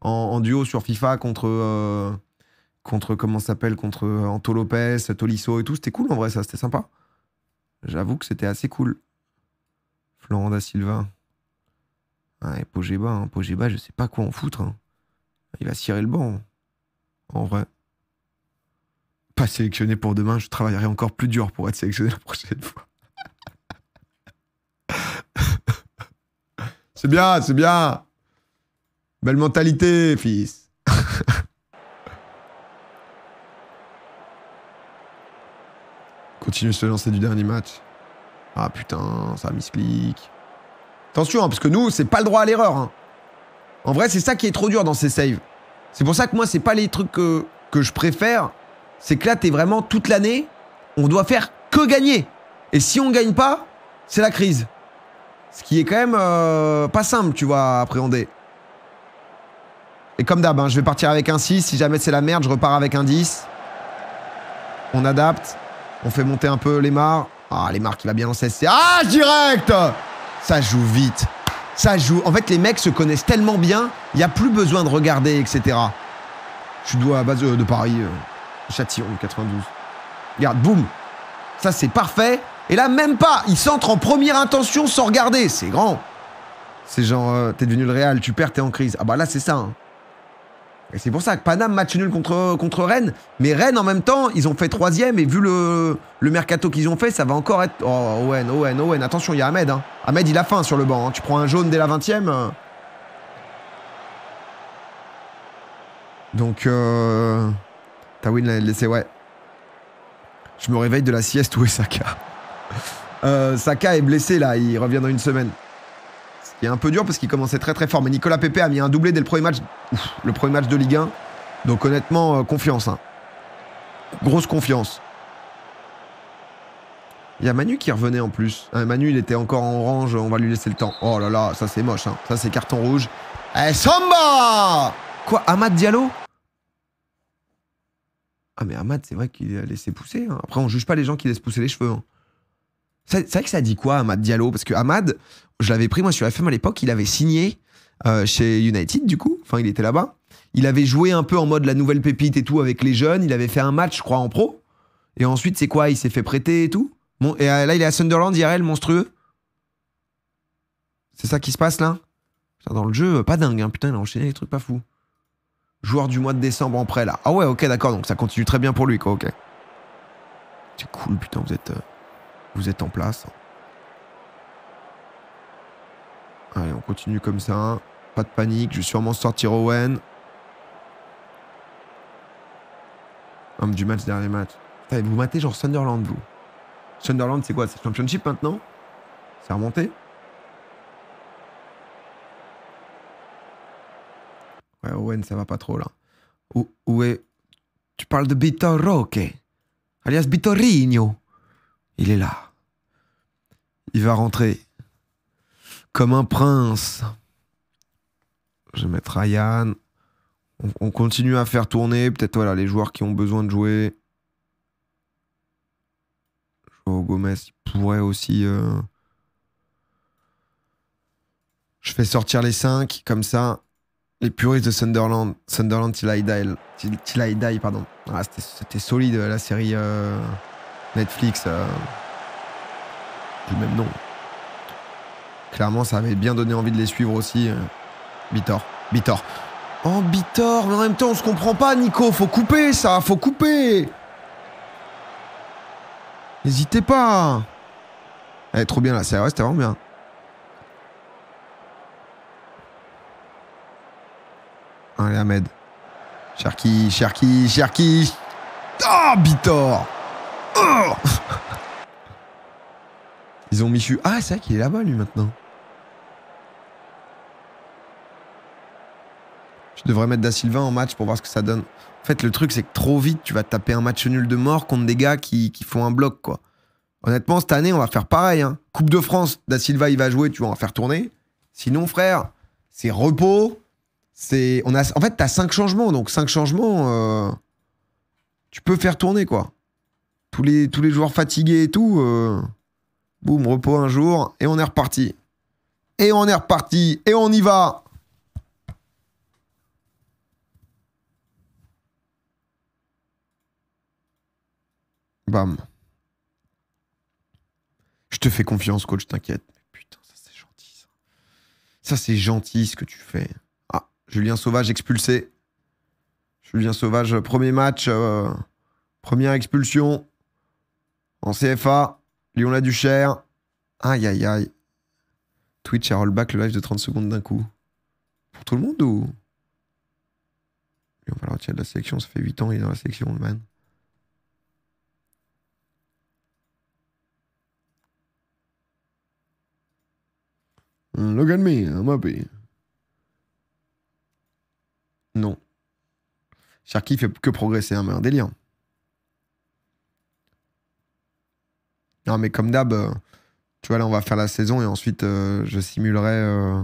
[SPEAKER 1] en, duo sur FIFA contre. contre, comment s'appelle Contre Anto Lopez, Tolisso et tout. C'était cool en vrai, ça, c'était sympa. J'avoue que c'était assez cool. Florent Silva. Ouais, ah, Pogéba. Hein. je sais pas quoi en foutre. Hein. Il va cirer le banc. Hein, en vrai. Pas sélectionné pour demain, je travaillerai encore plus dur pour être sélectionné la prochaine fois. C'est bien, c'est bien. Belle mentalité, fils. Continue de se lancer du dernier match. Ah putain, ça m'explique. Attention, hein, parce que nous, c'est pas le droit à l'erreur. Hein. En vrai, c'est ça qui est trop dur dans ces saves. C'est pour ça que moi, c'est pas les trucs que, que je préfère. C'est que là, t'es vraiment toute l'année, on doit faire que gagner. Et si on gagne pas, c'est la crise. Ce qui est quand même euh, pas simple, tu vois, à appréhender. Et comme d'hab, hein, je vais partir avec un 6. Si jamais c'est la merde, je repars avec un 10. On adapte. On fait monter un peu les marques. Ah, les marques, il va bien C'est Ah, direct Ça joue vite. Ça joue. En fait, les mecs se connaissent tellement bien, il n'y a plus besoin de regarder, etc. Tu dois à base euh, de Paris, euh, Châtillon, 92. Regarde, boum Ça, c'est parfait. Et là, même pas. Il centre en première intention sans regarder. C'est grand. C'est genre, euh, t'es devenu le Real, tu perds, t'es en crise. Ah bah là, c'est ça. Hein. Et c'est pour ça que Paname, match nul contre, contre Rennes. Mais Rennes, en même temps, ils ont fait troisième. Et vu le, le mercato qu'ils ont fait, ça va encore être. Oh, Owen, Owen, Owen. Attention, il y a Ahmed. Hein. Ahmed, il a faim sur le banc. Hein. Tu prends un jaune dès la 20 e euh. Donc, euh... Tawin l'a laissé, ouais. Je me réveille de la sieste où Saka. Euh, Saka est blessé là, il revient dans une semaine. Ce qui est un peu dur parce qu'il commençait très très fort. Mais Nicolas Pepe a mis un doublé dès le premier match, le premier match de Ligue 1. Donc honnêtement, euh, confiance. Hein. Grosse confiance. Il y a Manu qui revenait en plus. Euh, Manu, il était encore en orange, on va lui laisser le temps. Oh là là, ça c'est moche, hein. ça c'est carton rouge. Eh, Samba Quoi, Ahmad Diallo Ah mais Ahmad, c'est vrai qu'il a laissé pousser. Hein. Après, on juge pas les gens qui laissent pousser les cheveux. C'est vrai que ça dit quoi, Ahmad Diallo Parce que Ahmad, je l'avais pris moi sur FM à l'époque, il avait signé euh, chez United, du coup. Enfin, il était là-bas. Il avait joué un peu en mode la nouvelle pépite et tout avec les jeunes. Il avait fait un match, je crois, en pro. Et ensuite, c'est quoi Il s'est fait prêter et tout. Bon, et euh, là, il est à Sunderland, IRL, monstrueux. C'est ça qui se passe là Dans le jeu, euh, pas dingue, hein. putain, il a enchaîné les trucs pas fou Joueur du mois de décembre en prêt là. Ah ouais, ok, d'accord, donc ça continue très bien pour lui, quoi, ok. C'est cool, putain, vous êtes. Vous êtes en place. Allez, on continue comme ça. Pas de panique. Je vais sûrement sortir Owen. Homme ah, du match, dernier match. vous matez genre Sunderland, vous. Sunderland, c'est quoi C'est Championship maintenant C'est remonté Ouais, Owen, ça va pas trop là. Où, est. Tu parles de Bitor Roque, alias Bitorino. Il est là. Il va rentrer comme un prince. Je vais mettre Ryan. On, continue à faire tourner. Peut-être voilà, les joueurs qui ont besoin de jouer. Joao Gomez, pourrait aussi. Euh, je fais sortir les 5 comme ça. Les puristes de Sunderland. Sunderland, Till I Die. pardon. Ah, c'était solide la série euh, Netflix. Euh. Le même nom. Clairement, ça avait bien donné envie de les suivre aussi. Euh, Bitor, Bitor. Oh, Bitor, mais en même temps, on se comprend pas, Nico. Faut couper ça, faut couper. N'hésitez pas. Elle est trop bien là, c'est vrai, c'était vraiment bien. Allez, Ahmed. Cherki, Cherki, Cherki. oh, Bitor. Oh Ils ont Michu. Ah, c'est vrai qu'il est là-bas, lui, maintenant. Je devrais mettre Da Silva en match pour voir ce que ça donne. En fait, le truc, c'est que trop vite, tu vas taper un match nul de mort contre des gars qui, qui font un bloc, quoi. Honnêtement, cette année, on va faire pareil. Hein. Coupe de France, Da Silva, il va jouer, tu vas en faire tourner. Sinon, frère, c'est repos. C'est, on a, en fait, t'as cinq changements. Donc, cinq changements, euh, tu peux faire tourner, quoi. Tous les, tous les joueurs fatigués et tout. Euh, Boum, repos un jour, et on est reparti. Et on est reparti, et on y va. Bam. Je te fais confiance, coach, t'inquiète. Putain, ça c'est gentil, ça. Ça c'est gentil ce que tu fais. Ah, Julien Sauvage expulsé. Julien Sauvage, premier match, euh, première expulsion en CFA. Lyon-la-Duchère. Aïe, aïe, aïe. Twitch a rollback le live de 30 secondes d'un coup. Pour tout le monde ou Lyon retirer de la sélection, ça fait 8 ans, il est dans la sélection, le man. Look at me, m'a happy. Non. Cherki fait que progresser, un hein, mais un délire. Non, mais comme d'hab, euh, tu vois, là, on va faire la saison et ensuite, euh, je simulerai. Euh,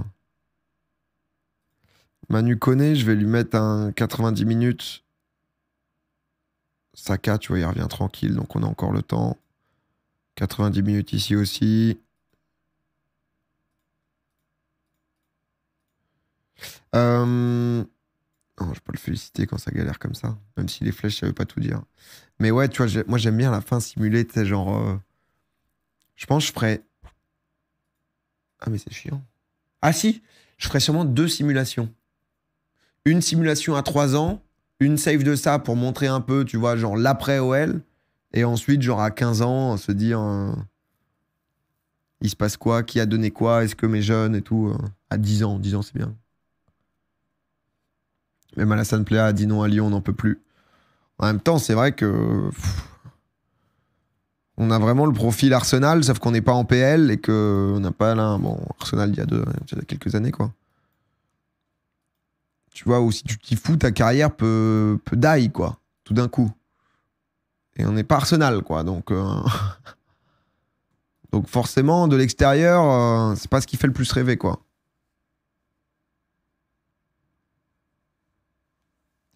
[SPEAKER 1] Manu Koné, je vais lui mettre un 90 minutes. Saka, tu vois, il revient tranquille, donc on a encore le temps. 90 minutes ici aussi. je peux le féliciter quand ça galère comme ça. Même si les flèches, ça veut pas tout dire. Mais ouais, tu vois, moi j'aime bien la fin simulée, tu sais, genre. Je pense que je ferais... Ah, mais c'est chiant. Ah, si, je ferai sûrement deux simulations. Une simulation à 3 ans, une save de ça pour montrer un peu, tu vois, genre l'après-OL. Et ensuite, genre à 15 ans, se dire hein, il se passe quoi, qui a donné quoi, est-ce que mes jeunes et tout. Hein. à 10 ans, 10 ans, c'est bien. Même Alassane Pléa a dit non à Lyon, on n'en peut plus. En même temps, c'est vrai que on a vraiment le profil Arsenal, sauf qu'on n'est pas en PL et qu'on n'a pas là. Bon, Arsenal, il y, a deux, quelques années, quoi. Tu vois, ou si tu t'y fous, ta carrière peut, peut die, quoi, tout d'un coup. Et on n'est pas Arsenal, quoi. Donc, euh, donc forcément, de l'extérieur, euh, c'est pas ce qui fait le plus rêver, quoi.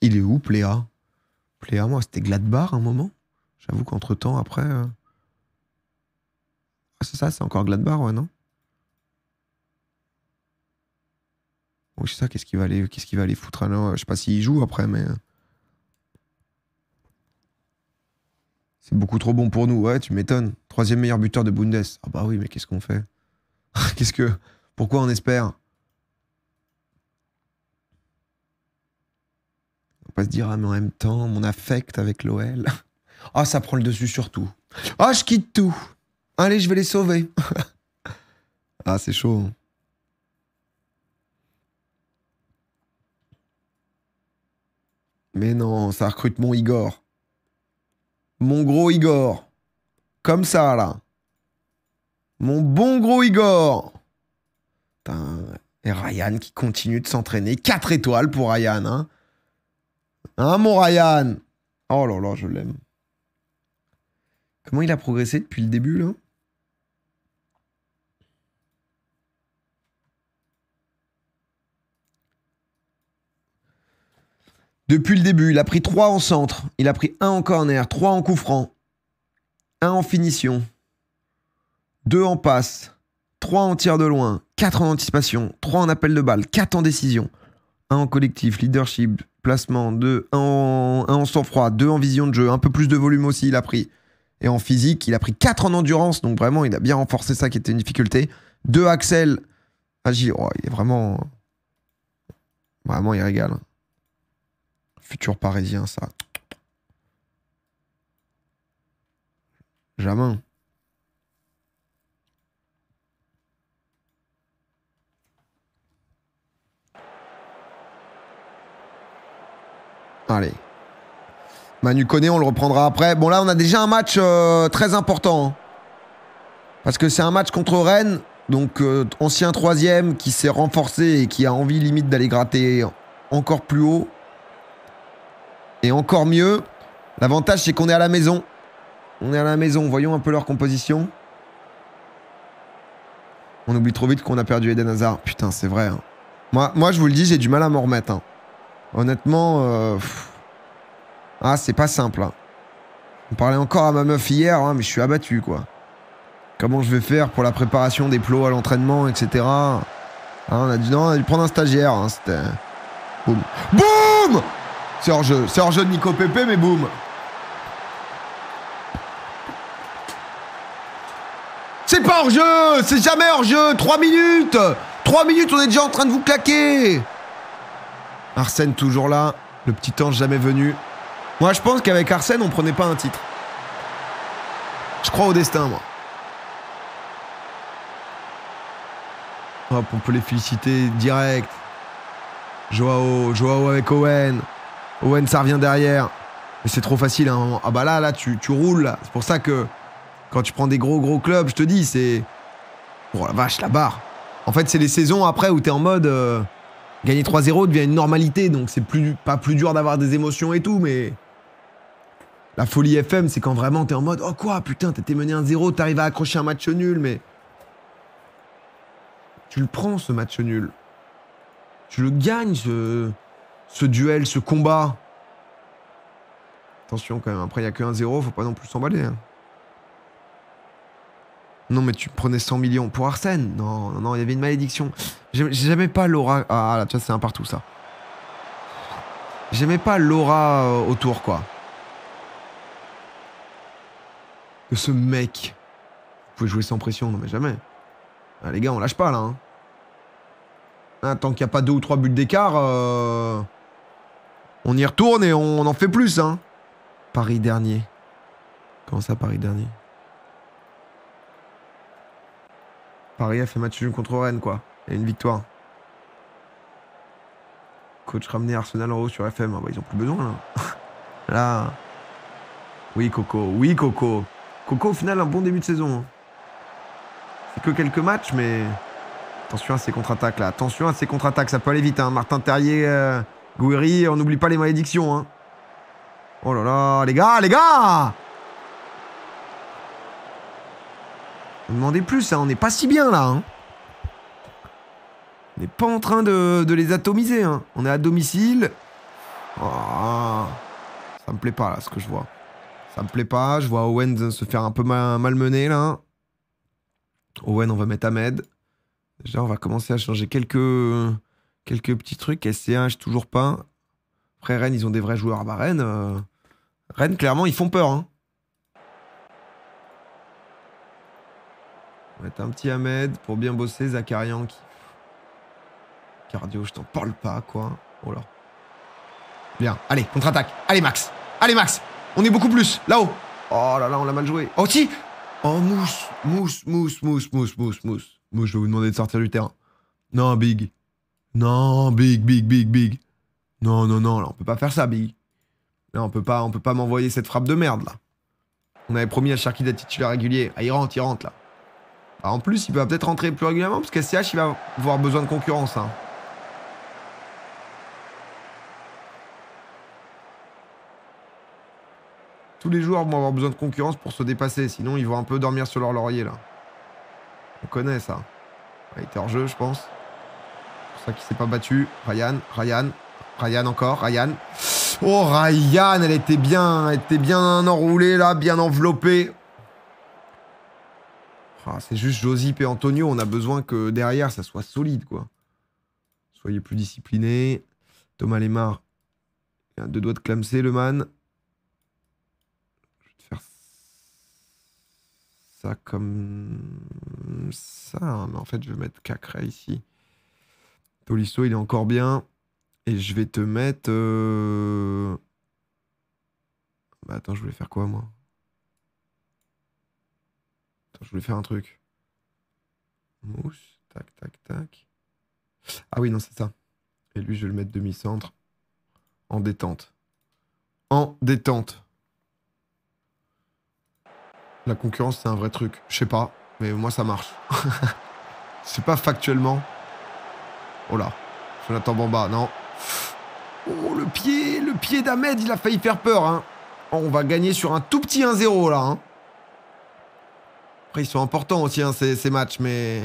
[SPEAKER 1] Il est où, Pléa Pléa, moi, c'était Gladbach un moment. J'avoue qu'entre-temps, après... Euh, c'est ça C'est encore Gladbach, ouais, non je c'est ça, qu'est-ce qu'il va, aller, Qu'est-ce va aller foutre euh, Je sais pas s'il joue après, mais. Euh. C'est beaucoup trop bon pour nous. Ouais, tu m'étonnes. Troisième meilleur buteur de Bundes. Ah bah oui, mais qu'est-ce qu'on fait Qu'est-ce que. Pourquoi on espère On va pas se dire, ah, mais en même temps, mon affect avec l'OL. Ah, oh, ça prend le dessus sur tout. Ah, oh, je quitte tout. Allez, je vais les sauver. ah, c'est chaud. Hein. Mais non, ça recrute mon Igor. Mon gros Igor. Comme ça, là. Mon bon gros Igor. Putain. Et Ryan qui continue de s'entraîner. 4 étoiles pour Ryan. Hein, hein mon Ryan Oh là là, je l'aime. Comment il a progressé depuis le début, là Depuis le début, il a pris 3 en centre, il a pris 1 en corner, 3 en coup franc, 1 en finition, 2 en passe, 3 en tir de loin, 4 en anticipation, 3 en appel de balle, 4 en décision, 1 en collectif, leadership, placement, 2 1 en, sang-froid, 2 en vision de jeu, un peu plus de volume aussi il a pris. Et en physique, il a pris 4 en endurance, donc vraiment il a bien renforcé ça qui était une difficulté. 2 Axel, agile, oh, il est vraiment... Vraiment, il régale futur parisien, ça. Jamin Allez. Manu Koné, on le reprendra après. Bon là, on a déjà un match euh, très important. Parce que c'est un match contre Rennes. Donc euh, ancien troisième qui s'est renforcé et qui a envie limite d'aller gratter encore plus haut. Et encore mieux, l'avantage c'est qu'on est à la maison. On est à la maison, voyons un peu leur composition. On oublie trop vite qu'on a perdu Eden Hazard. Putain, c'est vrai. Hein. Moi, moi, je vous le dis, j'ai du mal à m'en remettre. Hein. Honnêtement, euh, ah, c'est pas simple. Hein. On parlait encore à ma meuf hier, mais je suis abattu, quoi. Comment je vais faire pour la préparation des plots à l'entraînement, etc. Ah, on, a dû... prendre un stagiaire. C'était... Boum. Boum c'est hors-jeu. C'est hors-jeu de Nico Pepe, mais boum. C'est pas hors-jeu C'est jamais hors-jeu Trois minutes Trois minutes, on est déjà en train de vous claquer Arsène toujours là. Le petit ange jamais venu. Moi, je pense qu'avec Arsène, on prenait pas un titre. Je crois au destin, moi. Hop, on peut les féliciter direct. Joao, Joao avec Owen. Owen, ça revient derrière. Mais c'est trop facile. Hein. Ah bah là, là, tu, roules. C'est pour ça que quand tu prends des gros, gros clubs, je te dis, c'est. Oh la vache, la barre. En fait, c'est les saisons après où tu es en mode. Euh, gagner 3-0 devient une normalité. Donc, c'est plus, pas plus dur d'avoir des émotions et tout, mais. La folie FM, c'est quand vraiment t'es en mode Oh quoi, putain, t'étais mené 1-0, t'arrives à accrocher un match nul, mais. Tu le prends ce match nul. Tu le gagnes, ce ce duel, ce combat. Attention quand même, après il n'y a que 1-0, faut pas non plus s'emballer. Hein. Non mais tu prenais 100 millions pour Arsène Non, non, non, il y avait une malédiction. jamais pas l'aura... Ah, ah là, tu vois, c'est un partout ça. J'aimais pas l'aura euh, autour quoi. Que ce mec... Vous pouvez jouer sans pression, non mais jamais. Ah, les gars, on lâche pas là. Hein. Hein, tant qu'il n'y a pas deux ou trois buts d'écart... Euh, on y retourne et on en fait plus, hein. Paris dernier. Comment ça, Paris dernier Paris a fait match nul contre Rennes, quoi. Et une victoire. Coach ramené Arsenal en haut sur FM. Ah bah, ils ont plus besoin, là. là. Oui, Coco. Oui, Coco. Coco, au final, un bon début de saison. Hein. C'est que quelques matchs, mais attention à ces contre-attaques, là. Attention à ces contre-attaques. Ça peut aller vite, hein. Martin Terrier. Euh, Gouiri, on n'oublie pas les malédictions. Hein. Oh là là, les gars, les gars Ne demandez plus, hein. on n'est pas si bien là. Hein. On n'est pas en train de, les atomiser. Hein. On est à domicile. Oh, ça me plaît pas là, ce que je vois. Ça me plaît pas. Je vois Owen se faire un peu malmené, malmener là. Owen, on va mettre Ahmed. Déjà, on va commencer à changer quelques quelques petits trucs. SCH, toujours pas. Après, Rennes, ils ont des vrais joueurs. à Rennes, euh, Rennes clairement, ils font peur. Hein. On va mettre un petit Ahmed pour bien bosser. Zakarian qui. Cardio, je t'en parle pas, quoi. Oh là. Bien. Allez, contre-attaque. Allez, Max. Allez, Max. On est beaucoup plus. Là-haut. Oh là là, on l'a mal joué. Oh, si Oh, mousse. Mousse, mousse, mousse, mousse, mousse, mousse. Mousse, je vais vous demander de sortir du terrain. Non, Big. Non, Big, Big, Big, Big. Non, non, non, là, on peut pas faire ça, Big. Là, on peut pas, on peut pas m'envoyer cette frappe de merde, là. On avait promis à Sharky d'être titulaire régulier. Ah, il rentre, il rentre, là. Bah, en plus, il peut peut-être rentrer plus régulièrement, parce qu'SCH, il va avoir besoin de concurrence, hein. Tous les joueurs vont avoir besoin de concurrence pour se dépasser, sinon ils vont un peu dormir sur leur laurier, là. On connaît ça. Il était hors jeu, je pense ça qui s'est pas battu. Ryan, Ryan, Ryan encore, Ryan. Oh, Ryan, elle était bien, elle était bien enroulée là, bien enveloppée. Ah, c'est juste Josip et Antonio, on a besoin que derrière ça soit solide quoi. Soyez plus disciplinés. Thomas Lemar, il a deux doigts de clamser le man. Je vais faire ça comme ça, hein, mais en fait je vais mettre Cacré ici. Tolisso, il est encore bien. Et je vais te mettre. Euh, bah, attends, je voulais faire quoi moi Attends, je voulais faire un truc. Mousse, tac, tac, tac. Ah oui, non, c'est ça. Et lui, je vais le mettre demi-centre. En détente. En détente. La concurrence, c'est un vrai truc. Je sais pas, mais moi, ça marche. C'est pas factuellement, Oh là. Jonathan Bamba, non. Oh, le pied, le pied d'Ahmed, il a failli faire peur. Hein. Oh, on va gagner sur un tout petit 1-0 là. Hein. Après, ils sont importants aussi hein, ces, ces, matchs, mais.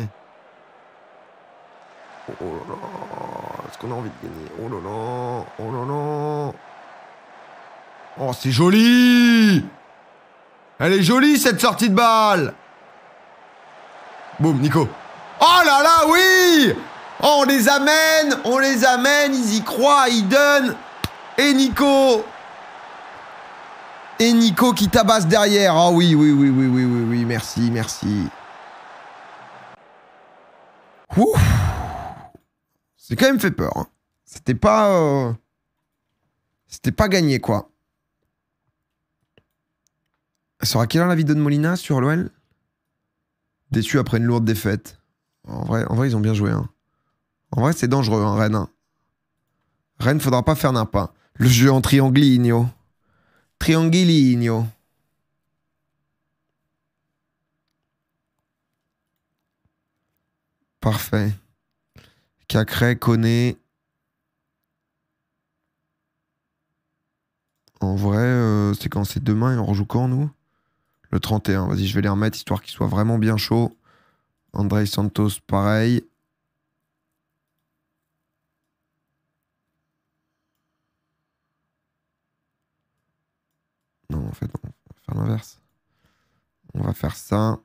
[SPEAKER 1] Oh là là, est-ce qu'on a envie de gagner Oh là là, oh là là. Oh, c'est joli Elle est jolie cette sortie de balle Boum, Nico. Oh là là, oui Oh, on les amène, on les amène, ils y croient, ils donnent. Et Nico Et Nico qui tabasse derrière. Ah oh, oui, oui, oui, oui, oui, oui, oui, merci, merci. Ouf C'est quand même fait peur. Hein. C'était pas... Euh, c'était pas gagné, quoi. Sera quelle heure la vidéo de Molina sur l'OL Déçu après une lourde défaite. En vrai, en vrai, ils ont bien joué. Hein. En vrai, c'est dangereux, hein, Rennes. Hein. Rennes, faudra pas faire n'importe Le jeu en trianguligno. Trianguligno. Parfait. Cacré, connaît. En vrai, euh, c'est quand c'est demain et on rejoue quand, nous Le 31. Vas-y, je vais les remettre, histoire qu'ils soient vraiment bien chauds. André Santos, pareil. on va faire l'inverse. On va faire ça.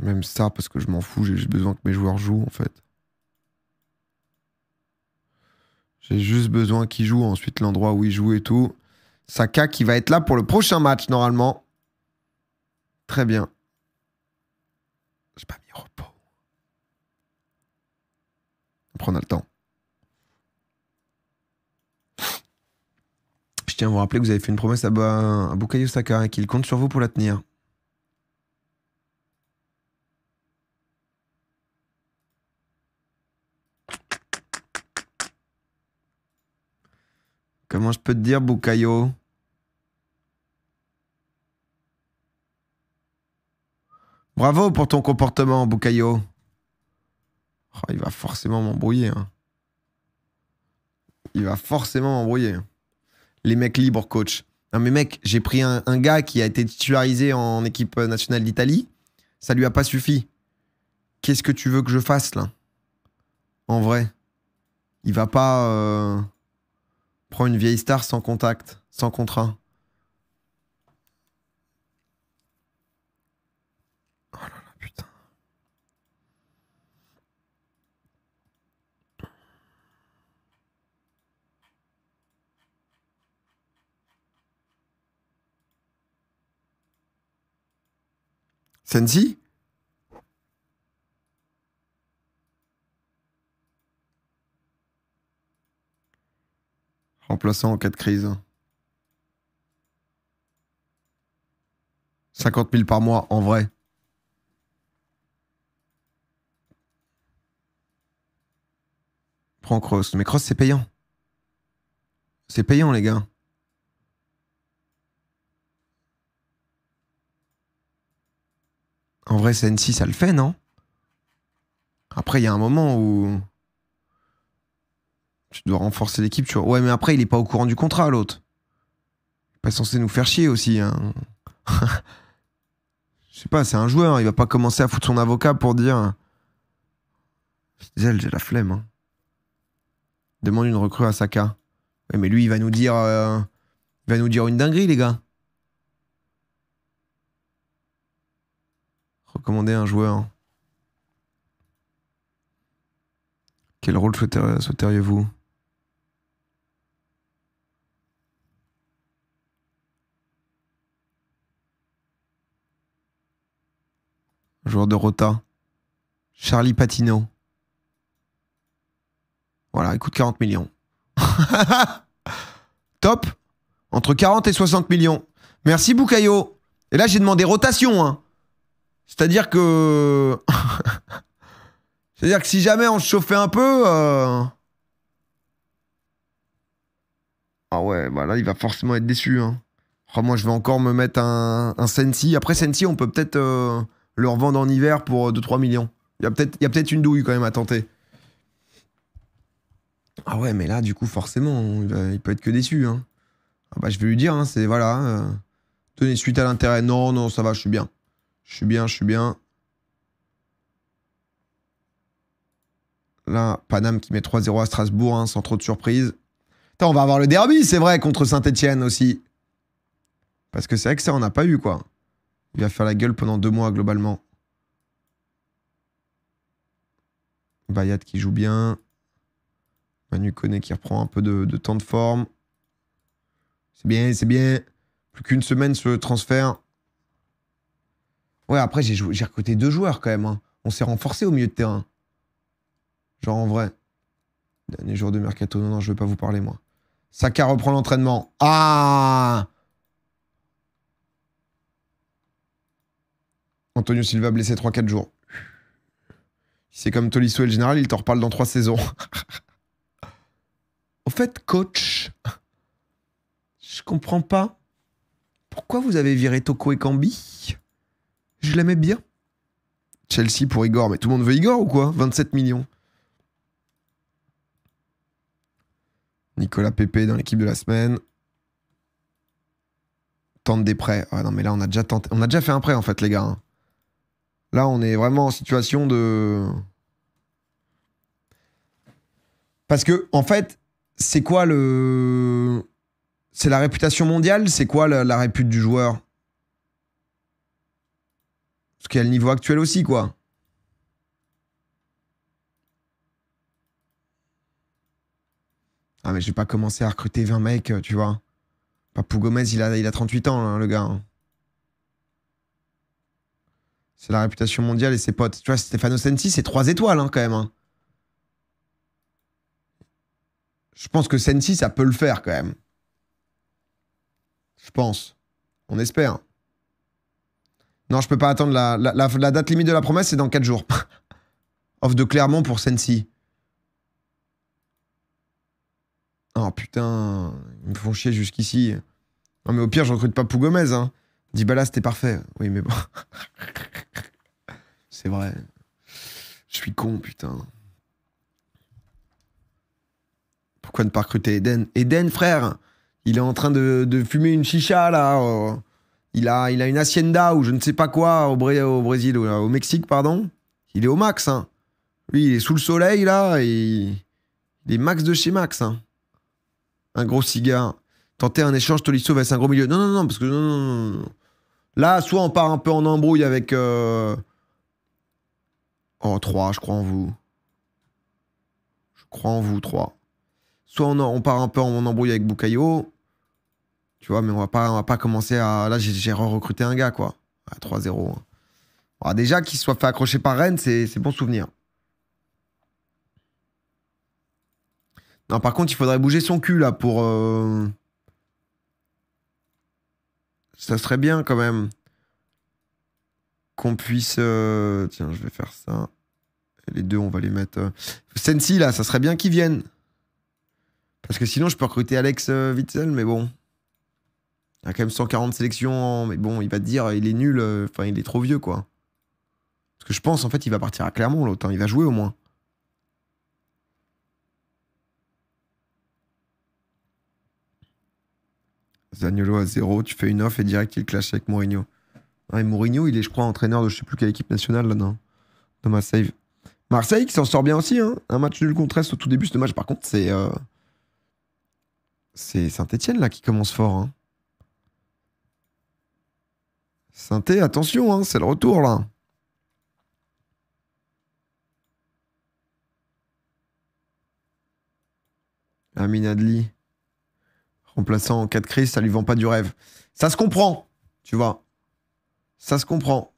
[SPEAKER 1] Même ça, parce que je m'en fous, j'ai juste besoin que mes joueurs jouent, en fait. J'ai juste besoin qu'ils jouent, ensuite l'endroit où ils jouent et tout. Saka qui va être là pour le prochain match, normalement. Très bien. J'ai pas mis repos. on a le temps. Je tiens à vous rappeler que vous avez fait une promesse à, ba... Bukayo Saka et qu'il compte sur vous pour la tenir. Comment je peux te dire, Bukayo Bravo pour ton comportement, Bukayo. Oh, il va forcément m'embrouiller. Hein. Il va forcément m'embrouiller les mecs libres coach. Non mais mec, j'ai pris un, gars qui a été titularisé en équipe nationale d'Italie, ça lui a pas suffi. Qu'est-ce que tu veux que je fasse là En vrai, il va pas euh, prendre une vieille star sans contact, sans contrat. Sensi Remplaçant en cas de crise. 50 000 par mois, en vrai. Prends Cross. Mais Cross, c'est payant. C'est payant, les gars. En vrai, c'est NC ça le fait, non Après, il y a un moment où tu dois renforcer l'équipe. Tu vois. Ouais, mais après, il n'est pas au courant du contrat, l'autre. Pas censé nous faire chier aussi. Hein. Je sais pas, c'est un joueur. Il va pas commencer à foutre son avocat pour dire. zèle, j'ai la flemme. Hein. Demande une recrue à Saka. Ouais, mais lui, il va nous dire. Euh, il va nous dire une dinguerie, les gars. Recommander un joueur. Quel rôle souhaiteriez-vous Joueur de Rota. Charlie Patino. Voilà, il coûte 40 millions. Top Entre 40 et 60 millions. Merci Boucaillot. Et là, j'ai demandé rotation. Hein. C'est-à-dire que. C'est-à-dire que si jamais on se chauffait un peu. Euh, ah ouais, bah là, il va forcément être déçu. Hein. Oh, moi, je vais encore me mettre un, Sensi. Après, Sensi, on peut peut-être euh, le revendre en hiver pour 2-3 euh, millions. Il y a peut-être une douille quand même à tenter. Ah ouais, mais là, du coup, forcément, il, peut être que déçu. Hein. Ah bah, je vais lui dire, hein, c'est voilà. tenez suite à l'intérêt. Non, non, ça va, je suis bien. Je suis bien, je suis bien. Là, Paname qui met 3-0 à Strasbourg, hein, sans trop de surprise. Attends, on va avoir le derby, c'est vrai, contre Saint-Etienne aussi. Parce que c'est vrai que ça, on n'a pas eu, quoi. Il va faire la gueule pendant deux mois, globalement. Bayat qui joue bien. Manu Koné qui reprend un peu de, de temps de forme. C'est bien, c'est bien. Plus qu'une semaine ce transfert. Ouais, après, j'ai, recruté deux joueurs quand même. Hein. On s'est renforcé au milieu de terrain. Genre en vrai. Dernier jour de mercato. Non, non, je veux pas vous parler, moi. Saka reprend l'entraînement. Ah Antonio Silva blessé 3-4 jours. C'est comme Tolisso et le général, il t'en reparle dans 3 saisons. Au fait, coach, je comprends pas. Pourquoi vous avez viré Toko et Cambi je l'aimais bien. Chelsea pour Igor, mais tout le monde veut Igor ou quoi 27 millions. Nicolas Pepe dans l'équipe de la semaine. Tente des prêts. Ouais, ah non, mais là, on a déjà On a déjà fait un prêt, en fait, les gars. Hein. Là, on est vraiment en situation de. Parce que, en fait, c'est quoi le. C'est la réputation mondiale C'est quoi la répute du joueur parce qu'il y a le niveau actuel aussi, quoi. Ah, mais je vais pas commencer à recruter 20 mecs, euh, tu vois. Papou Gomez, il a, 38 ans, hein, le gars. Hein. C'est la réputation mondiale et ses potes. Tu vois, Stefano Sensi, c'est 3 étoiles, hein, quand même. Je pense que Sensi, ça peut le faire, quand même. Je pense. On espère. Non, je peux pas attendre. La, la, date limite de la promesse, c'est dans 4 jours. Off de Clermont pour Sensi. Oh putain, ils me font chier jusqu'ici. Non mais au pire, je recrute pas Pougomez. Hein. Dibala, c'était parfait. Oui, mais bon. c'est vrai. Je suis con, putain. Pourquoi ne pas recruter Eden Eden, frère Il est en train de, fumer une chicha, là. Oh. Il a, il a une hacienda ou je ne sais pas quoi au, au Brésil, au, euh, au, Mexique, pardon. Il est au max, hein. Lui, il est sous le soleil, là, et il est max de chez max, hein. Un gros cigare. Tenter un échange, Tolisso va être un gros milieu. Non, non, non, parce que non, non, non. Là, soit on part un peu en embrouille avec... Euh, oh, trois, je crois en vous. Je crois en vous, trois. Soit on, part un peu en, embrouille avec Bukayo, tu vois, mais on va pas, on va pas commencer à. Là, j'ai re-recruté un gars, quoi. À 3-0. Hein. déjà, qu'il soit fait accrocher par Rennes, c'est bon souvenir. Non, par contre, il faudrait bouger son cul, là, pour. Euh, ça serait bien, quand même. Qu'on puisse. Euh, tiens, je vais faire ça. Les deux, on va les mettre. Euh, Sensi, là, ça serait bien qu'ils viennent. Parce que sinon, je peux recruter Alex Witzel, mais bon. Il a quand même 140 sélections, mais bon, il va te dire, il est nul, euh, enfin, il est trop vieux, quoi. Parce que je pense, en fait, il va partir à Clermont, l'autre, hein. il va jouer au moins. Zagnolo à zéro, tu fais une offre et direct, il clash avec Mourinho. et Mourinho, il est, je crois, entraîneur de je sais plus quelle équipe nationale, là, dans, ma save. Marseille qui s'en sort bien aussi, hein. Un match nul contre Est au tout début, ce match, par contre, c'est. Euh, c'est Saint-Etienne, là, qui commence fort, hein. Synthé, attention, hein, c'est le retour là. Amin Adli, remplaçant en cas de crise, ça lui vend pas du rêve. Ça se comprend, tu vois. Ça se comprend.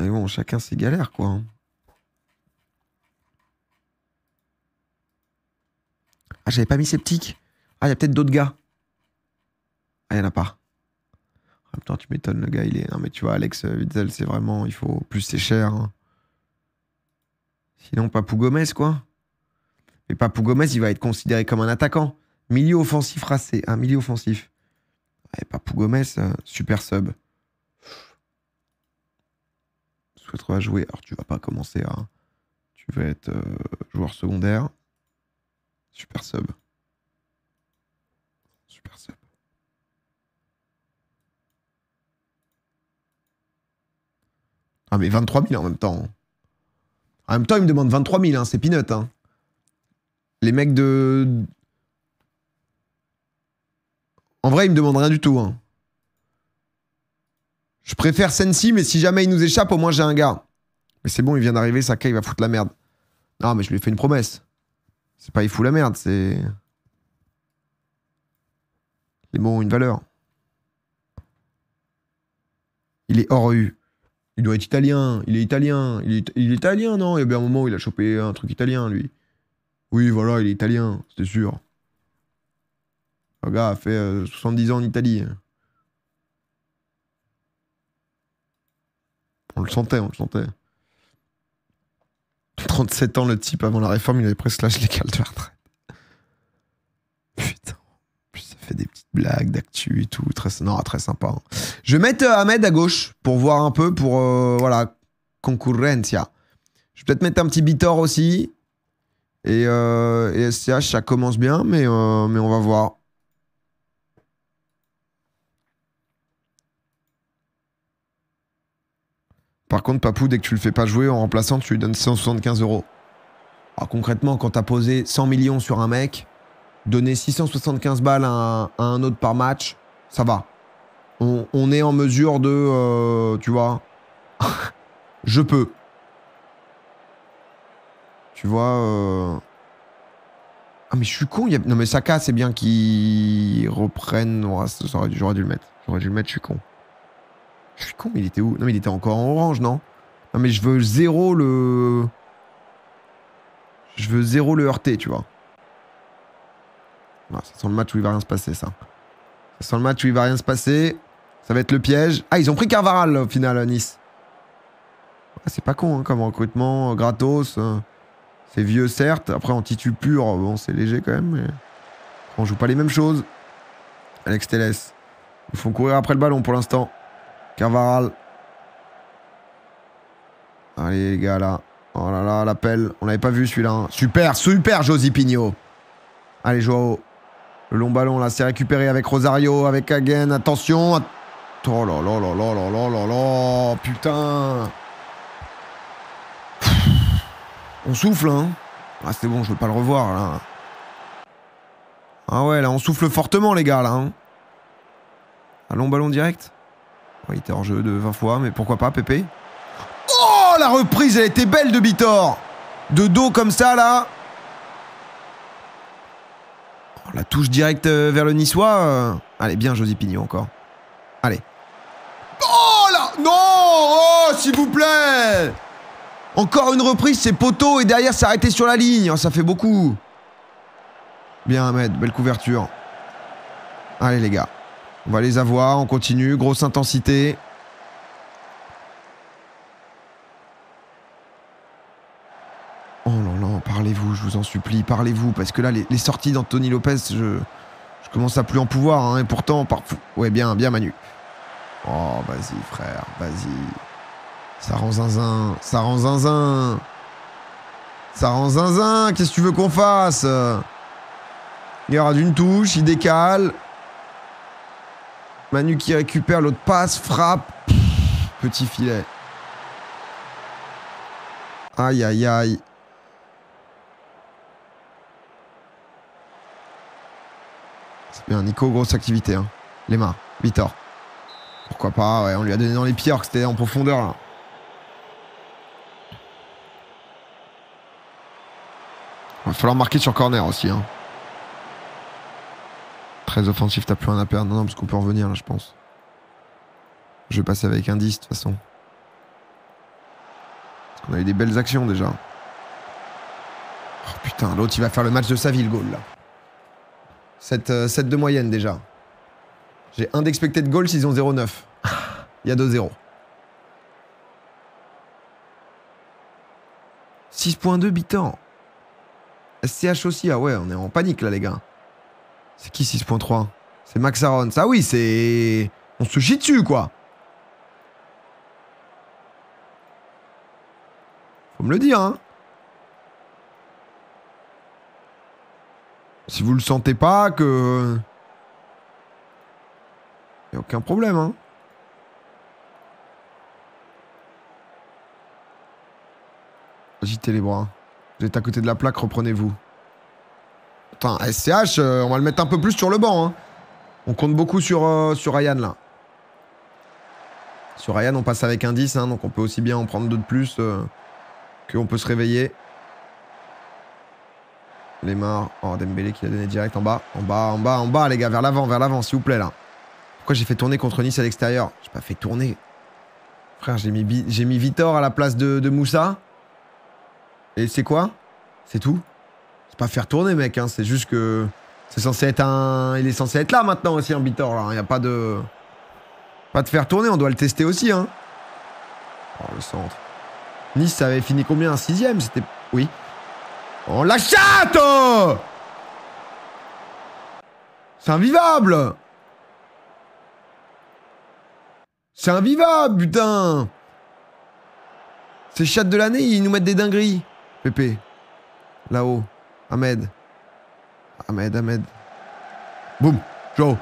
[SPEAKER 1] Mais bon, chacun ses galères, quoi. Hein. Ah, j'avais pas mis sceptique. Ah, il y a peut-être d'autres gars. Ah, il en a pas. En tu m'étonnes, le gars, il est. Non, mais tu vois, Alex euh, Witzel, c'est vraiment. Il faut. Plus c'est cher. Hein. Sinon, Papou Gomez, quoi. Mais Papou Gomez, il va être considéré comme un attaquant. Milieu offensif racé. Un milieu offensif. Et Papou Gomez, euh, super sub. Souhaiterais jouer. Alors, tu vas pas commencer à. Hein. Tu vas être euh, joueur secondaire. Super sub. Super sub. Ah mais 23 000 en même temps. En même temps, il me demande 23 000, hein, c'est peanut. Hein. Les mecs de... En vrai, il me demande rien du tout. Hein. Je préfère Sensi, mais si jamais il nous échappe, au moins j'ai un gars. Mais c'est bon, il vient d'arriver, Saka, il va foutre la merde. Non, mais je lui ai fait une promesse. C'est pas il fout la merde, c'est. Les mots ont une valeur. Il est hors rue Il doit être italien, il est italien, il est, italien, non Il y a bien un moment où il a chopé un truc italien, lui. Oui, voilà, il est italien, c'était sûr. Le gars a fait 70 euh, ans en Italie. On le sentait, on le sentait. 37 ans, le type, avant la réforme, il avait presque l'âge légal de retraite. Putain. ça fait des petites blagues d'actu et tout. Très, non, très sympa. Hein. Je vais mettre euh, Ahmed à gauche pour voir un peu, pour. Euh, voilà. Concurrencia. Je vais peut-être mettre un petit Bitor aussi. Et, euh, ça commence bien, mais, euh, mais on va voir. Par contre, Papou, dès que tu le fais pas jouer en remplaçant, tu lui donnes 175 euros. Alors ah, concrètement, quand t'as posé 100 millions sur un mec, donner 675 balles à un, autre par match, ça va. On, est en mesure de, euh, tu vois, je peux. Tu vois. Euh. Ah mais je suis con. Y Non mais Saka, c'est bien qu'il reprenne. J'aurais dû le mettre. J'aurais dû le mettre. Je suis con. Je suis con, mais il était où Non, mais il était encore en orange, non Non, mais je veux zéro le... Je veux zéro le heurter, tu vois. ça sent le match où il va rien se passer, ça. Ça sent le match où il va rien se passer. Ça va être le piège. Ah, ils ont pris Carvaral, au final, à Nice. c'est pas con, hein, comme recrutement, euh, gratos. Euh, c'est vieux, certes. Après, en titu pur, euh, bon, c'est léger quand même, On joue pas les mêmes choses. Alex Telles. Ils font courir après le ballon pour l'instant. Cavaral. Allez, les gars, là. Oh là là, l'appel. On n'avait pas vu, celui-là. Hein. Super, super, Josy Allez, Joao. Le long ballon, là, c'est récupéré avec Rosario, avec Hagen. Attention. oh là là là là là là là là. Putain. On souffle, hein. Ah, c'est bon, je veux pas le revoir, là. Ah ouais, là, on souffle fortement, les gars, là. Hein. Un long ballon direct. Il était en jeu de 20 fois, mais pourquoi pas, Pépé Oh, la reprise, elle était belle de Bitor De dos comme ça, là oh, La touche directe euh, vers le Niçois. Euh. Allez, bien, Josy Pignon, encore. Allez. Oh, là Non Oh, s'il vous plaît Encore une reprise, c'est poteau, et derrière, c'est arrêté sur la ligne. Oh, ça fait beaucoup. Bien, Ahmed, belle couverture. Allez, les gars. On va les avoir, on continue, grosse intensité. Oh là là, parlez-vous, je vous en supplie, parlez-vous, parce que là, les, sorties d'Anthony Lopez, je, commence à plus en pouvoir, hein, et pourtant, par... ouais, bien, bien Manu. Oh, vas-y, frère, vas-y. Ça rend zinzin, ça rend zinzin. Ça rend zinzin, qu'est-ce que tu veux qu'on fasse Il y aura d'une touche, il décale. Manu qui récupère, l'autre passe, frappe. petit filet. Aïe, aïe, aïe. C'est bien, Nico, grosse activité. Hein. Les mains, Pourquoi pas, ouais, on lui a donné dans les pierres que c'était en profondeur. Là. Il va falloir marquer sur corner aussi. Hein très offensif, t'as plus un à perdre. Non, non, parce qu'on peut revenir, là, je pense. Je vais passer avec un 10, de toute façon. Parce qu'on a eu des belles actions, déjà. Oh, putain, l'autre, il va faire le match de sa vie, le goal, là. 7, euh, de moyenne, déjà. J'ai un d'expected goal s'ils ont 0,9. il y a 2-0. 6.2 bitants SCH aussi, ah ouais, on est en panique là les gars. C'est qui 6.3 C'est Max Aaron. Ça ah oui, c'est. On se chie dessus, quoi. Faut me le dire, hein. Si vous le sentez pas, que. Y a aucun problème, hein. Agitez les bras. Vous êtes à côté de la plaque, reprenez-vous. Putain, SCH, euh, on va le mettre un peu plus sur le banc. Hein. On compte beaucoup sur, euh, sur Ryan là. Sur Ryan, on passe avec un 10, hein, donc on peut aussi bien en prendre deux de plus Que euh, qu'on peut se réveiller. Les mains. Oh, Dembélé qui l'a donné direct en bas. En bas, en bas, en bas, les gars. Vers l'avant, vers l'avant, s'il vous plaît, là. Pourquoi j'ai fait tourner contre Nice à l'extérieur J'ai pas fait tourner. Frère, j'ai mis, mis Vitor à la place de Moussa. Et c'est quoi C'est tout pas faire tourner, mec. Hein. C'est juste que c'est censé être un. Il est censé être là maintenant aussi, en Bitor. Il n'y a pas de. Pas de faire tourner, on doit le tester aussi. Hein. Oh, le centre. Nice, ça avait fini combien Un sixième C'était. Oui. On la chatte oh C'est invivable C'est invivable, putain Ces chattes de l'année, ils nous mettent des dingueries, Pépé. Là-haut. Ahmed. Ahmed, Ahmed. Boum. Joe.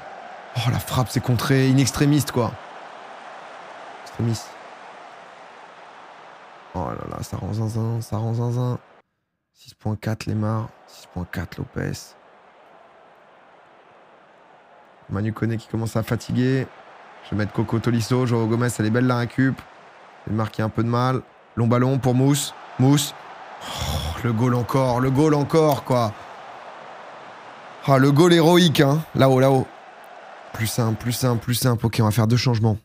[SPEAKER 1] Oh, la frappe, c'est contré. Inextrémiste, quoi. Extrémiste. Oh là là, ça rend zinzin, ça rend zinzin. 6.4 Lemar, 6.4 Lopez. Manu Koné qui commence à fatiguer. Je vais mettre Coco Tolisso. Joao Gomez, elle est belle la récup. Lemar qui a un peu de mal. Long ballon pour Mousse. Mousse. Oh le goal encore, le goal encore, quoi. Ah, le goal héroïque, hein. Là-haut, là-haut. Plus un, plus simple, plus simple. Ok, on va faire deux changements.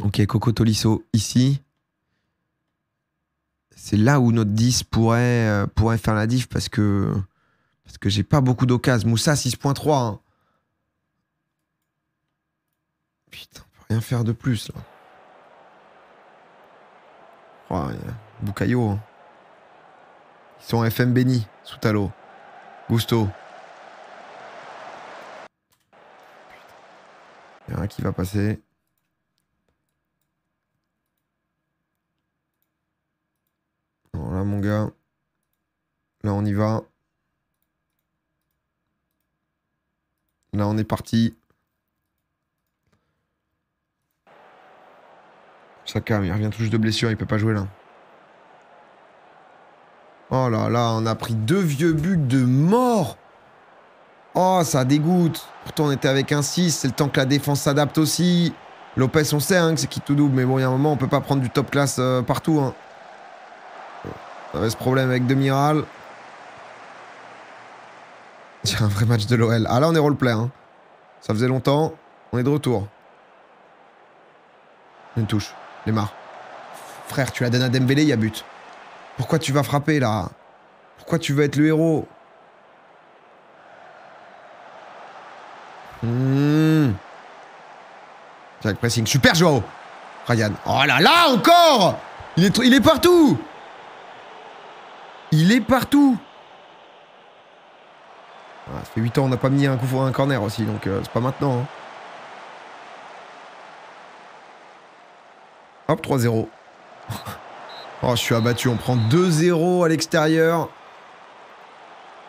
[SPEAKER 1] Ok, Coco Tolisso ici. C'est là où notre 10 pourrait, euh, pourrait faire la diff parce que, parce que j'ai pas beaucoup d'occasions. Moussa 6.3. Hein. Putain, on peut rien faire de plus là. Oh, Hein. Son FM béni, sous Talo. Gusto. Il y a qui va passer. Voilà là, mon gars. Là, on y va. Là, on est parti. Ça calme, il revient tout juste de blessure, il peut pas jouer là. Oh là là, on a pris deux vieux buts de mort. Oh, ça dégoûte. Pourtant, on était avec un 6. C'est le temps que la défense s'adapte aussi. Lopez, on sait hein, que c'est qui tout double. Mais bon, il y a un moment, on peut pas prendre du top class euh, partout. On hein. avait ce problème avec Demiral. C'est un vrai match de l'OL. Ah là, on est roleplay. Hein. Ça faisait longtemps. On est de retour. Une touche. marre. Frère, tu la donné à Dembélé, il y a but. Pourquoi tu vas frapper là Pourquoi tu veux être le héros mmh. pressing. Super Joao Ryan. Oh là là encore il est, il est partout Il est partout ah, Ça fait 8 ans on n'a pas mis un coup un corner aussi, donc euh, c'est pas maintenant. Hein. Hop, 3-0. Oh, je suis abattu. On prend 2-0 à l'extérieur.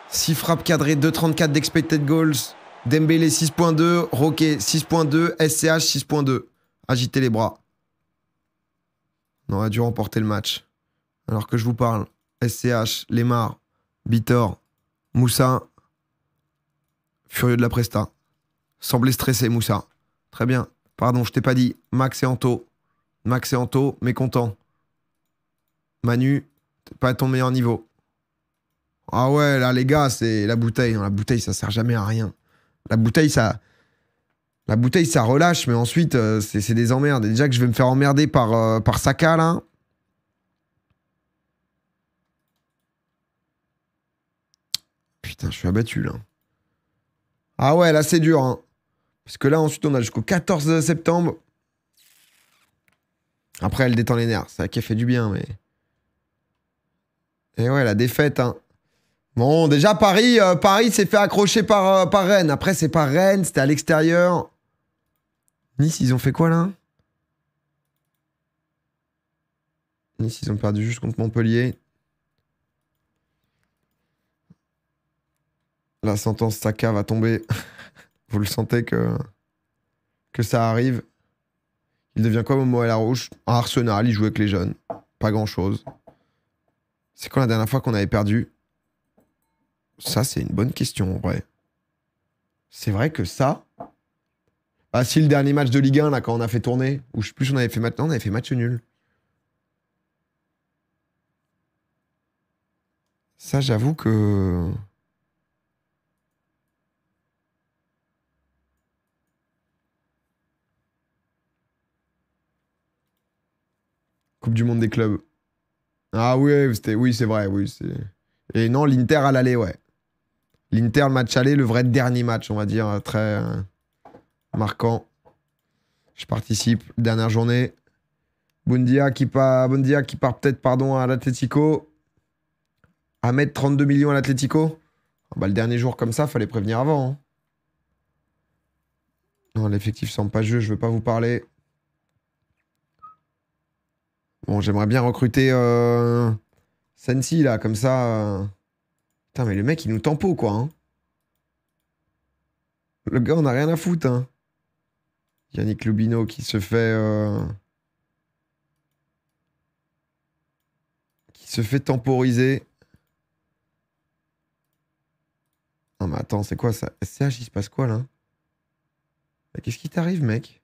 [SPEAKER 1] 6 frappes cadrées, 2,34 d'expected goals. Dembélé 6.2, Roquet 6.2, SCH 6.2. Agitez les bras. On aurait dû remporter le match. Alors que je vous parle, SCH, Lemar, Bitor, Moussa, furieux de la presta. Semblait stressé, Moussa. Très bien. Pardon, je t'ai pas dit. Max et Anto. Max et Anto, mécontent. Manu, pas à ton meilleur niveau. Ah ouais, là, les gars, c'est la bouteille. la bouteille, ça sert jamais à rien. La bouteille, ça. La bouteille, ça relâche, mais ensuite, euh, c'est des emmerdes. déjà que je vais me faire emmerder par, euh, par Saka, là. Putain, je suis abattu, là. Ah ouais, là, c'est dur. Hein. Parce que là, ensuite, on a jusqu'au 14 septembre. Après, elle détend les nerfs. Ça qui a fait du bien, mais. Et ouais, la défaite. Hein. Bon, déjà, Paris, euh, Paris s'est fait accrocher par, euh, par Rennes. Après, c'est pas Rennes, c'était à l'extérieur. Nice, ils ont fait quoi là Nice, ils ont perdu juste contre Montpellier. La sentence Saka va tomber. Vous le sentez que, que ça arrive. Il devient quoi Momo la rouge Un Arsenal, il joue avec les jeunes. Pas grand-chose. C'est quand la dernière fois qu'on avait perdu Ça, c'est une bonne question, en vrai. C'est vrai que ça. Ah, si, le dernier match de Ligue 1, là, quand on a fait tourner, ou je sais plus, on avait fait maintenant, on avait fait match nul. Ça, j'avoue que. Coupe du monde des clubs. Ah oui, oui c'est vrai. Oui, Et non, l'Inter à l'aller, ouais. L'Inter, le match allé le vrai dernier match, on va dire, très euh, marquant. Je participe, dernière journée. Bundia qui, part, qui part peut-être pardon, à l'Atletico. À mettre 32 millions à l'Atletico. Ah bah, le dernier jour comme ça, fallait prévenir avant. Hein. Non, l'effectif semble pas jeu, je veux pas vous parler. Bon, j'aimerais bien recruter euh, Sensi, là, comme ça. Euh. Putain, mais le mec, il nous tempo, quoi. Hein. Le gars, on a rien à foutre. Hein. Yannick Lubino qui se fait... Euh, qui se fait temporiser. Non, mais attends, c'est quoi ça SCH, il se passe quoi, là Qu'est-ce qui t'arrive, mec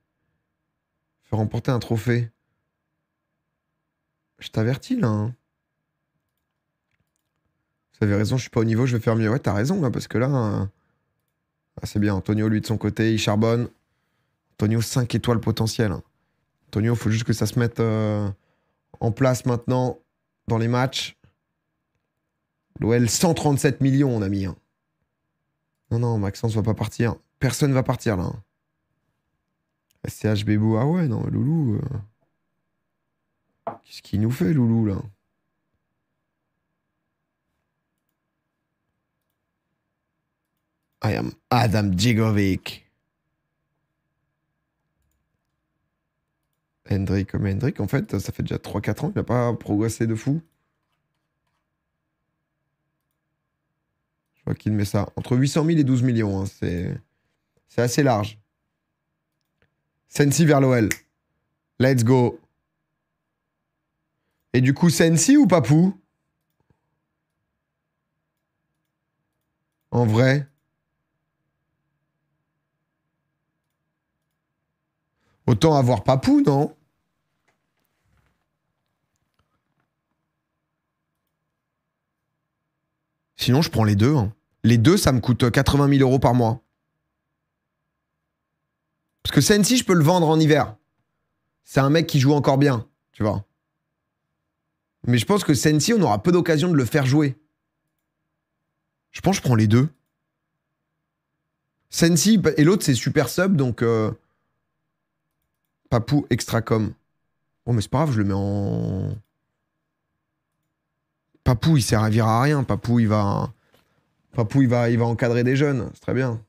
[SPEAKER 1] Faire remporter un trophée. Je t'avertis là. Hein. Vous avez raison, je suis pas au niveau, je vais faire mieux. Ouais, t'as raison, là, parce que là. Euh, ah, c'est bien, Antonio, lui, de son côté, il charbonne. Antonio, 5 étoiles potentielles. Hein. Antonio, faut juste que ça se mette euh, en place maintenant dans les matchs. L'OL, 137 millions, on a mis. Hein. Non, non, Maxence va pas partir. Personne va partir, là. SCH Bébou, ah ouais, non, Loulou. Euh. Qu'est-ce qu'il nous fait, Loulou, là I am Adam Djigovic. Hendrik comme Hendrik, en fait, ça fait déjà 3-4 ans, qu'il n'a pas progressé de fou. Je vois qu'il met ça entre 800 000 et 12 millions. Hein. c'est... c'est assez large. Sensi vers l'OL. Let's go. Et du coup, Sensi ou Papou En vrai Autant avoir Papou, non Sinon, je prends les deux. Hein. Les deux, ça me coûte 80 euh, 000 euros par mois. Parce que Sensi, je peux le vendre en hiver. C'est un mec qui joue encore bien, tu vois. Mais je pense que Sensi, on aura peu d'occasion de le faire jouer. Je pense que je prends les deux. Sensi et l'autre, c'est super sub, donc. Euh, Papou Papou extracom. Oh, mais c'est pas grave, je le mets en. Papou, il servira à rien. Papou, il va. Papou, il va, il va encadrer des jeunes. C'est très bien.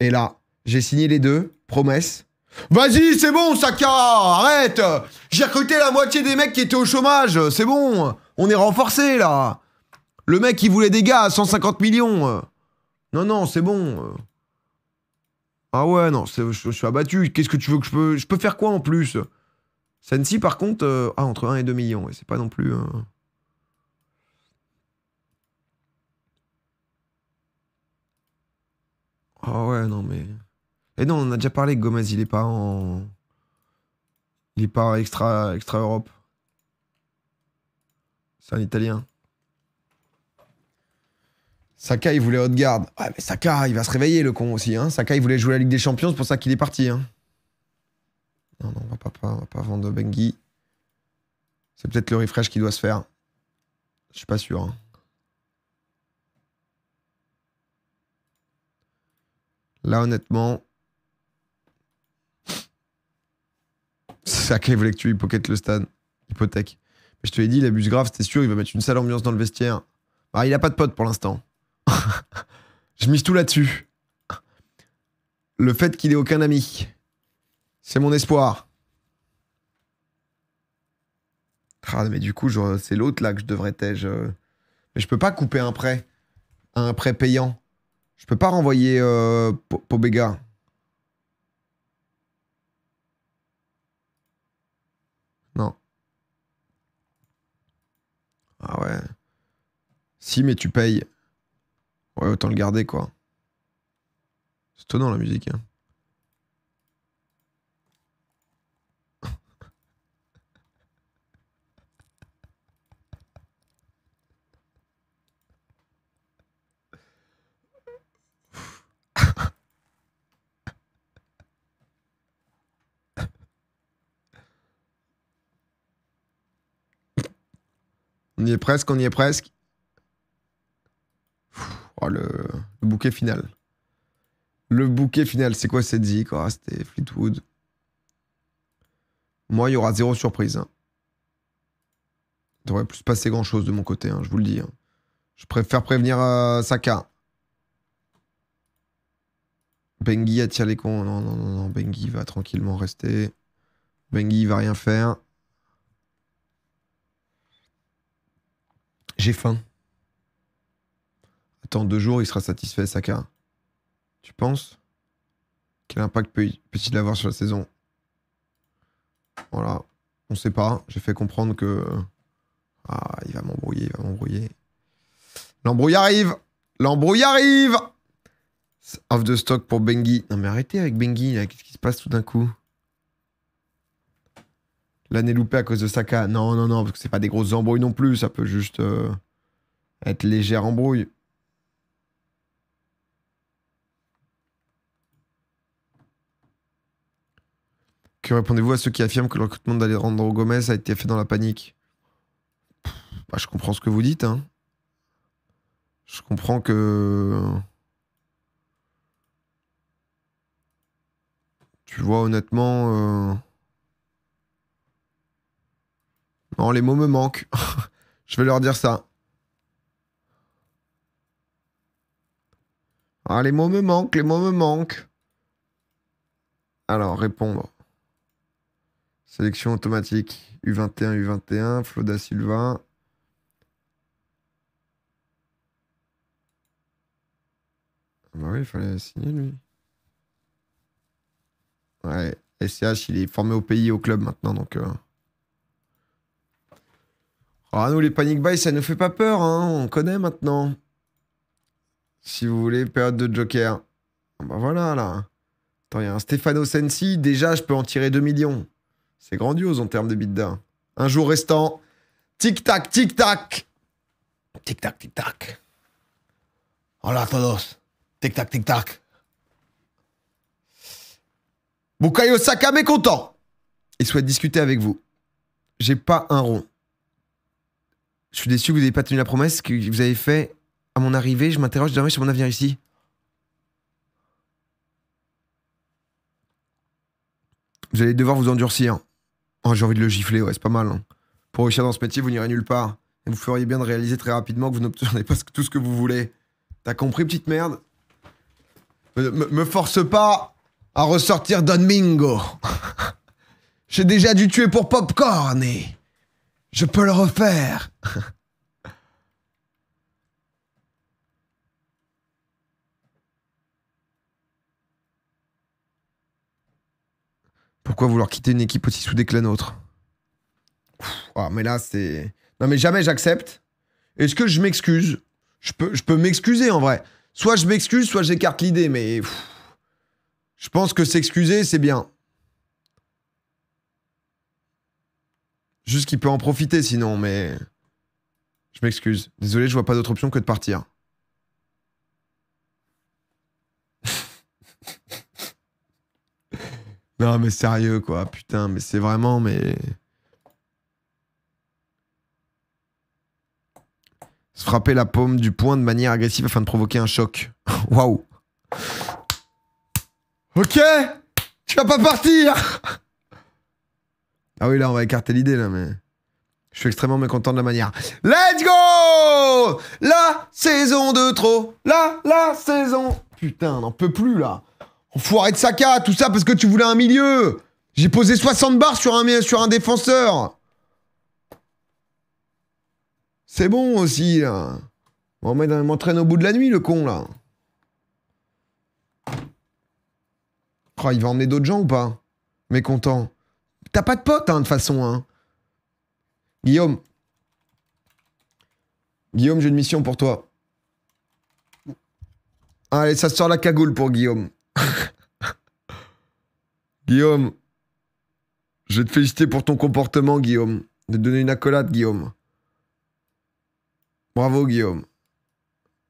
[SPEAKER 1] Et là, j'ai signé les deux. Promesse. Vas-y, c'est bon, Saka Arrête J'ai recruté la moitié des mecs qui étaient au chômage. C'est bon On est renforcé là Le mec, il voulait des gars à 150 millions. Non, non, c'est bon. Ah ouais, non, je, suis abattu. Qu'est-ce que tu veux que je peux... Je peux faire quoi en plus Sensi, par contre... Euh, ah, entre 1 et 2 millions. Et c'est pas non plus... Euh. Ah ouais, non mais... Et non, on a déjà parlé que Gomez, il est pas en. Il est pas extra, extra Europe. C'est un Italien. Saka, il voulait Haute-Garde. Ouais, mais Saka, il va se réveiller, le con aussi. Hein. Saka, il voulait jouer la Ligue des Champions, c'est pour ça qu'il est parti. Hein. Non, non, on va pas, va pas vendre Bengui. C'est peut-être le refresh qui doit se faire. Je suis pas sûr. Hein. Là, honnêtement, il voulait que tu hypothèques le stade. Hypothèque. Mais je te l'ai dit, l'abus grave, c'était sûr, il va mettre une sale ambiance dans le vestiaire. Bah, il a pas de pote pour l'instant. je mise tout là-dessus. Le fait qu'il n'ait aucun ami. C'est mon espoir. Ah, mais du coup, c'est l'autre là que je devrais t'ai-je euh, Mais je peux pas couper un prêt. Un prêt payant. Je peux pas renvoyer euh, Pobega. Ah ouais. Si, mais tu payes. Ouais, autant le garder, quoi. C'est étonnant, la musique. Hein. On y est presque, on y est presque. Oh, le, bouquet final. Le bouquet final, c'est quoi cette zik oh, C'était Fleetwood. Moi, il y aura zéro surprise. Hein. Il ne devrait plus passer grand-chose de mon côté, hein, je vous le dis. Hein. Je préfère prévenir euh, Saka. Bengi attire les cons. Non, non, non, non. Bengi va tranquillement rester. Bengi va rien faire. J'ai faim. Attends deux jours, il sera satisfait, Saka. Tu penses Quel impact peut-il avoir sur la saison Voilà. On sait pas. J'ai fait comprendre que. Ah, il va m'embrouiller, il va m'embrouiller. L'embrouille arrive L'embrouille arrive Off the stock pour Bengi. Non mais arrêtez avec Bengi, Qu'est-ce qui se passe tout d'un coup l'année loupée à cause de Saka. Non, non, non, parce que c'est pas des grosses embrouilles non plus. Ça peut juste euh, être légère embrouille. Que répondez-vous à ceux qui affirment que le recrutement d'Alejandro Gomez a été fait dans la panique bah, Je comprends ce que vous dites. Hein. Je comprends que. Tu vois, honnêtement. Euh, non, les mots me manquent. je vais leur dire ça. Ah, les mots me manquent, les mots me manquent. Alors, répondre. Sélection automatique. U21, U21, Floda Silva. Ah bah oui, il fallait signer lui. Ouais, SCH, il est formé au pays, au club maintenant, donc... Euh, alors ah, nous, les panic buys, ça ne fait pas peur, hein, on connaît maintenant. Si vous voulez, période de Joker. Ah, bah voilà, là. Attends, il y a un Stefano Sensi, déjà je peux en tirer 2 millions. C'est grandiose en termes de bidda. Un jour restant. Tic-tac, tic-tac. Tic-tac, tic-tac. Hola oh, todos. Tic-tac, tic-tac. Bukayo Saka mécontent. Il souhaite discuter avec vous. J'ai pas un rond je suis déçu que vous n'ayez pas tenu la promesse que vous avez fait à mon arrivée. Je m'interroge désormais ah sur mon avenir ici. Vous allez devoir vous endurcir. Oh, j'ai envie de le gifler, ouais, c'est pas mal. Hein. Pour réussir dans ce métier, vous n'irez nulle part. Et vous feriez bien de réaliser très rapidement que vous n'obtenez pas tout ce que vous voulez. T'as compris, petite merde me, force pas à ressortir Don Mingo. j'ai déjà dû tuer pour Popcorn et... Eh. Je peux le refaire Pourquoi vouloir quitter une équipe aussi soudée que la nôtre ah, mais là, c'est. Non, mais jamais j'accepte. Est-ce que je m'excuse Je peux, je peux m'excuser en vrai. Soit je m'excuse, soit j'écarte l'idée, mais. je pense que s'excuser, c'est bien. Juste qu'il peut en profiter sinon, mais... Je m'excuse. Désolé, je vois pas d'autre option que de partir. non, mais sérieux, quoi. Putain, mais c'est vraiment, mais... Se frapper la paume du poing de manière agressive afin de provoquer un choc. Waouh. Ok Tu vas pas partir Ah oui, là, on va écarter l'idée, là, mais. Je suis extrêmement mécontent de la manière. Let's go La saison de trop La, la saison Putain, on n'en peut plus, là Enfoiré de Saka, tout ça parce que tu voulais un milieu J'ai posé 60 barres sur un, sur un défenseur C'est bon, aussi, là On m'entraîne au bout de la nuit, le con, là Oh, il va emmener d'autres gens ou pas Mécontent. T'as pas de potes, hein, de façon. Hein. Guillaume. Guillaume, j'ai une mission pour toi. Allez, ça sort la cagoule pour Guillaume. Guillaume. Je vais te féliciter pour ton comportement, Guillaume. De donner une accolade, Guillaume. Bravo, Guillaume.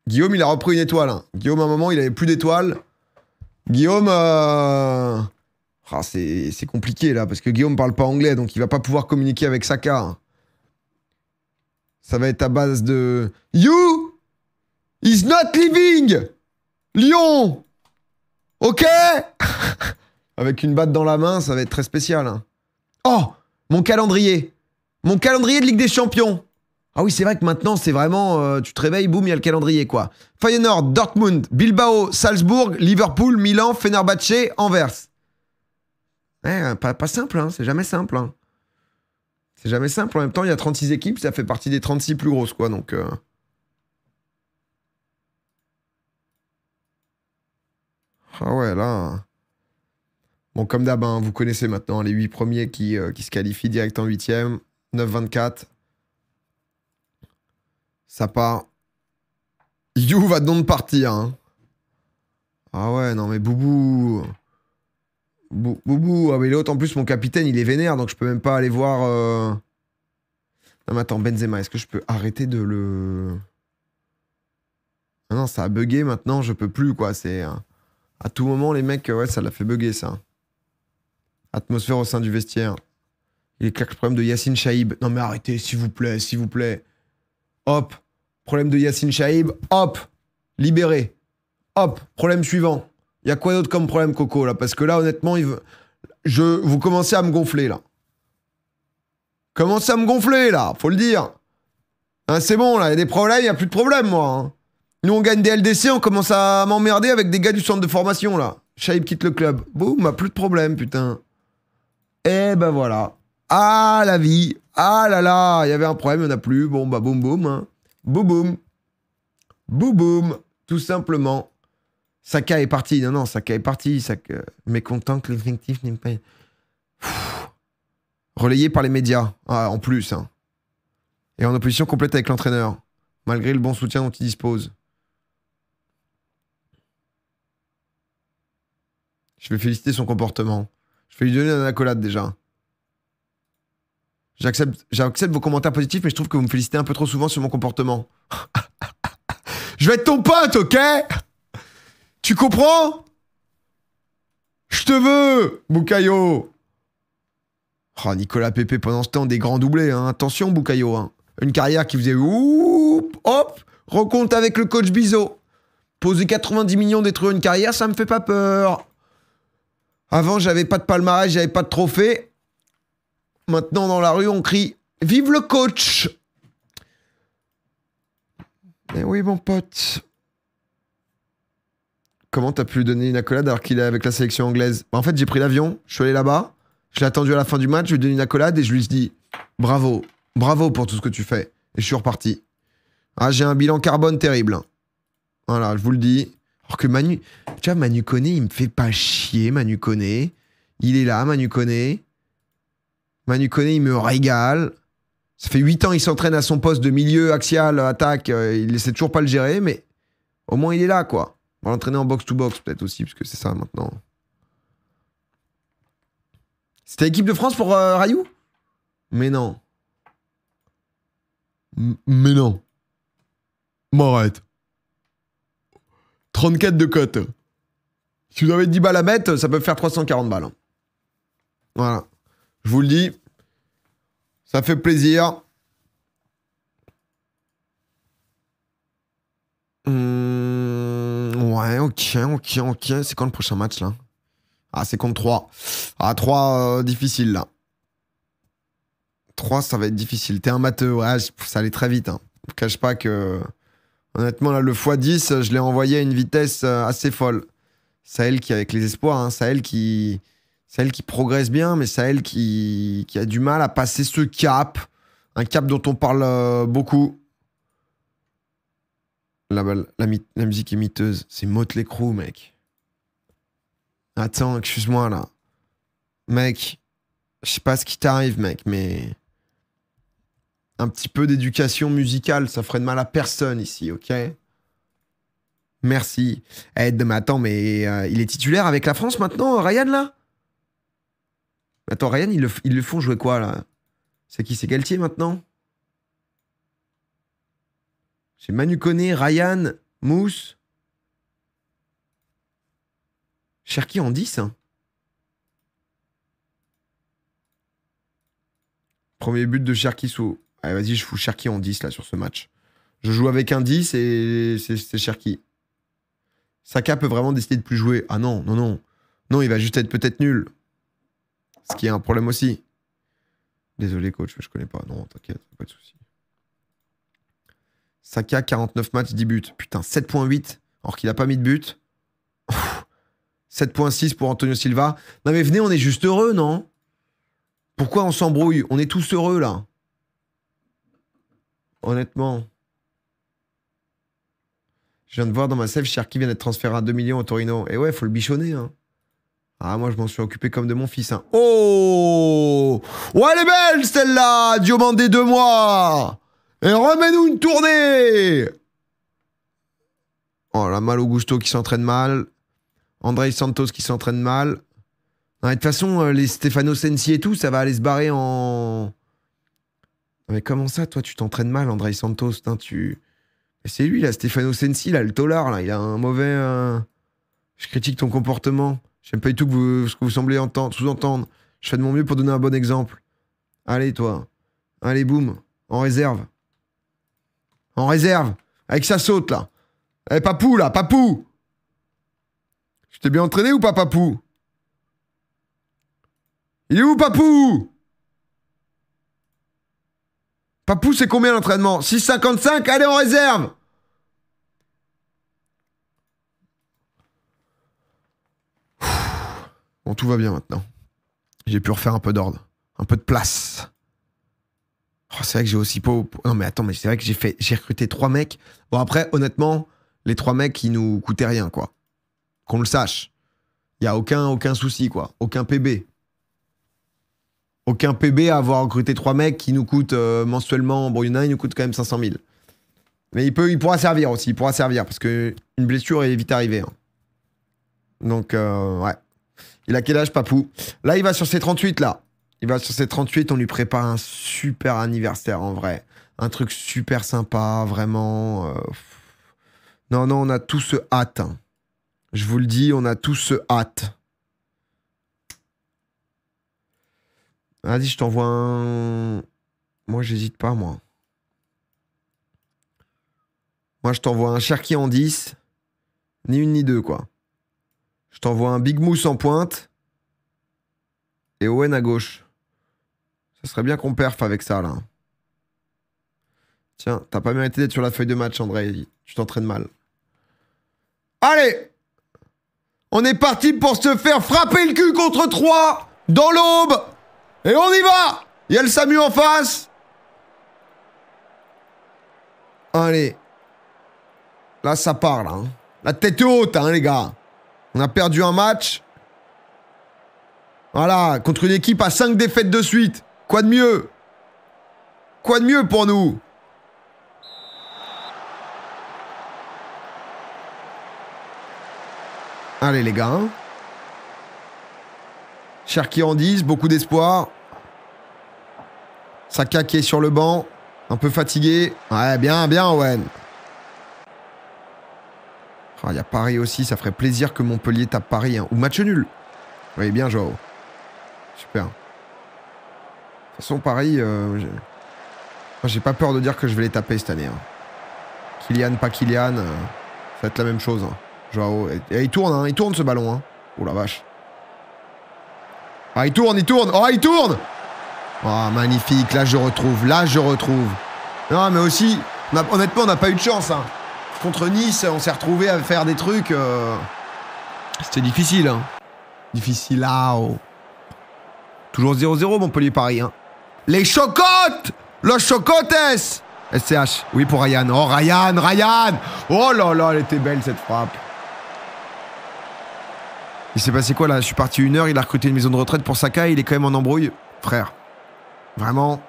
[SPEAKER 1] Guillaume, il a repris une étoile. Hein. Guillaume, à un moment, il avait plus d'étoiles. Guillaume, euh, ah, c'est compliqué là, parce que Guillaume parle pas anglais, donc il va pas pouvoir communiquer avec Saka. Hein. Ça va être à base de You is not living Lyon Ok Avec une batte dans la main, ça va être très spécial. Hein. Oh Mon calendrier Mon calendrier de Ligue des Champions ah oui, c'est vrai que maintenant, c'est vraiment. Euh, tu te réveilles, boum, il y a le calendrier, quoi. Feyenoord, Dortmund, Bilbao, Salzbourg, Liverpool, Milan, Fenerbahce, Anvers. Hein, hein, pas, simple, hein, c'est jamais simple. C'est jamais simple. En même temps, il y a 36 équipes, ça fait partie des 36 plus grosses, quoi. Donc. Euh. Ah ouais, là. Bon, comme d'hab, vous connaissez maintenant les 8 premiers euh, qui, se qualifient direct en 8ème. 9-24. Ça part. You va donc partir. Ah ouais, non, mais Boubou. Boubou, ah mais en plus, mon capitaine, il est vénère, donc je peux même pas aller voir. Euh, non, mais attends, Benzema, est-ce que je peux arrêter de le. Ah non, ça a bugué maintenant, je peux plus, quoi. C'est. Euh, à tout moment, les mecs, euh, ouais, ça l'a fait bugger, ça. Atmosphère au sein du vestiaire. Il que le problème de Yacine Chaïb. Non, mais arrêtez, s'il vous plaît, s'il vous plaît. Hop. Problème de Yacine Chaïb. Hop. Libéré. Hop. Problème suivant. Il y a quoi d'autre comme problème, Coco, là Parce que là, honnêtement, il je... vous commencez à me gonfler, là. Commencez à me gonfler, là, faut le dire. Hein, c'est bon, là, il y a des problèmes, il n'y a plus de problème, moi. Hein. Nous, on gagne des LDC, on commence à m'emmerder avec des gars du centre de formation, là. Shaib quitte le club. Boum, bah, plus de problème, putain. Eh ben voilà. Ah, la vie. Ah là là, il y avait un problème, il n'y en a plus. Bon, bah boum boum. Hein. Boum boum. Boum boum. Tout simplement. Saka est parti. Non, non, Saka est parti. Saka... Mécontent que l'effectif n'est pas. Relayé par les médias, ah, en plus. Hein. Et en opposition complète avec l'entraîneur, malgré le bon soutien dont il dispose. Je vais féliciter son comportement. Je vais lui donner un accolade déjà. j'accepte vos commentaires positifs, mais je trouve que vous me félicitez un peu trop souvent sur mon comportement. je vais être ton pote, ok tu comprends Je te veux, Boucaillot Oh, Nicolas Pépé, pendant ce temps, des grands doublés. Hein. Attention, Boucaillot. Hein. Une carrière qui faisait ouh hop, rencontre avec le coach Bizot. Poser 90 millions, détruire une carrière, ça me fait pas peur. Avant, j'avais pas de palmarès, j'avais pas de trophée. Maintenant, dans la rue, on crie Vive le coach Eh oui, mon pote comment t'as pu lui donner une accolade alors qu'il est avec la sélection anglaise bah, En fait, j'ai pris l'avion, je suis allé là-bas, je l'ai attendu à la fin du match, je lui ai donné une accolade et je lui ai dit bravo, bravo pour tout ce que tu fais. Et je suis reparti. Ah, j'ai un bilan carbone terrible. Hein. Voilà, je vous le dis. Alors que Manu, tu vois, Manu Koné, il me fait pas chier, Manu Koné. Il est là, Manu Koné. Manu Koné, il me régale. Ça fait 8 ans, il s'entraîne à son poste de milieu axial, attaque. Euh, il ne sait toujours pas le gérer, mais au moins il est là, quoi. On va l'entraîner en box-to-box peut-être aussi, parce que c'est ça maintenant. C'était l'équipe de France pour euh, Rayou Mais non. mais non. M'arrête. 34 de cote. Si vous avez 10 balles à mettre, ça peut faire 340 balles. Hein. Voilà. Je vous le dis. Ça fait plaisir. Mmh. Ouais, ok, ok, ok. C'est quand le prochain match là Ah, c'est contre 3. Ah, 3, euh, difficile là. 3, ça va être difficile. T'es un matheux, ouais, ça allait très vite. Hein. Je ne cache pas que. Honnêtement, là, le x10, je l'ai envoyé à une vitesse euh, assez folle. elle qui, avec les espoirs, hein, elle qui. celle qui progresse bien, mais c'est qui, qui a du mal à passer ce cap. Un cap dont on parle euh, beaucoup. La, musique est miteuse. C'est Motley l'écrou, mec. Attends, excuse-moi, là. Mec, je sais pas ce qui t'arrive, mec, mais... Un petit peu d'éducation musicale, ça ferait de mal à personne ici, ok Merci. Aide, eh, mais attends, mais euh, il est titulaire avec la France maintenant, Ryan, là Attends, Ryan, ils le, le, font jouer quoi, là C'est qui C'est Galtier, maintenant j'ai Manu Koné, Ryan, Mousse. Cherki en 10. Hein. Premier but de Cherki sous. Allez, vas-y, je fous Cherki en 10 là sur ce match. Je joue avec un 10 et c'est Cherki. Saka peut vraiment décider de plus jouer. Ah non, non, non. Non, il va juste être peut-être nul. Ce qui est un problème aussi. Désolé, coach, je connais pas. Non, t'inquiète, pas de souci. Saka, 49 matchs, 10 buts. Putain, 7.8, alors qu'il n'a pas mis de but. 7.6 pour Antonio Silva. Non mais venez, on est juste heureux, non Pourquoi on s'embrouille On est tous heureux, là. Honnêtement. Je viens de voir dans ma sève, qui vient d'être transféré à 2 millions au Torino. Et eh ouais, faut le bichonner, hein. Ah, moi, je m'en suis occupé comme de mon fils. Hein. Oh Ouais, elle est belle, celle-là Diomandé de moi et remets-nous une tournée Oh là, mal Augusto qui s'entraîne mal. Andrei Santos qui s'entraîne mal. de toute façon, euh, les Stefano Sensi et tout, ça va aller se barrer en. mais comment ça, toi, tu t'entraînes mal, Andrei Santos tu... C'est lui, là, Stefano Sensi, là, le tolard, là. Il a un mauvais. Euh, je critique ton comportement. J'aime pas du tout ce que vous semblez sous-entendre. Je fais de mon mieux pour donner un bon exemple. Allez, toi. Allez, boum. En réserve en réserve, avec sa saute là. Eh papou là, papou Je t'es bien entraîné ou pas papou Il est où papou Papou c'est combien l'entraînement 6,55 Allez en réserve Bon tout va bien maintenant. J'ai pu refaire un peu d'ordre, un peu de place. Oh, c'est vrai que j'ai aussi pas. Non, mais attends, mais c'est vrai que j'ai fait, recruté trois mecs. Bon, après, honnêtement, les trois mecs, ils nous coûtaient rien, quoi. Qu'on le sache. Il y a aucun, aucun souci, quoi. Aucun PB. Aucun PB à avoir recruté trois mecs qui nous coûtent euh, mensuellement. Bon, il y en a il nous coûte quand même 500 000. Mais il, peut, il pourra servir aussi, il pourra servir, parce qu'une blessure est vite arrivée. Hein. Donc, euh, ouais. Il a quel âge, Papou Là, il va sur ses 38, là. Il eh va ben, sur ses 38, on lui prépare un super anniversaire en vrai. Un truc super sympa, vraiment. Euh, non, non, on a tous ce hâte. Hein. Je vous le dis, on a tous ce hâte. Vas-y, je t'envoie un. Moi, j'hésite pas, moi. Moi, je t'envoie un Cherki en 10. Ni une ni deux, quoi. Je t'envoie un Big Mousse en pointe. Et Owen à gauche. Ce serait bien qu'on perf avec ça, là. Tiens, t'as pas mérité d'être sur la feuille de match, André. Tu t'entraînes mal. Allez On est parti pour se faire frapper le cul contre 3 dans l'aube Et on y va Il y a le Samu en face Allez. Là, ça parle. Hein. La tête est haute, hein, les gars. On a perdu un match. Voilà, contre une équipe à 5 défaites de suite. Quoi de mieux Quoi de mieux pour nous Allez les gars. qui en 10, beaucoup d'espoir. Saka qui est sur le banc, un peu fatigué. Ouais, bien, bien Owen. Il ah, y a Paris aussi, ça ferait plaisir que Montpellier tape Paris. Hein. Ou match nul. Oui, bien Joao. Super toute façon, Paris, euh, j'ai pas peur de dire que je vais les taper cette année. Hein. Kylian, pas Kylian, ça va être la même chose. Hein. Joao, il tourne, hein, il tourne ce ballon. Oh la vache. Ah, il tourne, il tourne. Oh, il tourne Oh, magnifique. Là, je retrouve. Là, je retrouve. Non, mais aussi, honnêtement, on n'a pas eu de chance. Contre Nice, on s'est retrouvé à faire des trucs. Euh, C'était difficile. Difficile. là ah, oh. Toujours 0-0, Montpellier-Paris. Hein. Les chocottes Le chocotes SCH. Oui, pour Ryan. Oh, Ryan, Ryan Oh là là, elle était belle cette frappe. Il s'est passé quoi là Je suis parti une heure, il a recruté une maison de retraite pour Saka, il est quand même en embrouille. Frère, vraiment,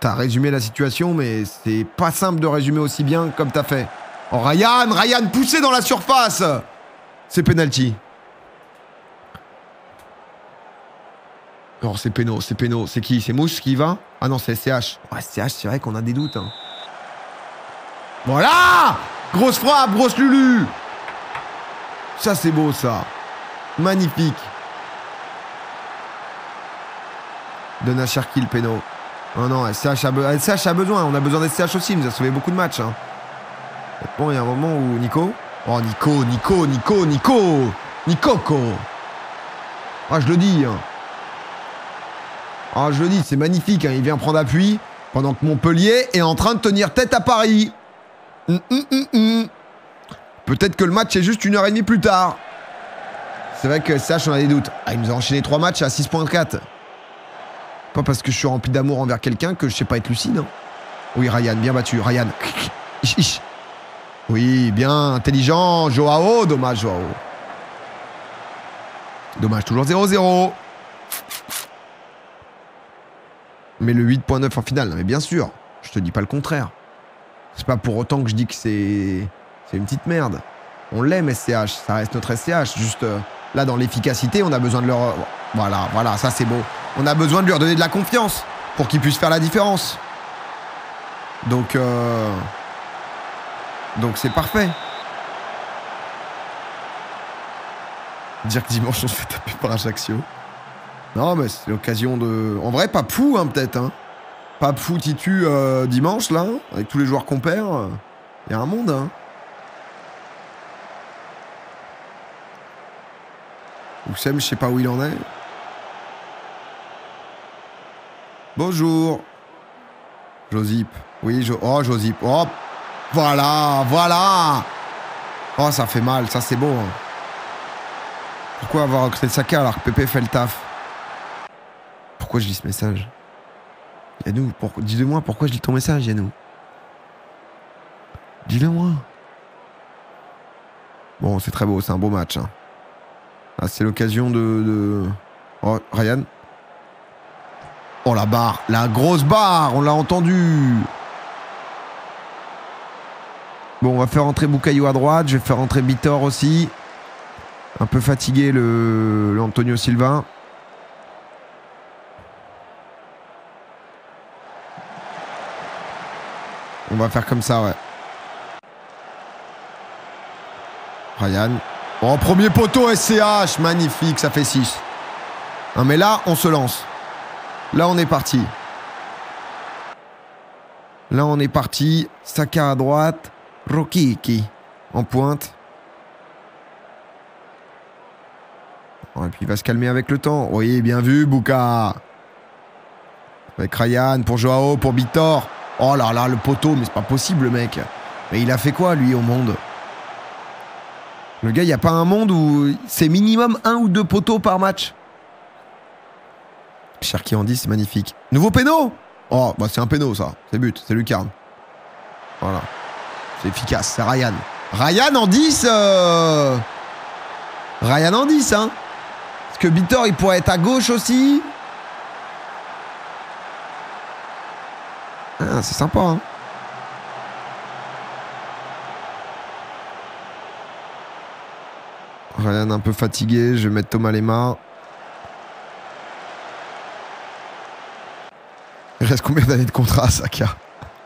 [SPEAKER 1] t'as résumé la situation, mais c'est pas simple de résumer aussi bien comme t'as fait. Oh Ryan, Ryan poussé dans la surface C'est penalty. Non, c'est Péno, c'est Péno. C'est qui C'est Mousse qui va Ah non, c'est SCH. SCH, c'est vrai qu'on a des doutes. Hein. Voilà Grosse frappe, grosse Lulu Ça, c'est beau, ça. Magnifique. Donne à le Péno. Non, non, SCH a, a besoin. On a besoin d'SCH aussi. Il nous a sauvé beaucoup de matchs. Hein. Bon, il y a un moment où Nico. Oh, Nico, Nico, Nico, Nico Nico. Ah, je le dis. Hein. Ah, je le dis, c'est magnifique. Hein. Il vient prendre appui pendant que Montpellier est en train de tenir tête à Paris. Hum, hum, hum, Peut-être que le match est juste une heure et demie plus tard. C'est vrai que ça, on a des doutes. Ah, il nous a enchaîné trois matchs à 6.4. Pas parce que je suis rempli d'amour envers quelqu'un que je sais pas être lucide. Hein. Oui, Ryan, bien battu. Ryan. Oui, bien, intelligent. Joao, dommage, Joao. Dommage, toujours 0-0. Mais le 8.9 en finale, non mais bien sûr, je te dis pas le contraire. C'est pas pour autant que je dis que c'est c'est une petite merde. On l'aime SCH, ça reste notre SCH. Juste euh, là dans l'efficacité, on a besoin de leur voilà, voilà, ça c'est beau. On a besoin de leur donner de la confiance pour qu'ils puissent faire la différence. Donc euh, donc c'est parfait. Dire que dimanche on se fait taper par Ajaccio. Non, mais c'est l'occasion de. En vrai, pas fou hein, peut-être. Hein. Pas fou Titu euh, dimanche, là, avec tous les joueurs qu'on perd. Il euh, y a un monde, hein. Oussem, je sais pas où il en est. Bonjour. Josip. Oui, oh, Josip. Oh, voilà, voilà. Oh, ça fait mal, ça c'est beau. Hein. Pourquoi avoir recruté Saka alors que Pépé fait le taf pourquoi je lis ce message Yannou, dis-le-moi pourquoi je lis ton message, Yannou. Dis-le-moi. Bon, c'est très beau, c'est un beau match. Hein. Ah, c'est l'occasion de, Oh, Ryan. Oh, la barre, la grosse barre, on l'a entendu. Bon, on va faire entrer Boucaillou à droite, je vais faire entrer Bitor aussi. Un peu fatigué, le, le Antonio Silva. On va faire comme ça, ouais. Ryan. Oh, premier poteau SCH. Magnifique, ça fait 6. Ah mais là, on se lance. Là, on est parti. Là, on est parti. Saka à droite. Rokiki en pointe. Oh, et puis, il va se calmer avec le temps. Oui, bien vu, Bouka. Avec Ryan, pour Joao, pour Bitor. Oh là là, le poteau, mais c'est pas possible, mec. Mais il a fait quoi, lui, au monde Le gars, il n'y a pas un monde où c'est minimum un ou deux poteaux par match. Cherki en 10, c'est magnifique. Nouveau péno Oh, bah c'est un péno, ça. C'est but, c'est lucarne. Voilà. C'est efficace, c'est Ryan. Ryan en 10 euh, Ryan en 10, hein ce que Bitor, il pourrait être à gauche aussi. Ah, c'est sympa. Hein. Ryan un peu fatigué. Je vais mettre Thomas Lema. Il reste combien d'années de contrat à Saka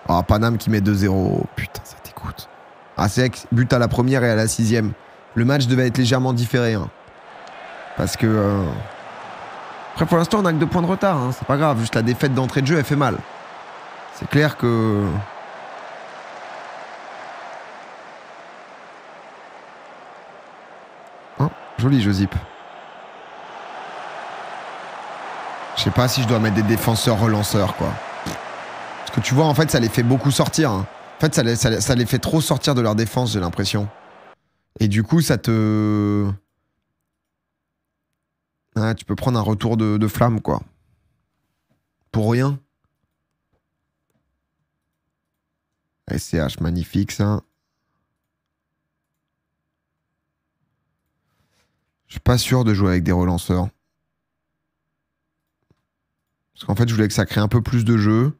[SPEAKER 1] Ah, Paname qui met 2-0. Putain, ça t'écoute. Ah, c'est but à la première et à la sixième. Le match devait être légèrement différé. Hein. Parce que. Euh, Après, pour l'instant, on a que deux points de retard. Hein. C'est pas grave. Juste la défaite d'entrée de jeu, elle fait mal. C'est clair que. Oh, joli Josip. Je sais pas si je dois mettre des défenseurs relanceurs, quoi. Parce que tu vois, en fait, ça les fait beaucoup sortir. Hein. En fait, ça les, ça, les fait trop sortir de leur défense, j'ai l'impression. Et du coup, ça te. tu peux prendre un retour de flamme, quoi. Pour rien. SCH, magnifique ça. Je suis pas sûr de jouer avec des relanceurs. Parce qu'en fait, je voulais que ça crée un peu plus de jeu.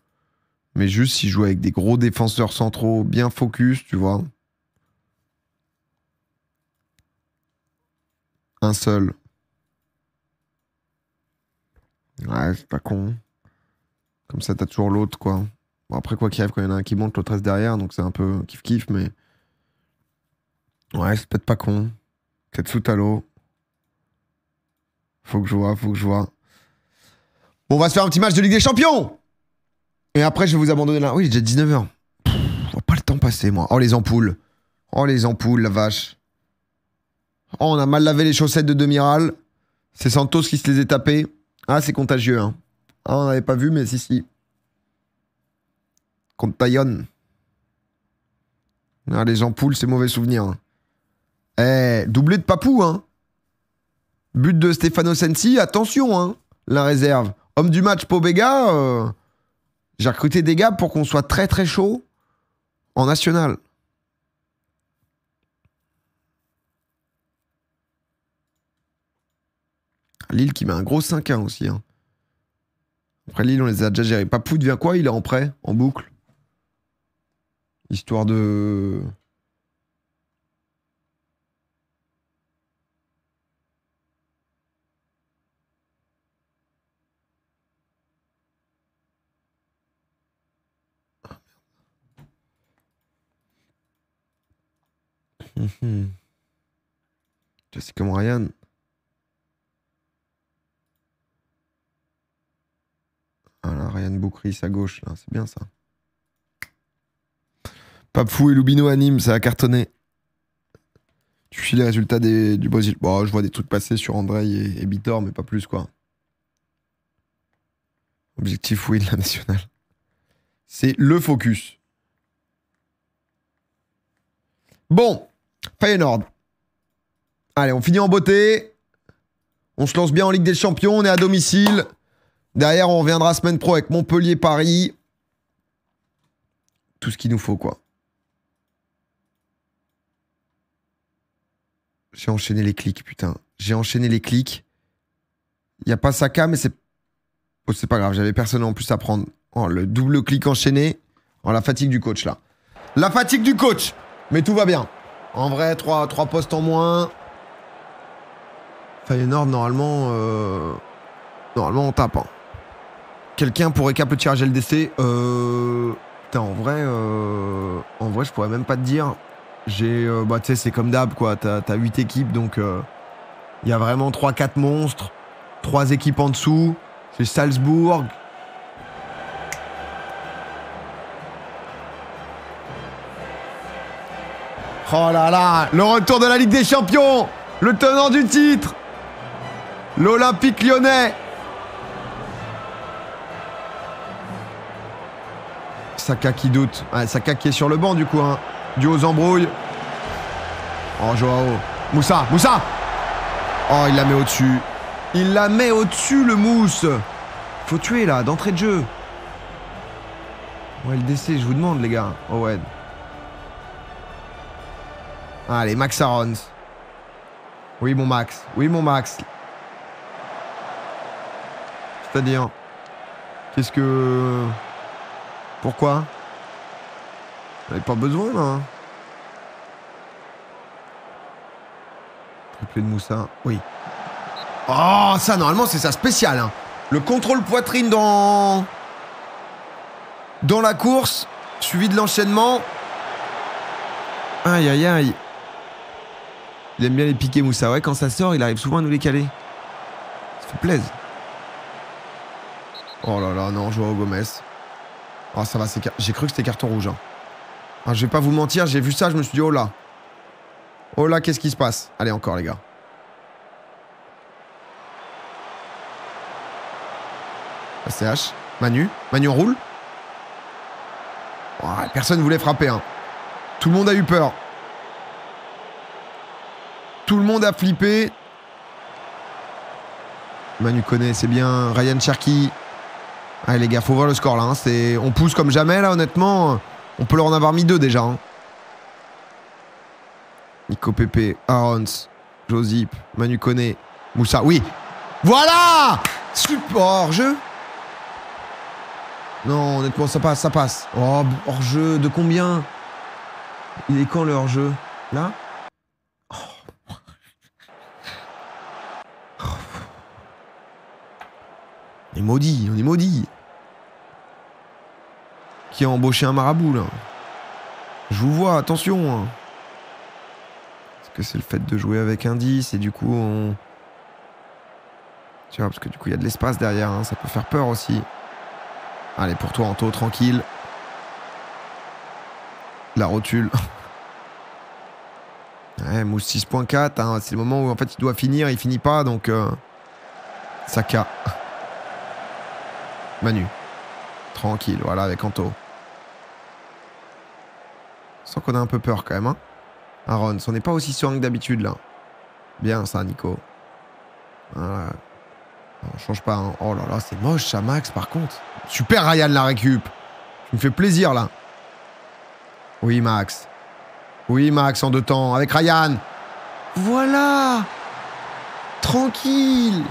[SPEAKER 1] Mais juste si je joue avec des gros défenseurs centraux bien focus, tu vois. Un seul. Ouais, c'est pas con. Comme ça, t'as toujours l'autre, quoi. Bon, après, quoi qu'il arrive, quand il y en a un qui monte, l'autre reste derrière, donc c'est un peu kiff-kiff, mais. Ouais, c'est peut-être pas con. sous Talo. Faut que je vois, faut que je vois. Bon, on va se faire un petit match de Ligue des Champions Et après, je vais vous abandonner là. Oui, il est déjà 19h. on pas le temps passer, moi. Oh, les ampoules. Oh, les ampoules, la vache. Oh, on a mal lavé les chaussettes de Demiral. C'est Santos qui se les est tapées. Ah, c'est contagieux, hein. Ah, on n'avait pas vu, mais si, si contre Taillon. Ah, les ampoules, c'est mauvais souvenir. Hein. Eh, doublé de Papou, hein. But de Stefano Sensi, attention, hein, la réserve. Homme du match, Pobega, euh, j'ai recruté des gars pour qu'on soit très très chaud en national. Lille qui met un gros 5-1 aussi. Hein. Après Lille, on les a déjà gérés. Papou devient quoi Il est en prêt, en boucle Histoire de. C'est comme Ryan. Ah là, Ryan Boukris à gauche, là, c'est bien ça fou et Lubino à Nîmes, ça a cartonné. Tu suis les résultats du Brésil. Bon, je vois des trucs passer sur André et, Bitor, mais pas plus, quoi. Objectif, oui, de la nationale. C'est le focus. Bon, Feyenoord. Allez, on finit en beauté. On se lance bien en Ligue des Champions, on est à domicile. Derrière, on reviendra semaine pro avec Montpellier, Paris. Tout ce qu'il nous faut, quoi. J'ai enchaîné les clics, putain. J'ai enchaîné les clics. Il n'y a pas Saka, mais c'est. Oh, c'est pas grave, j'avais personne en plus à prendre. Oh, le double clic enchaîné. Oh, la fatigue du coach, là. La fatigue du coach Mais tout va bien. En vrai, 3, postes en moins. Feyenoord, normalement... Euh, normalement, on tape. Hein. Quelqu'un pourrait cap le tirage LDC euh... Putain, en vrai... Euh... En vrai, je pourrais même pas te dire. J'ai, euh, bah, tu sais, c'est comme d'hab, quoi. T'as, 8 équipes, donc euh, il y a vraiment 3-4 monstres, 3 équipes en dessous. C'est Salzbourg. Oh là là, le retour de la Ligue des Champions, le tenant du titre, l'Olympique lyonnais. Saka qui doute. Hein, Saka qui est sur le banc du coup. Hein aux embrouilles. Oh, Joao. Moussa, Moussa Oh, il la met au-dessus. Il la met au-dessus, le mousse Faut tuer, là, d'entrée de jeu. Ouais, le décès, je vous demande, les gars. Oh ouais Allez, Max Arons. Oui, mon Max. Oui, mon Max. C'est-à-dire... Qu'est-ce que... Pourquoi j'avais pas besoin là. Hein. de Moussa. Oui. Oh, ça normalement c'est ça spécial. Hein. Le contrôle poitrine dans. dans la course, suivi de l'enchaînement. Aïe aïe aïe. Il aime bien les piquer Moussa. Ouais, quand ça sort, il arrive souvent à nous les caler. Ça fait plaisir. Oh là là, non, au Gomez. Oh, ça va, j'ai cru que c'était carton rouge. Hein. Ah, je vais pas vous mentir, j'ai vu ça, je me suis dit, oh là. Oh là, qu'est-ce qui se passe Allez, encore, les gars. CH, Manu. Manu roule. personne voulait frapper. Hein. Tout le monde a eu peur. Tout le monde a flippé. Manu connaît, c'est bien. Ryan Cherky. Allez les gars, faut voir le score là. Hein. On pousse comme jamais là, honnêtement. On peut leur en avoir mis deux déjà. Hein. Nico Pepe, Arons, Josip, Manu Koné, Moussa. Oui Voilà Super hors-jeu Non, honnêtement, ça passe, ça passe. Oh, hors-jeu de combien Il est quand le hors-jeu Là oh. Oh. On est maudit, on est maudits qui a embauché un marabout, là. Je vous vois, attention. est hein. Parce que c'est le fait de jouer avec un 10 et du coup, on. Tu vois, parce que du coup, il y a de l'espace derrière, hein, ça peut faire peur aussi. Allez, pour toi, Anto, tranquille. La rotule. ouais, Mousse 6.4, hein, c'est le moment où en fait il doit finir, il finit pas, donc. Euh, Saka. Manu. Tranquille, voilà, avec Anto. Sans qu'on a un peu peur quand même. Hein. Aaron, on n'est pas aussi serein que d'habitude là. Bien ça, Nico. Voilà. On change pas. Hein. Oh là là, c'est moche ça, Max, par contre. Super Ryan la récup. Tu me fais plaisir là. Oui, Max. Oui, Max, en deux temps. Avec Ryan. Voilà. Tranquille.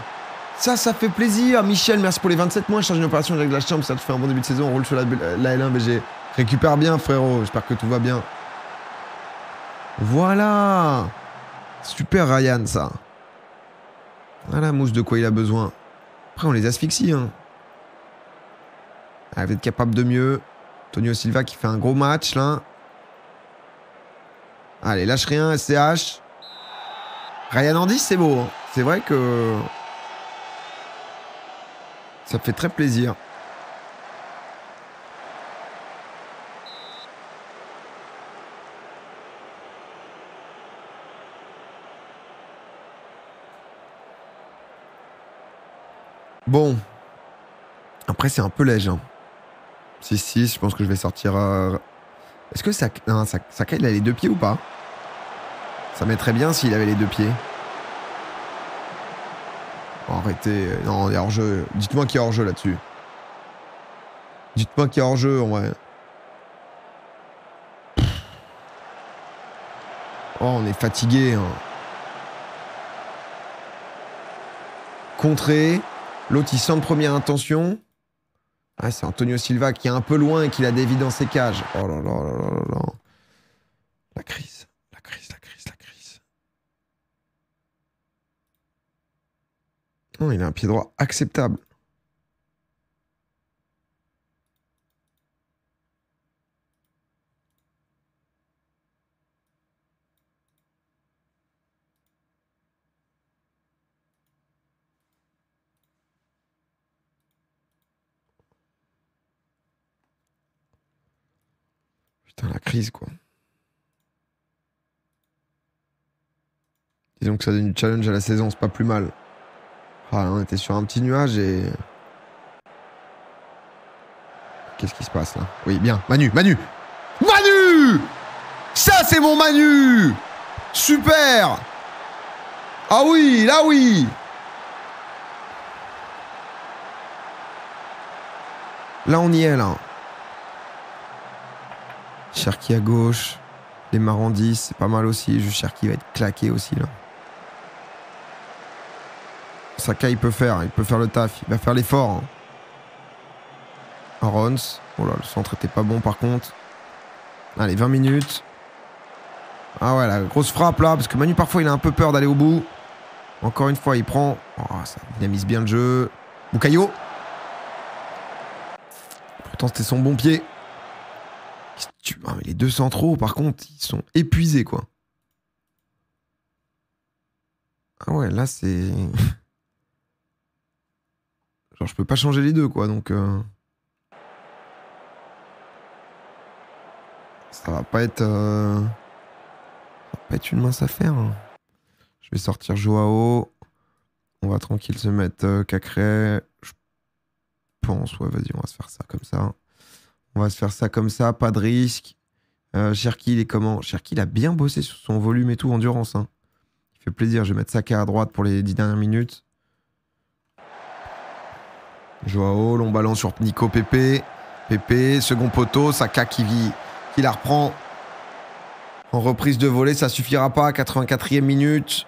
[SPEAKER 1] Ça, ça fait plaisir. Michel, merci pour les 27 mois. Je charge une opération avec la chambre. Ça te fait un bon début de saison. On roule sur la, L1 BG. Récupère bien, frérot. J'espère que tout va bien. Voilà. Super Ryan, ça. Voilà, ah, Mousse, de quoi il a besoin. Après, on les asphyxie. Hein. Ah, va être capable de mieux. Tonio Silva qui fait un gros match, là. Allez, lâche rien, SCH. Ryan Andy, c'est beau. Hein. C'est vrai que ça fait très plaisir. Bon. Après, c'est un peu léger. 6-6, hein. je pense que je vais sortir... Euh, est-ce que ça... Non, ça... a les deux pieds ou pas Ça très bien s'il avait les deux pieds. Arrêtez. Non, il est hors-jeu. Dites-moi qu'il est a hors-jeu là-dessus. Dites-moi qu'il est a hors-jeu, en vrai. Oh, on est fatigué. Hein. Contré. L'autre, il de première intention. Ah, c'est Antonio Silva qui est un peu loin et qui la dévié dans ses cages. Oh là là là là là. La crise. Non, il a un pied droit acceptable. Putain, la crise, quoi. Disons que ça donne du challenge à la saison, c'est pas plus mal. Ah, on était sur un petit nuage et. Qu'est-ce qui se passe là Oui, bien. Manu, Manu Manu Ça, c'est mon Manu Super Ah oui, là oui Là, on y est là. Cherki à gauche. Les Marandis, c'est pas mal aussi. Juste Cherki va être claqué aussi là. Saka, il peut faire. Il peut faire le taf. Il va faire l'effort. Hein. Arons. Oh là, le centre était pas bon par contre. Allez, 20 minutes. Ah ouais, la grosse frappe là, parce que Manu parfois il a un peu peur d'aller au bout. Encore une fois, il prend. Oh, ça dynamise bien le jeu. Bukayo. Pourtant, c'était son bon pied. Ah, les deux centraux, par contre, ils sont épuisés, quoi. Ah ouais, là, c'est. Genre, je peux pas changer les deux, quoi. Donc. Euh, ça va pas être. Euh, va pas être une mince affaire. Hein. Je vais sortir Joao. On va tranquille se mettre euh, Cacré. Je pense, ouais, vas-y, on va se faire ça comme ça. On va se faire ça comme ça, pas de risque. Euh, Cherki, il est comment Cherki, il a bien bossé sur son volume et tout, endurance. Hein. Il fait plaisir. Je vais mettre Saka à droite pour les 10 dernières minutes. Joao, long ballon sur Nico Pepe. Pepe, second poteau, Saka qui, vit, qui la reprend en reprise de volée. Ça suffira pas, 84e minute.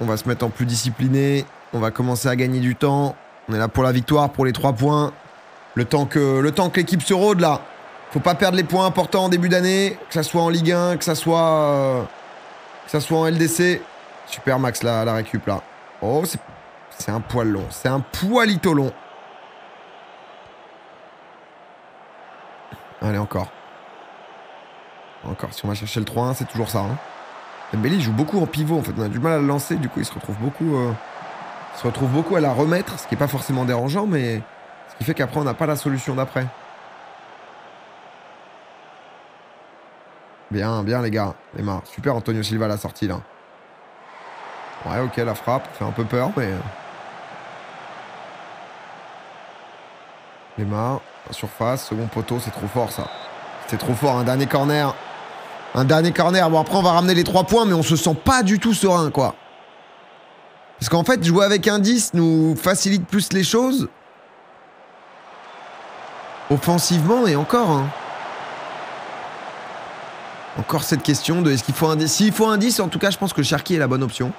[SPEAKER 1] On va se mettre en plus discipliné. On va commencer à gagner du temps. On est là pour la victoire, pour les 3 points. Le temps que l'équipe se rôde là. Faut pas perdre les points importants en début d'année, que ça soit en Ligue 1, que ça soit, que ça soit en LDC. Super Max la, la récup là. Oh, c'est un poil long, c'est un poilito long. Allez, encore. Encore, si on va chercher le 3-1, c'est toujours ça. Hein. joue beaucoup en pivot en fait. On a du mal à le lancer, du coup il se retrouve beaucoup, euh, se retrouve beaucoup à la remettre, ce qui n'est pas forcément dérangeant, mais ce qui fait qu'après on n'a pas la solution d'après. Bien, bien les gars, les Super Antonio Silva la sortie là. Ouais, ok, la frappe fait un peu peur, mais. Euh, les surface, second poteau, c'est trop fort ça. C'est trop fort, un dernier corner. Un dernier corner. Bon, après, on va ramener les trois points, mais on se sent pas du tout serein, quoi. Parce qu'en fait, jouer avec un 10 nous facilite plus les choses. Offensivement, et encore. Hein. Encore cette question de est-ce qu'il faut un 10 S'il faut un 10, en tout cas, je pense que Cherki est la bonne option.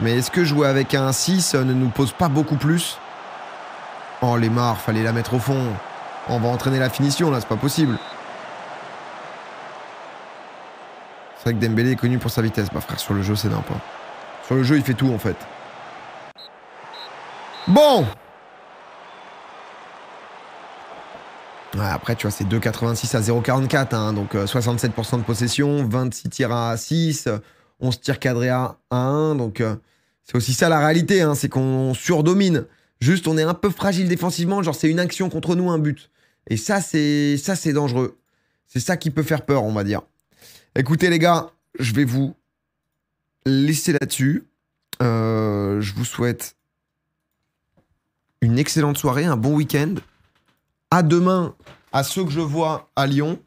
[SPEAKER 1] Mais est-ce que jouer avec un 6 euh, ne nous pose pas beaucoup plus Oh, les marres, fallait la mettre au fond. On va entraîner la finition, là, c'est pas possible. C'est vrai que Dembélé est connu pour sa vitesse. Bah, frère, sur le jeu, c'est n'importe Sur le jeu, il fait tout, en fait. Bon ouais, Après, tu vois, c'est 2,86 à 0,44. Hein, donc, 67% euh, de possession, 26 tirs à 6, 11 tirs cadrés à 1. Donc, euh, c'est aussi ça la réalité. Hein, c'est qu'on surdomine. Juste, on est un peu fragile défensivement, genre c'est une action contre nous, un but. Et ça, c'est ça, c'est dangereux. C'est ça qui peut faire peur, on va dire. Écoutez, les gars, je vais vous laisser là-dessus. Euh, je vous souhaite une excellente soirée, un bon week-end. À demain, à ceux que je vois à Lyon.